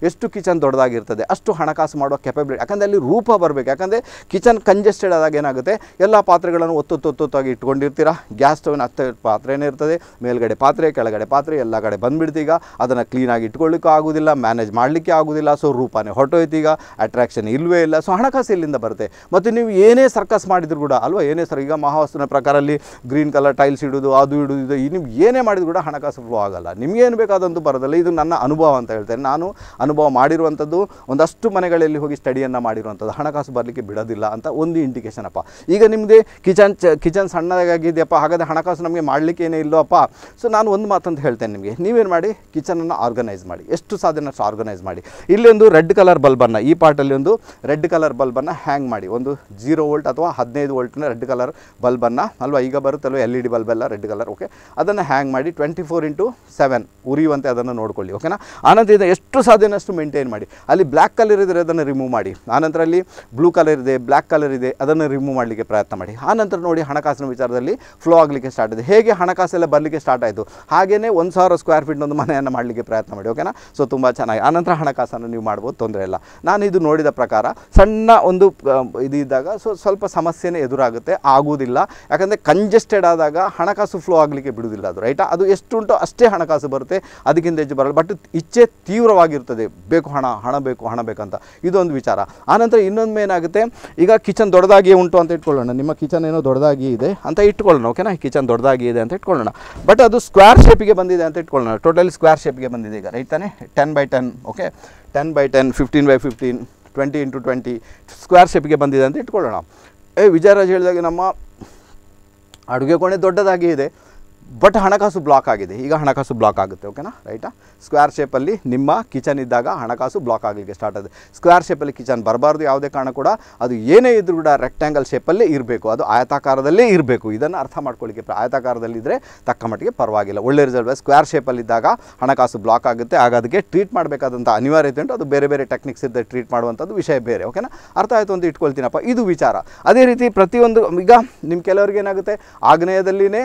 ಎಷ್ಟು ಕಿಚನ್ ದೊಡ್ಡದಾಗಿ ಆಗಿರ್ತದೆ ಅಷ್ಟು ಹಣಕಾಸು ಮಾಡುವ ಕೆಪಬಿಲಿಟಿ ಯಾಕಂದರೆ ಅಲ್ಲಿ ರೂಪ ಬರಬೇಕು ಯಾಕಂದರೆ ಕಿಚನ್ ಕಂಜೆಸ್ಟೆಡ್ ಆದಾಗ ಏನಾಗುತ್ತೆ ಎಲ್ಲ ಪಾತ್ರೆಗಳನ್ನು ಒತ್ತೊತ್ತೊತ್ತಾಗಿ ಇಟ್ಕೊಂಡಿರ್ತೀರ ಗ್ಯಾಸ್ ಸ್ಟವ್ನ ಹತ್ತ ಪಾತ್ರೆನೇ ಇರ್ತದೆ ಮೇಲ್ಗಡೆ ಪಾತ್ರೆ ಕೆಳಗಡೆ ಪಾತ್ರೆ ಎಲ್ಲ ಕಡೆ ಬಂದುಬಿಡ್ತೀಗ ಅದನ್ನು ಕ್ಲೀನಾಗಿ ಇಟ್ಕೊಳ್ಳಿಕ್ಕೂ ಆಗೋದಿಲ್ಲ ಮ್ಯಾನೇಜ್ ಮಾಡಲಿಕ್ಕೆ ಆಗೋದಿಲ್ಲ ಸೊ ರೂಪನೇ ಹೊಟ್ಟೋಯ್ತೀಗ ಅಟ್ರಾಕ್ಷನ್ ಇಲ್ಲವೇ ಇಲ್ಲ ಸೊ ಹಣಕಾಸು ಇಲ್ಲಿಂದ ಬರುತ್ತೆ ಮತ್ತು ನೀವು ಏನೇ ಸರ್ಕಸ್ ಮಾಡಿದ್ರು ಕೂಡ ಅಲ್ವಾ ಏನೇ ಸರ್ ಈಗ ಮಹಾವಸ್ತುನ ಪ್ರಕಾರ ಅಲ್ಲಿ ಗ್ರೀನ್ ಕಲರ್ ಟೈಲ್ಸ್ ಇಡೋದು ಅದು ಇಡೋದು ನೀವು ಏನೇ ಮಾಡಿದ್ರು ಕೂಡ ಹಣಕಾಸು ಫ್ಲೋ ಆಗಲ್ಲ ನಿಮಗೇನು ಬೇಕಾದಂತೂ ಬರೋದಲ್ಲ ಇದು ನನ್ನ ಅನುಭವ ಅಂತ ಹೇಳ್ತೇನೆ ನಾನು ಅನುಭವ ಮಾಡಿರುವಂಥದ್ದು ಒಂದಷ್ಟು ಮನೆಗಳಲ್ಲಿ ಹೋಗಿ ಸ್ಟಡಿಯನ್ನು ಮಾಡಿರುವಂಥದ್ದು ಹಣಕಾಸು ಬರಲಿಕ್ಕೆ ಬಿಡೋದಿಲ್ಲ ಅಂತ ಒಂದು ಇಂಡಿಕೇಶನ್ ಅಪ್ಪ ಈಗ ನಿಮ್ಮದೇ ಕಿಚನ್ ಚ ಕಿಚನ್ ಸಣ್ಣದಾಗಿದೆಯಪ್ಪ ಹಾಗಾದರೆ ಹಣಕಾಸು ನಮಗೆ ಮಾಡಲಿಕ್ಕೆ ಏನೇ ಅಪ್ಪ ಸೊ ನಾನು ಒಂದು ಮಾತಂತ ಹೇಳ್ತೇನೆ ನಿಮಗೆ ನೀವೇನು ಮಾಡಿ ಕಿಚನನ್ನು ಆರ್ಗನೈಸ್ ಮಾಡಿ ಎಷ್ಟು ಸಾಧ್ಯನಷ್ಟು ಆರ್ಗನೈಸ್ ಮಾಡಿ ಇಲ್ಲಿ ಒಂದು ರೆಡ್ ಕಲರ್ ಬಲ್ಬನ್ನು ಈ ಪಾರ್ಟಲ್ಲಿ ಒಂದು ರೆಡ್ ಕಲರ್ ಬಲ್ಬನ್ನು ಹ್ಯಾಂಗ್ ಮಾಡಿ ಒಂದು ಜೀರೋ ವೋಲ್ಟ್ ಅಥವಾ ಹದಿನೈದು ವೋಲ್ಟ್ನ ರೆಡ್ ಕಲರ್ ಬಲ್ಬನ್ನು ಅಲ್ವಾ ಈಗ ಬರುತ್ತಲ್ವ ಎಲ್ ಇ e ಡಿ ಬಲ್ಬೆಲ್ಲ ರೆಡ್ ಕಲರ್ ಓಕೆ ಅದನ್ನು ಹ್ಯಾಂಗ್ ಮಾಡಿ ಟ್ವೆಂಟಿ ಫೋರ್ ಇಂಟು ಸೆವೆನ್ ಉರಿಯುವಂತೆ ಅದನ್ನು ನೋಡ್ಕೊಳ್ಳಿ ಓಕೆನಾ ಆನಂತರ ಎಷ್ಟು ಸಾಧ್ಯನಷ್ಟು ಮೇಂಟೈನ್ ಮಾಡಿ ಅಲ್ಲಿ ಬ್ಲ್ಯಾಕ್ ಕಲರ್ ಇದ್ದರೆ ಅದನ್ನು ರಿಮೂವ್ ಮಾಡಿ ಆನಂತರ ಅಲ್ಲಿ ಬ್ಲೂ ಕಲರ್ ಇದೆ ಬ್ಲ್ಯಾಕ್ ಕಲರ್ ಇದೆ ಅದನ್ನು ರಿಮೂವ್ ಮಾಡಲಿಕ್ಕೆ ಪ್ರಯತ್ನ ಮಾಡಿ ಆನಂತರ ನೋಡಿ ಹಣಕಾಸಿನ ವಿಚಾರದಲ್ಲಿ ಫ್ಲೋ ಆಗಲಿಕ್ಕೆ ಸ್ಟಾರ್ಟ್ ಇದೆ ಹೇಗೆ ಹಣಕಾಸೆಲ್ಲ ಬರಲಿಕ್ಕೆ ಸ್ಟಾರ್ಟ್ ಆಯಿತು ಹಾಗೆಯೇ ಒಂದು ಸಾವಿರ ಸ್ಕ್ವೇರ್ ಫೀಟ್ ಒಂದು ಮನೆಯನ್ನು ಮಾಡಲಿಕ್ಕೆ ಪ್ರಯತ್ನ ಮಾಡಿ ಓಕೆನಾ ಸೊ ತುಂಬ ಚೆನ್ನಾಗಿ ಆನಂತರ ಹಣಕಾಸನ್ನು ನೀವು ಮಾಡ್ಬೋದು ತೊಂದರೆ ಇಲ್ಲ ನಾನು ಇದು ನೋಡಿದ ಪ್ರಕಾರ ಸಣ್ಣ ಒಂದು ಇದು ಇದ್ದಾಗ ಸೊ ಸ್ವಲ್ಪ ಸಮಸ್ಯೆನೇ ಎದುರಾಗುತ್ತೆ ಆಗುವುದಿಲ್ಲ ಯಾಕಂದರೆ ಕಂಜೆಸ್ಟೆಡ್ ಆದಾಗ ಹಣಕಾಸು ಫ್ಲೋ ಆಗಲಿಕ್ಕೆ ಬಿಡುವುದಿಲ್ಲ ಅದು ರೈಟಾ ಅದು ಎಷ್ಟುಂಟು ಅಷ್ಟೇ ಹಣಕಾಸು ಬರುತ್ತೆ ಅದಕ್ಕಿಂತ ಹೆಚ್ಚು ಬರಲ್ಲ ಬಟ್ ಇಚ್ಛೆ ತೀವ್ರವಾಗಿರ್ತದೆ ಬೇಕು ಹಣ ಹಣ ಬೇಕು ಹಣ ಬೇಕಂತ ಇದೊಂದು ವಿಚಾರ ಆನಂತರ ಇನ್ನೊಂದು ಏನಾಗುತ್ತೆ ಈಗ ಕಿಚನ್ ದೊಡ್ಡದಾಗಿ ಉಂಟು ಅಂತ ಇಟ್ಕೊಳ್ಳೋಣ ನಿಮ್ಮ ಕಿಚನ್ ಏನೋ ದೊಡ್ಡದಾಗಿ ಇದೆ ಅಂತ ಇಟ್ಕೊಳ್ಳೋಣ ಓಕೆನಾ ಕಿಚನ್ ದೊಡ್ಡದಾಗಿ ಇದೆ ಅಂತ ಇಟ್ಕೊಳ್ಳೋಣ ಬಟ್ ಅದು ಸ್ಕ್ವೇರ್ ಶೇಪಿಗೆ ಬಂದಿದೆ ಅಂತ ಇಟ್ಕೊಳ್ಳೋಣ ಟೋಟಲಿ ಸ್ಕ್ವೇರ್ ಶೇಪಿಗೆ ಬಂದಿದೆ ಈಗ ರೈಟ್ ತಾನೆ ten by ten okay ten by ten fifteen by fifteen twenty into twenty square ಶೇಪಿಗೆ ಬಂದಿದೆ ಅಂತ ಇಟ್ಕೊಳ್ಳೋಣ ಏ ವಿಜಯರಾಜ್ ಹೇಳಿದಾಗ ನಮ್ಮ ಅಡುಗೆ ಕೋಣೆ ದೊಡ್ಡದಾಗಿ ಇದೆ ಬಟ್ ಹಣಕಾಸು ಬ್ಲಾಕ್ ಆಗಿದೆ ಈಗ ಹಣಕಾಸು ಬ್ಲಾಕ್ ಆಗುತ್ತೆ ಓಕೆನಾ ರೈಟಾ ಸ್ಕ್ವೇರ್ ಶೇಪಲ್ಲಿ ನಿಮ್ಮ ಕಿಚನ್ ಇದ್ದಾಗ ಹಣಕಾಸು ಬ್ಲಾಕ್ ಆಗಲಿಕ್ಕೆ ಸ್ಟಾರ್ಟ್ ಆಗುತ್ತೆ ಸ್ಕ್ವೇರ್ ಶೇಪಲ್ಲಿ ಕಿಚನ್ ಬರಬಾರ್ದು ಯಾವುದೇ ಕಾರಣ ಕೂಡ ಅದು ಏನೇ ಇದ್ದರೂ ಕೂಡ ರೆಕ್ಟ್ಯಾಂಗಲ್ ಶೇಪಲ್ಲೇ ಇರಬೇಕು ಅದು ಆಯತಾಕಾರದಲ್ಲೇ ಇರಬೇಕು ಇದನ್ನು ಅರ್ಥ ಮಾಡ್ಕೊಳ್ಳಿಕ್ಕೆ ಆಯತಾಕಾರದಲ್ಲಿದ್ದರೆ ತಕ್ಕ ಮಟ್ಟಿಗೆ ಪರವಾಗಿಲ್ಲ ಒಳ್ಳೆ ರಿಸಲ್ಟ್ ಸ್ಕ್ವೇರ್ ಶೇಪಲ್ಲಿದ್ದಾಗ ಹಣಕಾಸು ಬ್ಲಾಕ್ ಆಗುತ್ತೆ ಆಗ ಅದಕ್ಕೆ ಟ್ರೀಟ್ ಮಾಡಬೇಕಾದಂಥ ಅನಿವಾರ್ಯತೆ ಉಂಟು ಅದು ಬೇರೆ ಬೇರೆ ಟೆಕ್ನಿಕ್ಸ್ ಇದ್ದರೆ ಟ್ರೀಟ್ ಮಾಡುವಂಥದ್ದು ವಿಷಯ ಬೇರೆ ಓಕೆನಾ ಅರ್ಥ ಆಯಿತು ಅಂತ ಇಟ್ಕೊಳ್ತೀನಪ್ಪ ಇದು ವಿಚಾರ ಅದೇ ರೀತಿ ಪ್ರತಿಯೊಂದು ಈಗ ನಿಮ್ಮ ಕೆಲವರಿಗೆ ಏನಾಗುತ್ತೆ ಆಗ್ನೇಯದಲ್ಲಿನೇ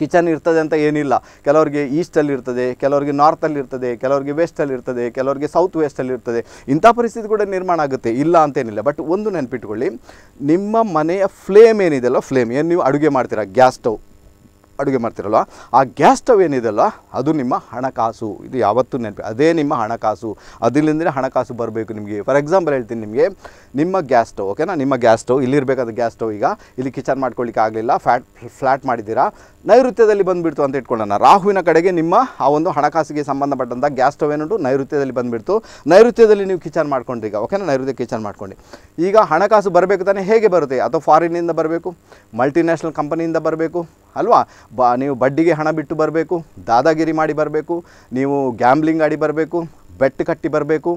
ಕಿಚನ್ ಇರ್ತದೆ ಅಂತ ಏನಿಲ್ಲ ಕೆಲವರಿಗೆ ಈಸ್ಟಲ್ಲಿ ಇರ್ತದೆ ಕೆಲವರಿಗೆ ನಾರ್ತಲ್ಲಿ ಇರ್ತದೆ ಕೆಲವರಿಗೆ ವೆಸ್ಟಲ್ಲಿ ಇರ್ತದೆ ಕೆಲವರಿಗೆ ಸೌತ್ ವೆಸ್ಟಲ್ಲಿ ಇರ್ತದೆ ಇಂಥ ಪರಿಸ್ಥಿತಿ ಕೂಡ ನಿರ್ಮಾಣ ಆಗುತ್ತೆ ಇಲ್ಲ ಅಂತೇನಿಲ್ಲ ಬಟ್ ಒಂದು ನೆನಪಿಟ್ಕೊಳ್ಳಿ ನಿಮ್ಮ ಮನೆಯ ಫ್ಲೇಮ್ ಏನಿದೆಯಲ್ಲ ಫ್ಲೇಮ್ ಏನು ನೀವು ಅಡುಗೆ ಮಾಡ್ತೀರಾ ಗ್ಯಾಸ್ ಸ್ಟವ್ ಅಡುಗೆ ಮಾಡ್ತಿರಲ್ವ ಆ ಗ್ಯಾಸ್ ಸ್ಟವ್ ಏನಿದೆಯಲ್ಲ ಅದು ನಿಮ್ಮ ಹಣಕಾಸು ಇದು ಯಾವತ್ತೂ ನೆನಪಿ ಅದೇ ನಿಮ್ಮ ಹಣಕಾಸು ಅದಿಲ್ಲಂದರೆ ಹಣಕಾಸು ಬರಬೇಕು ನಿಮಗೆ ಫಾರ್ ಎಕ್ಸಾಂಪಲ್ ಹೇಳ್ತೀನಿ ನಿಮಗೆ ನಿಮ್ಮ ಗ್ಯಾಸ್ ಸ್ಟವ್ ಓಕೆನಾ ನಿಮ್ಮ ಗ್ಯಾಸ್ ಸ್ಟವ್ ಇಲ್ಲಿರಬೇಕಾದ ಗ್ಯಾಸ್ ಸ್ಟವ್ ಈಗ ಇಲ್ಲಿ ಕಿಚನ್ ಮಾಡ್ಕೊಳ್ಳಿಕ್ಕೆ ಆಗಲಿಲ್ಲ ಫ್ಯಾಟ್ ಫ್ಲ್ಯಾಟ್ ಮಾಡಿದ್ದೀರಾ ನೈಋತ್ಯದಲ್ಲಿ ಬಂದುಬಿಡ್ತು ಅಂತ ಇಟ್ಕೊಳ್ಳೋಣ ರಾಹುವಿನ ಕಡೆಗೆ ನಿಮ್ಮ ಆ ಒಂದು ಹಣಕಾಸಿಗೆ ಸಂಬಂಧಪಟ್ಟಂಥ ಗ್ಯಾಸ್ ಸ್ಟವ್ ಏನುಂಟು ನೈಋತ್ಯದಲ್ಲಿ ಬಂದುಬಿಡ್ತು ನೈಋತ್ಯದಲ್ಲಿ ನೀವು ಕಿಚನ್ ಮಾಡ್ಕೊಂಡ್ರಿ ಈಗ ಓಕೆನಾ ನೈಋತ್ಯ ಕಿಚನ್ ಮಾಡ್ಕೊಂಡು ಈಗ ಹಣಕಾಸು ಬರಬೇಕು ತಾನೇ ಹೇಗೆ ಬರುತ್ತೆ ಅಥವಾ ಫಾರಿನಿಂದ ಬರಬೇಕು ಮಲ್ಟಿನ್ಯಾಷನಲ್ ಕಂಪನಿಯಿಂದ ಬರಬೇಕು ಅಲ್ವಾ ಬ ನೀವು ಬಡ್ಡಿಗೆ ಹಣ ಬಿಟ್ಟು ಬರಬೇಕು ದಾದಾಗಿರಿ ಮಾಡಿ ಬರಬೇಕು ನೀವು ಗ್ಯಾಮ್ಲಿಂಗ್ ಆಡಿ ಬರಬೇಕು ಬೆಟ್ ಕಟ್ಟಿ ಬರಬೇಕು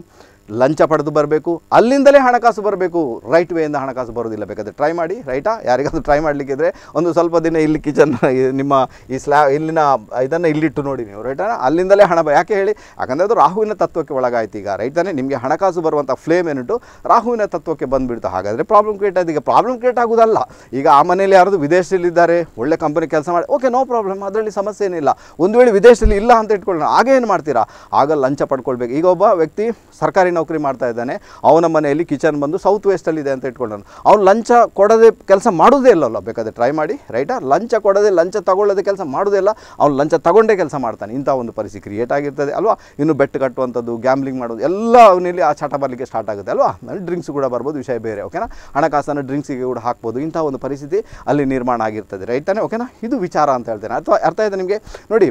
ಲಂಚ ಪಡೆದು ಬರಬೇಕು ಅಲ್ಲಿಂದಲೇ ಹಣಕಾಸು ಬರಬೇಕು ರೈಟ್ ವೇಯಿಂದ ಹಣಕಾಸು ಬರೋದಿಲ್ಲ ಬೇಕಾದರೆ ಟ್ರೈ ಮಾಡಿ ರೈಟಾ ಯಾರಿಗಾದರೂ ಟ್ರೈ ಮಾಡಲಿಕ್ಕಿದ್ರೆ ಒಂದು ಸ್ವಲ್ಪ ದಿನ ಇಲ್ಲಿ ಕಿಚನ್ ನಿಮ್ಮ ಈ ಸ್ಲ್ಯಾ ಇಲ್ಲಿನ ಇದನ್ನು ಇಲ್ಲಿಟ್ಟು ನೋಡಿ ನೀವು ರೈಟಾ ಅಲ್ಲಿಂದಲೇ ಹಣ ಯಾಕೆ ಹೇಳಿ ಯಾಕಂದರೆ ಅದು ರಾಹುವಿನ ತತ್ವಕ್ಕೆ ಒಳಗಾಯ್ತು ಈಗ ರೈಟ್ ನಿಮಗೆ ಹಣಕಾಸು ಬರುವಂಥ ಫ್ಲೇಮ್ ಏನಿಟ್ಟು ರಾಹುವಿನ ತತ್ವಕ್ಕೆ ಬಂದುಬಿಡ್ತು ಹಾಗಾದರೆ ಪ್ರಾಬ್ಲಮ್ ಕ್ರಿಯೇಟ್ ಆಗಿದೆ ಪ್ರಾಬ್ಲಮ್ ಕ್ರಿಯೇಟ್ ಆಗೋದಲ್ಲ ಈಗ ಆ ಮನೆಯಲ್ಲಿ ಯಾರಾದರೂ ವಿದೇಶದಲ್ಲಿದ್ದಾರೆ ಒಳ್ಳೆ ಕಂಪನಿ ಕೆಲಸ ಮಾಡಿ ಓಕೆ ನೋ ಪ್ರಾಬ್ಲಮ್ ಅದರಲ್ಲಿ ಸಮಸ್ಯೆ ಏನಿಲ್ಲ ಒಂದು ವೇಳೆ ವಿದೇಶದಲ್ಲಿ ಇಲ್ಲ ಅಂತ ಇಟ್ಕೊಳ್ಳೋಣ ಆಗ ಏನು ಮಾಡ್ತೀರಾ ಆಗ ಲಂಚ ಪಡ್ಕೊಳ್ಬೇಕು ಈಗ ಒಬ್ಬ ವ್ಯಕ್ತಿ ಸರ್ಕಾರಿ ನೌಕರಿ ಮಾಡ್ತಾ ಇದ್ದಾನೆ ಅವನ ಮನೆಯಲ್ಲಿ ಕಿಚನ್ ಬಂದು ಸೌತ್ ಇದೆ ಅಂತ ಇಟ್ಕೊಂಡನು ಅವ್ನು ಲಂಚ ಕೊಡದೆ ಕೆಲಸ ಮಾಡೋದೇ ಇಲ್ಲಲ್ಲ ಬೇಕಾದ್ರೆ ಟ್ರೈ ಮಾಡಿ ರೈಟಾ ಲಂಚ ಕೊಡದೆ ಲಂಚ ತಗೊಳ್ಳೋದೇ ಕೆಲಸ ಮಾಡೋದೇ ಇಲ್ಲ ಅವ್ನು ಲಂಚ ತಗೊಂಡೇ ಕೆಲಸ ಮಾಡ್ತಾನೆ ಇಂಥ ಒಂದು ಪರಿಸ್ಥಿತಿ ಕ್ರಿಯೇಟ್ ಆಗಿರ್ತದೆ ಅಲ್ವಾ ಇನ್ನು ಬೆಟ್ಟು ಕಟ್ಟುವಂಥದ್ದು ಗ್ಯಾಮ್ಲಿಂಗ್ ಮಾಡೋದು ಎಲ್ಲ ಅವನಲ್ಲಿ ಆ ಚಾಟ ಬರಲಿಕ್ಕೆ ಸ್ಟಾರ್ಟ್ ಆಗುತ್ತೆ ಅಲ್ವಾ ಡ್ರಿಂಕ್ಸ್ ಕೂಡ ಬರ್ಬೋದು ವಿಷಯ ಬೇರೆ ಓಕೆನಾ ಹಣಕಾಸನ್ನು ಡ್ರಿಂಕ್ಸಿಗೆ ಕೂಡ ಹಾಕ್ಬೋದು ಇಂಥ ಒಂದು ಪರಿಸ್ಥಿತಿ ಅಲ್ಲಿ ನಿರ್ಮಾಣ ಆಗಿರ್ತದೆ ರೈಟ್ ಓಕೆನಾ ಇದು ವಿಚಾರ ಅಂತ ಹೇಳ್ತೇನೆ ಅಥವಾ ಅರ್ಥ ಇದೆ ನಿಮಗೆ ನೋಡಿ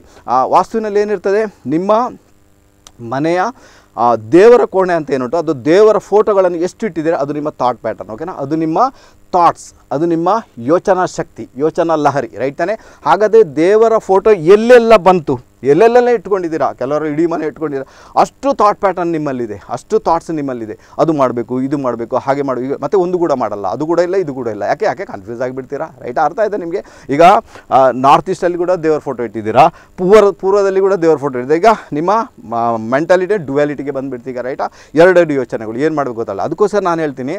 ವಾಸ್ತುವಿನಲ್ಲಿ ಏನಿರ್ತದೆ ನಿಮ್ಮ ಮನೆಯ ಆ ದೇವರ ಕೋಣೆ ಅಂತ ಏನುಂಟು ಅದು ದೇವರ ಫೋಟೋಗಳನ್ನು ಎಷ್ಟು ಇಟ್ಟಿದ್ದೀರಾ ಅದು ನಿಮ್ಮ ಥಾಟ್ ಪ್ಯಾಟರ್ನ್ ಓಕೆನಾ ಅದು ನಿಮ್ಮ ಥಾಟ್ಸ್ ಅದು ನಿಮ್ಮ ಯೋಚನಾ ಶಕ್ತಿ ಯೋಚನಾ ಲಹರಿ ರೈಟ್ ತಾನೆ ಹಾಗಾದರೆ ದೇವರ ಫೋಟೋ ಎಲ್ಲೆಲ್ಲ ಬಂತು ಎಲ್ಲೆಲ್ಲೆಲ್ಲ ಇಟ್ಕೊಂಡಿದ್ದೀರಾ ಕೆಲವರು ಇಡೀ ಮನೆ ಇಟ್ಕೊಂಡಿದ್ದೀರಾ ಅಷ್ಟು ಥಾಟ್ ಪ್ಯಾಟರ್ನ್ ನಿಮ್ಮಲ್ಲಿದೆ ಅಷ್ಟು ಥಾಟ್ಸ್ ನಿಮ್ಮಲ್ಲಿದೆ ಅದು ಮಾಡಬೇಕು ಇದು ಮಾಡಬೇಕು ಹಾಗೆ ಮಾಡಿ ಮತ್ತೆ ಒಂದು ಕೂಡ ಮಾಡಲ್ಲ ಅದು ಕೂಡ ಇಲ್ಲ ಇದು ಕೂಡ ಇಲ್ಲ ಯಾಕೆ ಯಾಕೆ ಕನ್ಫ್ಯೂಸ್ ಆಗಿಬಿಡ್ತೀರಾ ರೈಟ್ ಅರ್ಥ ಇದೆ ನಿಮಗೆ ಈಗ ನಾರ್ತ್ ಈಸ್ಟಲ್ಲಿ ಕೂಡ ದೇವರ ಫೋಟೋ ಇಟ್ಟಿದ್ದೀರಾ ಪೂರ್ವ ಪೂರ್ವದಲ್ಲಿ ಕೂಡ ದೇವರ ಫೋಟೋ ಇಟ್ಟಿದೆ ಈಗ ನಿಮ್ಮ ಮೆಂಟಾಲಿಟಿ ಡುವ್ಯಾಲಿಟಿಗೆ ಬಂದುಬಿಡ್ತೀಗ ರೈಟಾ ಎರಡೆರಡು ಯೋಚನೆಗಳು ಏನು ಮಾಡಬೇಕು ಗೊತ್ತಲ್ಲ ಅದಕ್ಕೋಸ್ಕರ ನಾನು ಹೇಳ್ತೀನಿ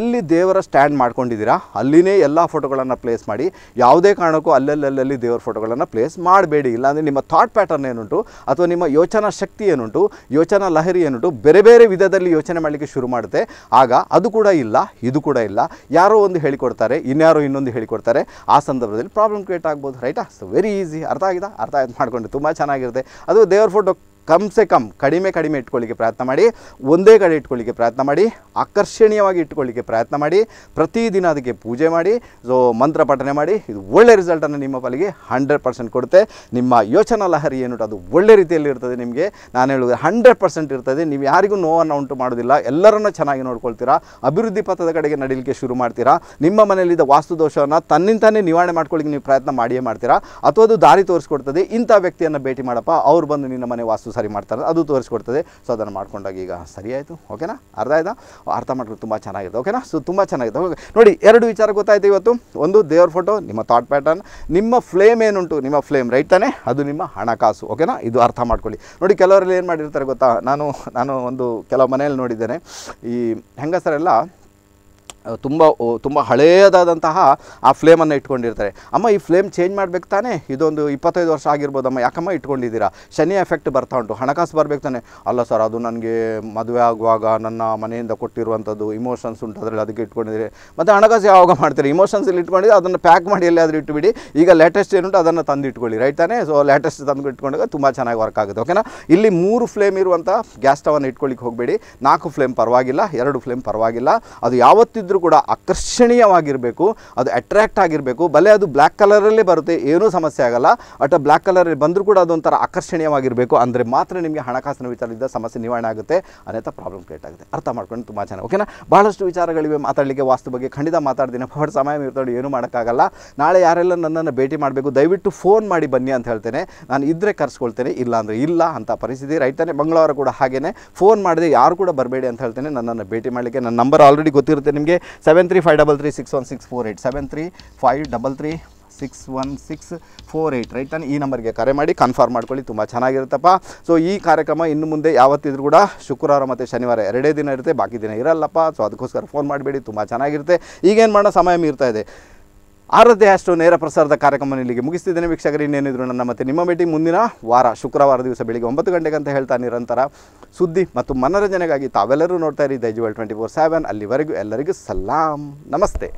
ಎಲ್ಲಿ ದೇವರ ಸ್ಟ್ಯಾಂಡ್ ಮಾಡ್ಕೊಂಡಿದ್ದೀರಾ ಅಲ್ಲಿನೇ ಎಲ್ಲ ಫೋಟೋಗಳನ್ನು ಪ್ಲೇಸ್ ಮಾಡಿ ಯಾವುದೇ ಕಾರಣಕ್ಕೂ ಅಲ್ಲಲ್ಲಲ್ಲಿ ದೇವರ ಫೋಟೋಗಳನ್ನು ಪ್ಲೇಸ್ ಮಾಡಬೇಡಿ ಇಲ್ಲಾಂದರೆ ನಿಮ್ಮ ಥಾಟ್ ಪ್ಯಾಟರ್ನ್ ಪ್ಯಾಟರ್ನ್ ಏನುಂಟು ಅಥವಾ ನಿಮ್ಮ ಯೋಚನಾ ಶಕ್ತಿ ಏನುಂಟು ಯೋಚನಾ ಲಹರಿ ಏನುಂಟು ಬೇರೆ ಬೇರೆ ವಿಧದಲ್ಲಿ ಯೋಚನೆ ಮಾಡಲಿಕ್ಕೆ ಶುರು ಮಾಡುತ್ತೆ ಆಗ ಅದು ಕೂಡ ಇಲ್ಲ ಇದು ಕೂಡ ಇಲ್ಲ ಯಾರೋ ಒಂದು ಹೇಳಿಕೊಡ್ತಾರೆ ಇನ್ಯಾರೋ ಇನ್ನೊಂದು ಹೇಳಿಕೊಡ್ತಾರೆ ಆ ಸಂದರ್ಭದಲ್ಲಿ ಪ್ರಾಬ್ಲಮ್ ಕ್ರಿಯೇಟ್ ಆಗ್ಬೋದು ರೈಟಾ ಸೊ ವೆರಿ ಈಸಿ ಅರ್ಥ ಆಗಿದೆ ಅರ್ಥ ಆಯ್ತು ಮಾಡ್ಕೊಂಡು ತುಂಬ ಚೆನ್ನಾಗಿರುತ್ತೆ ಅದು ದೇವರ ಫೋಟೋ ಕಮ್ ಸೆ ಕಮ್ ಕಡಿಮೆ ಕಡಿಮೆ ಇಟ್ಕೊಳ್ಳಿಕ್ಕೆ ಪ್ರಯತ್ನ ಮಾಡಿ ಒಂದೇ ಕಡೆ ಇಟ್ಕೊಳ್ಳಿಕ್ಕೆ ಪ್ರಯತ್ನ ಮಾಡಿ ಆಕರ್ಷಣೀಯವಾಗಿ ಇಟ್ಕೊಳ್ಳಿಕ್ಕೆ ಪ್ರಯತ್ನ ಮಾಡಿ ಪ್ರತಿದಿನ ಅದಕ್ಕೆ ಪೂಜೆ ಮಾಡಿ ಸೊ ಮಂತ್ರ ಪಠನೆ ಮಾಡಿ ಇದು ಒಳ್ಳೆ ರಿಸಲ್ಟನ್ನು ನಿಮ್ಮ ಪಾಲಿಗೆ ಹಂಡ್ರೆಡ್ ಪರ್ಸೆಂಟ್ ಕೊಡುತ್ತೆ ನಿಮ್ಮ ಯೋಚನಾ ಲಹರಿ ಏನು ಅದು ಒಳ್ಳೆ ರೀತಿಯಲ್ಲಿ ಇರ್ತದೆ ನಿಮಗೆ ನಾನು ಹೇಳೋದು ಹಂಡ್ರೆಡ್ ಪರ್ಸೆಂಟ್ ಇರ್ತದೆ ನೀವು ಯಾರಿಗೂ ನೋವನ್ನು ಉಂಟು ಮಾಡೋದಿಲ್ಲ ಎಲ್ಲರನ್ನೂ ಚೆನ್ನಾಗಿ ನೋಡ್ಕೊಳ್ತೀರಾ ಅಭಿವೃದ್ಧಿ ಪಥದ ಕಡೆಗೆ ನಡೀಲಿಕ್ಕೆ ಶುರು ಮಾಡ್ತೀರಾ ನಿಮ್ಮ ಮನೆಯಲ್ಲಿದ್ದ ದೋಷವನ್ನು ತನ್ನಿಂತಾನೇ ನಿವಾರಣೆ ಮಾಡ್ಕೊಳ್ಳಿಕ್ಕೆ ನೀವು ಪ್ರಯತ್ನ ಮಾಡಿಯೇ ಮಾಡ್ತೀರಾ ಅಥವಾ ಅದು ದಾರಿ ತೋರಿಸ್ಕೊಡ್ತದೆ ಇಂಥ ವ್ಯಕ್ತಿಯನ್ನು ಭೇಟಿ ಮಾಡಪ್ಪ ಅವ್ರು ಬಂದು ನಿನ್ನ ಮನೆ ವಾಸ್ತು ಸರಿ ಮಾಡ್ತಾರೆ ಅದು ತೋರಿಸ್ಕೊಡ್ತದೆ ಸೊ ಅದನ್ನು ಮಾಡ್ಕೊಂಡಾಗ ಈಗ ಸರಿ ಆಯಿತು ಓಕೆನಾ ಅರ್ಧ ಆಯ್ತಾ ಅರ್ಥ ಮಾಡ್ಕೊಂಡು ತುಂಬ ಚೆನ್ನಾಗಿದೆ ಓಕೆನಾ ಸೊ ತುಂಬ ಚೆನ್ನಾಗಿದೆ ಓಕೆ ನೋಡಿ ಎರಡು ವಿಚಾರ ಗೊತ್ತಾಯಿತು ಇವತ್ತು ಒಂದು ದೇವ್ರ ಫೋಟೋ ನಿಮ್ಮ ಥಾಟ್ ಪ್ಯಾಟರ್ನ್ ನಿಮ್ಮ ಫ್ಲೇಮ್ ಏನುಂಟು ನಿಮ್ಮ ಫ್ಲೇಮ್ ರೈಟ್ ತಾನೇ ಅದು ನಿಮ್ಮ ಹಣಕಾಸು ಓಕೆನಾ ಇದು ಅರ್ಥ ಮಾಡ್ಕೊಳ್ಳಿ ನೋಡಿ ಕೆಲವರಲ್ಲಿ ಏನು ಮಾಡಿರ್ತಾರೆ ಗೊತ್ತಾ ನಾನು ನಾನು ಒಂದು ಕೆಲವು ಮನೆಯಲ್ಲಿ ನೋಡಿದ್ದೇನೆ ಈ ಹೆಂಗಸರೆಲ್ಲ ತುಂಬ ತುಂಬ ಹಳೆಯದಾದಂತಹ ಆ ಫ್ಲೇಮನ್ನು ಇಟ್ಕೊಂಡಿರ್ತಾರೆ ಅಮ್ಮ ಈ ಫ್ಲೇಮ್ ಚೇಂಜ್ ಮಾಡಬೇಕು ತಾನೇ ಇದೊಂದು ಇಪ್ಪತ್ತೈದು ವರ್ಷ ಆಗಿರ್ಬೋದಮ್ಮ ಯಾಕಮ್ಮ ಇಟ್ಕೊಂಡಿದ್ದೀರಾ ಶನಿ ಎಫೆಕ್ಟ್ ಬರ್ತಾ ಉಂಟು ಹಣಕಾಸು ಬರಬೇಕು ತಾನೆ ಅಲ್ಲ ಸರ್ ಅದು ನನಗೆ ಮದುವೆ ಆಗುವಾಗ ನನ್ನ ಮನೆಯಿಂದ ಕೊಟ್ಟಿರುವಂಥದ್ದು ಇಮೋಷನ್ಸ್ ಉಂಟು ಅದರಲ್ಲಿ ಅದಕ್ಕೆ ಇಟ್ಕೊಂಡಿದ್ದೀರಿ ಮತ್ತು ಹಣಕಾಸು ಯಾವಾಗ ಮಾಡ್ತೀರಿ ಇಮೋಷನ್ಸಲ್ಲಿ ಇಲ್ಲಿ ಇಟ್ಕೊಂಡಿದ್ರೆ ಅದನ್ನು ಪ್ಯಾಕ್ ಮಾಡಿ ಎಲ್ಲಾದರೂ ಇಟ್ಟುಬಿಡಿ ಈಗ ಲೇಟೆಸ್ಟ್ ಏನುಂಟು ಅದನ್ನು ತಂದು ಇಟ್ಕೊಳ್ಳಿ ರೈಟ್ ತಾನೇ ಸೊ ಲೇಟೆಸ್ಟ್ ತಂದು ಇಟ್ಕೊಂಡಾಗ ತುಂಬ ಚೆನ್ನಾಗಿ ವರ್ಕ್ ಆಗುತ್ತೆ ಓಕೆನಾ ಇಲ್ಲಿ ಮೂರು ಫ್ಲೇಮ್ ಇರುವಂಥ ಗ್ಯಾಸ್ ಸ್ಟವನ್ನು ಇಟ್ಕೊಳ್ಳಿಕ್ಕೆ ಹೋಗಬೇಡಿ ನಾಲ್ಕು ಫ್ಲೇಮ್ ಪರವಾಗಿಲ್ಲ ಎರಡು ಫ್ಲೇಮ್ ಪರವಾಗಿಲ್ಲ ಅದು ಯಾವತ್ತಿದ್ರೂ ಕೂಡ ಆಕರ್ಷಣೀಯವಾಗಿರಬೇಕು ಅದು ಅಟ್ರ್ಯಾಕ್ಟ್ ಆಗಿರಬೇಕು ಬಲೆ ಅದು ಬ್ಲ್ಯಾಕ್ ಕಲರಲ್ಲೇ ಬರುತ್ತೆ ಏನೂ ಸಮಸ್ಯೆ ಆಗಲ್ಲ ಬಟ್ ಬ್ಲ್ಯಾಕ್ ಕಲರಲ್ಲಿ ಬಂದರೂ ಕೂಡ ಅದೊಂಥರ ಆಕರ್ಷಣೀಯವಾಗಿರಬೇಕು ಅಂದರೆ ಮಾತ್ರ ನಿಮಗೆ ಹಣಕಾಸಿನ ವಿಚಾರದಿಂದ ಸಮಸ್ಯೆ ನಿವಾರಣೆ ಆಗುತ್ತೆ ಅನೇಕ ಪ್ರಾಬ್ಲಮ್ ಕ್ರಿಯೇಟ್ ಆಗುತ್ತೆ ಅರ್ಥ ಮಾಡ್ಕೊಂಡು ತುಂಬ ಚೆನ್ನಾಗಿ ಓಕೆನಾ ಭಾಳಷ್ಟು ವಿಚಾರಗಳಿವೆ ಮಾತಾಡಲಿಕ್ಕೆ ವಾಸ್ತು ಬಗ್ಗೆ ಖಂಡಿತ ಮಾತಾಡ್ತೀನಿ ಬಟ್ ಸಮಯ ಇರ್ತದೆ ಏನೂ ಮಾಡೋಕ್ಕಾಗಲ್ಲ ನಾಳೆ ಯಾರೆಲ್ಲ ನನ್ನನ್ನು ಭೇಟಿ ಮಾಡಬೇಕು ದಯವಿಟ್ಟು ಫೋನ್ ಮಾಡಿ ಬನ್ನಿ ಅಂತ ಹೇಳ್ತೇನೆ ನಾನು ಇದ್ದರೆ ಕರ್ಸ್ಕೊಳ್ತೇನೆ ಇಲ್ಲ ಅಂದರೆ ಇಲ್ಲ ಅಂತ ಪರಿಸ್ಥಿತಿ ರೈತನೇ ಮಂಗಳವಾರ ಕೂಡ ಹಾಗೆಯೇ ಫೋನ್ ಮಾಡಿದೆ ಯಾರು ಕೂಡ ಬರಬೇಡಿ ಅಂತ ಹೇಳ್ತೇನೆ ನನ್ನನ್ನು ಭೇಟಿ ಮಾಡಲಿಕ್ಕೆ ನನ್ನ ನಂಬರ್ ಆಲ್ರೆಡಿ ಗೊತ್ತಿರುತ್ತೆ ನಿಮಗೆ seven three five double three six one six four eight seven three five double three six one six four eight right ನಾನು ಈ ನಂಬರ್ಗೆ ಕರೆ ಮಾಡಿ ಕನ್ಫರ್ಮ್ ಮಾಡ್ಕೊಳ್ಳಿ ತುಂಬ ಚೆನ್ನಾಗಿರುತ್ತಪ್ಪ ಸೊ ಈ ಕಾರ್ಯಕ್ರಮ ಇನ್ನು ಮುಂದೆ ಯಾವತ್ತಿದ್ರು ಕೂಡ ಶುಕ್ರವಾರ ಮತ್ತು ಶನಿವಾರ ಎರಡೇ ದಿನ ಇರುತ್ತೆ ಬಾಕಿ ದಿನ ಇರಲ್ಲಪ್ಪ ಸೊ ಅದಕ್ಕೋಸ್ಕರ ಫೋನ್ ಮಾಡಬೇಡಿ ತುಂಬ ಚೆನ್ನಾಗಿರುತ್ತೆ ಈಗೇನು ಮಾಡೋ ಸಮಯ ಮೀರ್ತಾ ಇದೆ ಆರದೇ ಅಷ್ಟು ನೇರ ಪ್ರಸಾರದ ಕಾರ್ಯಕ್ರಮ ಇಲ್ಲಿಗೆ ಮುಗಿಸ್ತಿದ್ದೇನೆ ವೀಕ್ಷಕರು ಇನ್ನೇನಿದ್ರು ನನ್ನ ಮತ್ತೆ ನಿಮ್ಮ ಭೇಟಿ ಮುಂದಿನ ವಾರ ಶುಕ್ರವಾರ ದಿವಸ ಬೆಳಿಗ್ಗೆ ಒಂಬತ್ತು ಗಂಟೆಗೆ ಅಂತ ಹೇಳ್ತಾ ನಿರಂತರ ಸುದ್ದಿ ಮತ್ತು ಮನರಂಜನೆಗಾಗಿ ತಾವೆಲ್ಲರೂ ನೋಡ್ತಾ ಇರಿ ದೈಜುವಲ್ ಟ್ವೆಂಟಿ ಫೋರ್ ಸೆವೆನ್ ಅಲ್ಲಿವರೆಗೂ ಎಲ್ಲರಿಗೂ ಸಲಾಂ ನಮಸ್ತೆ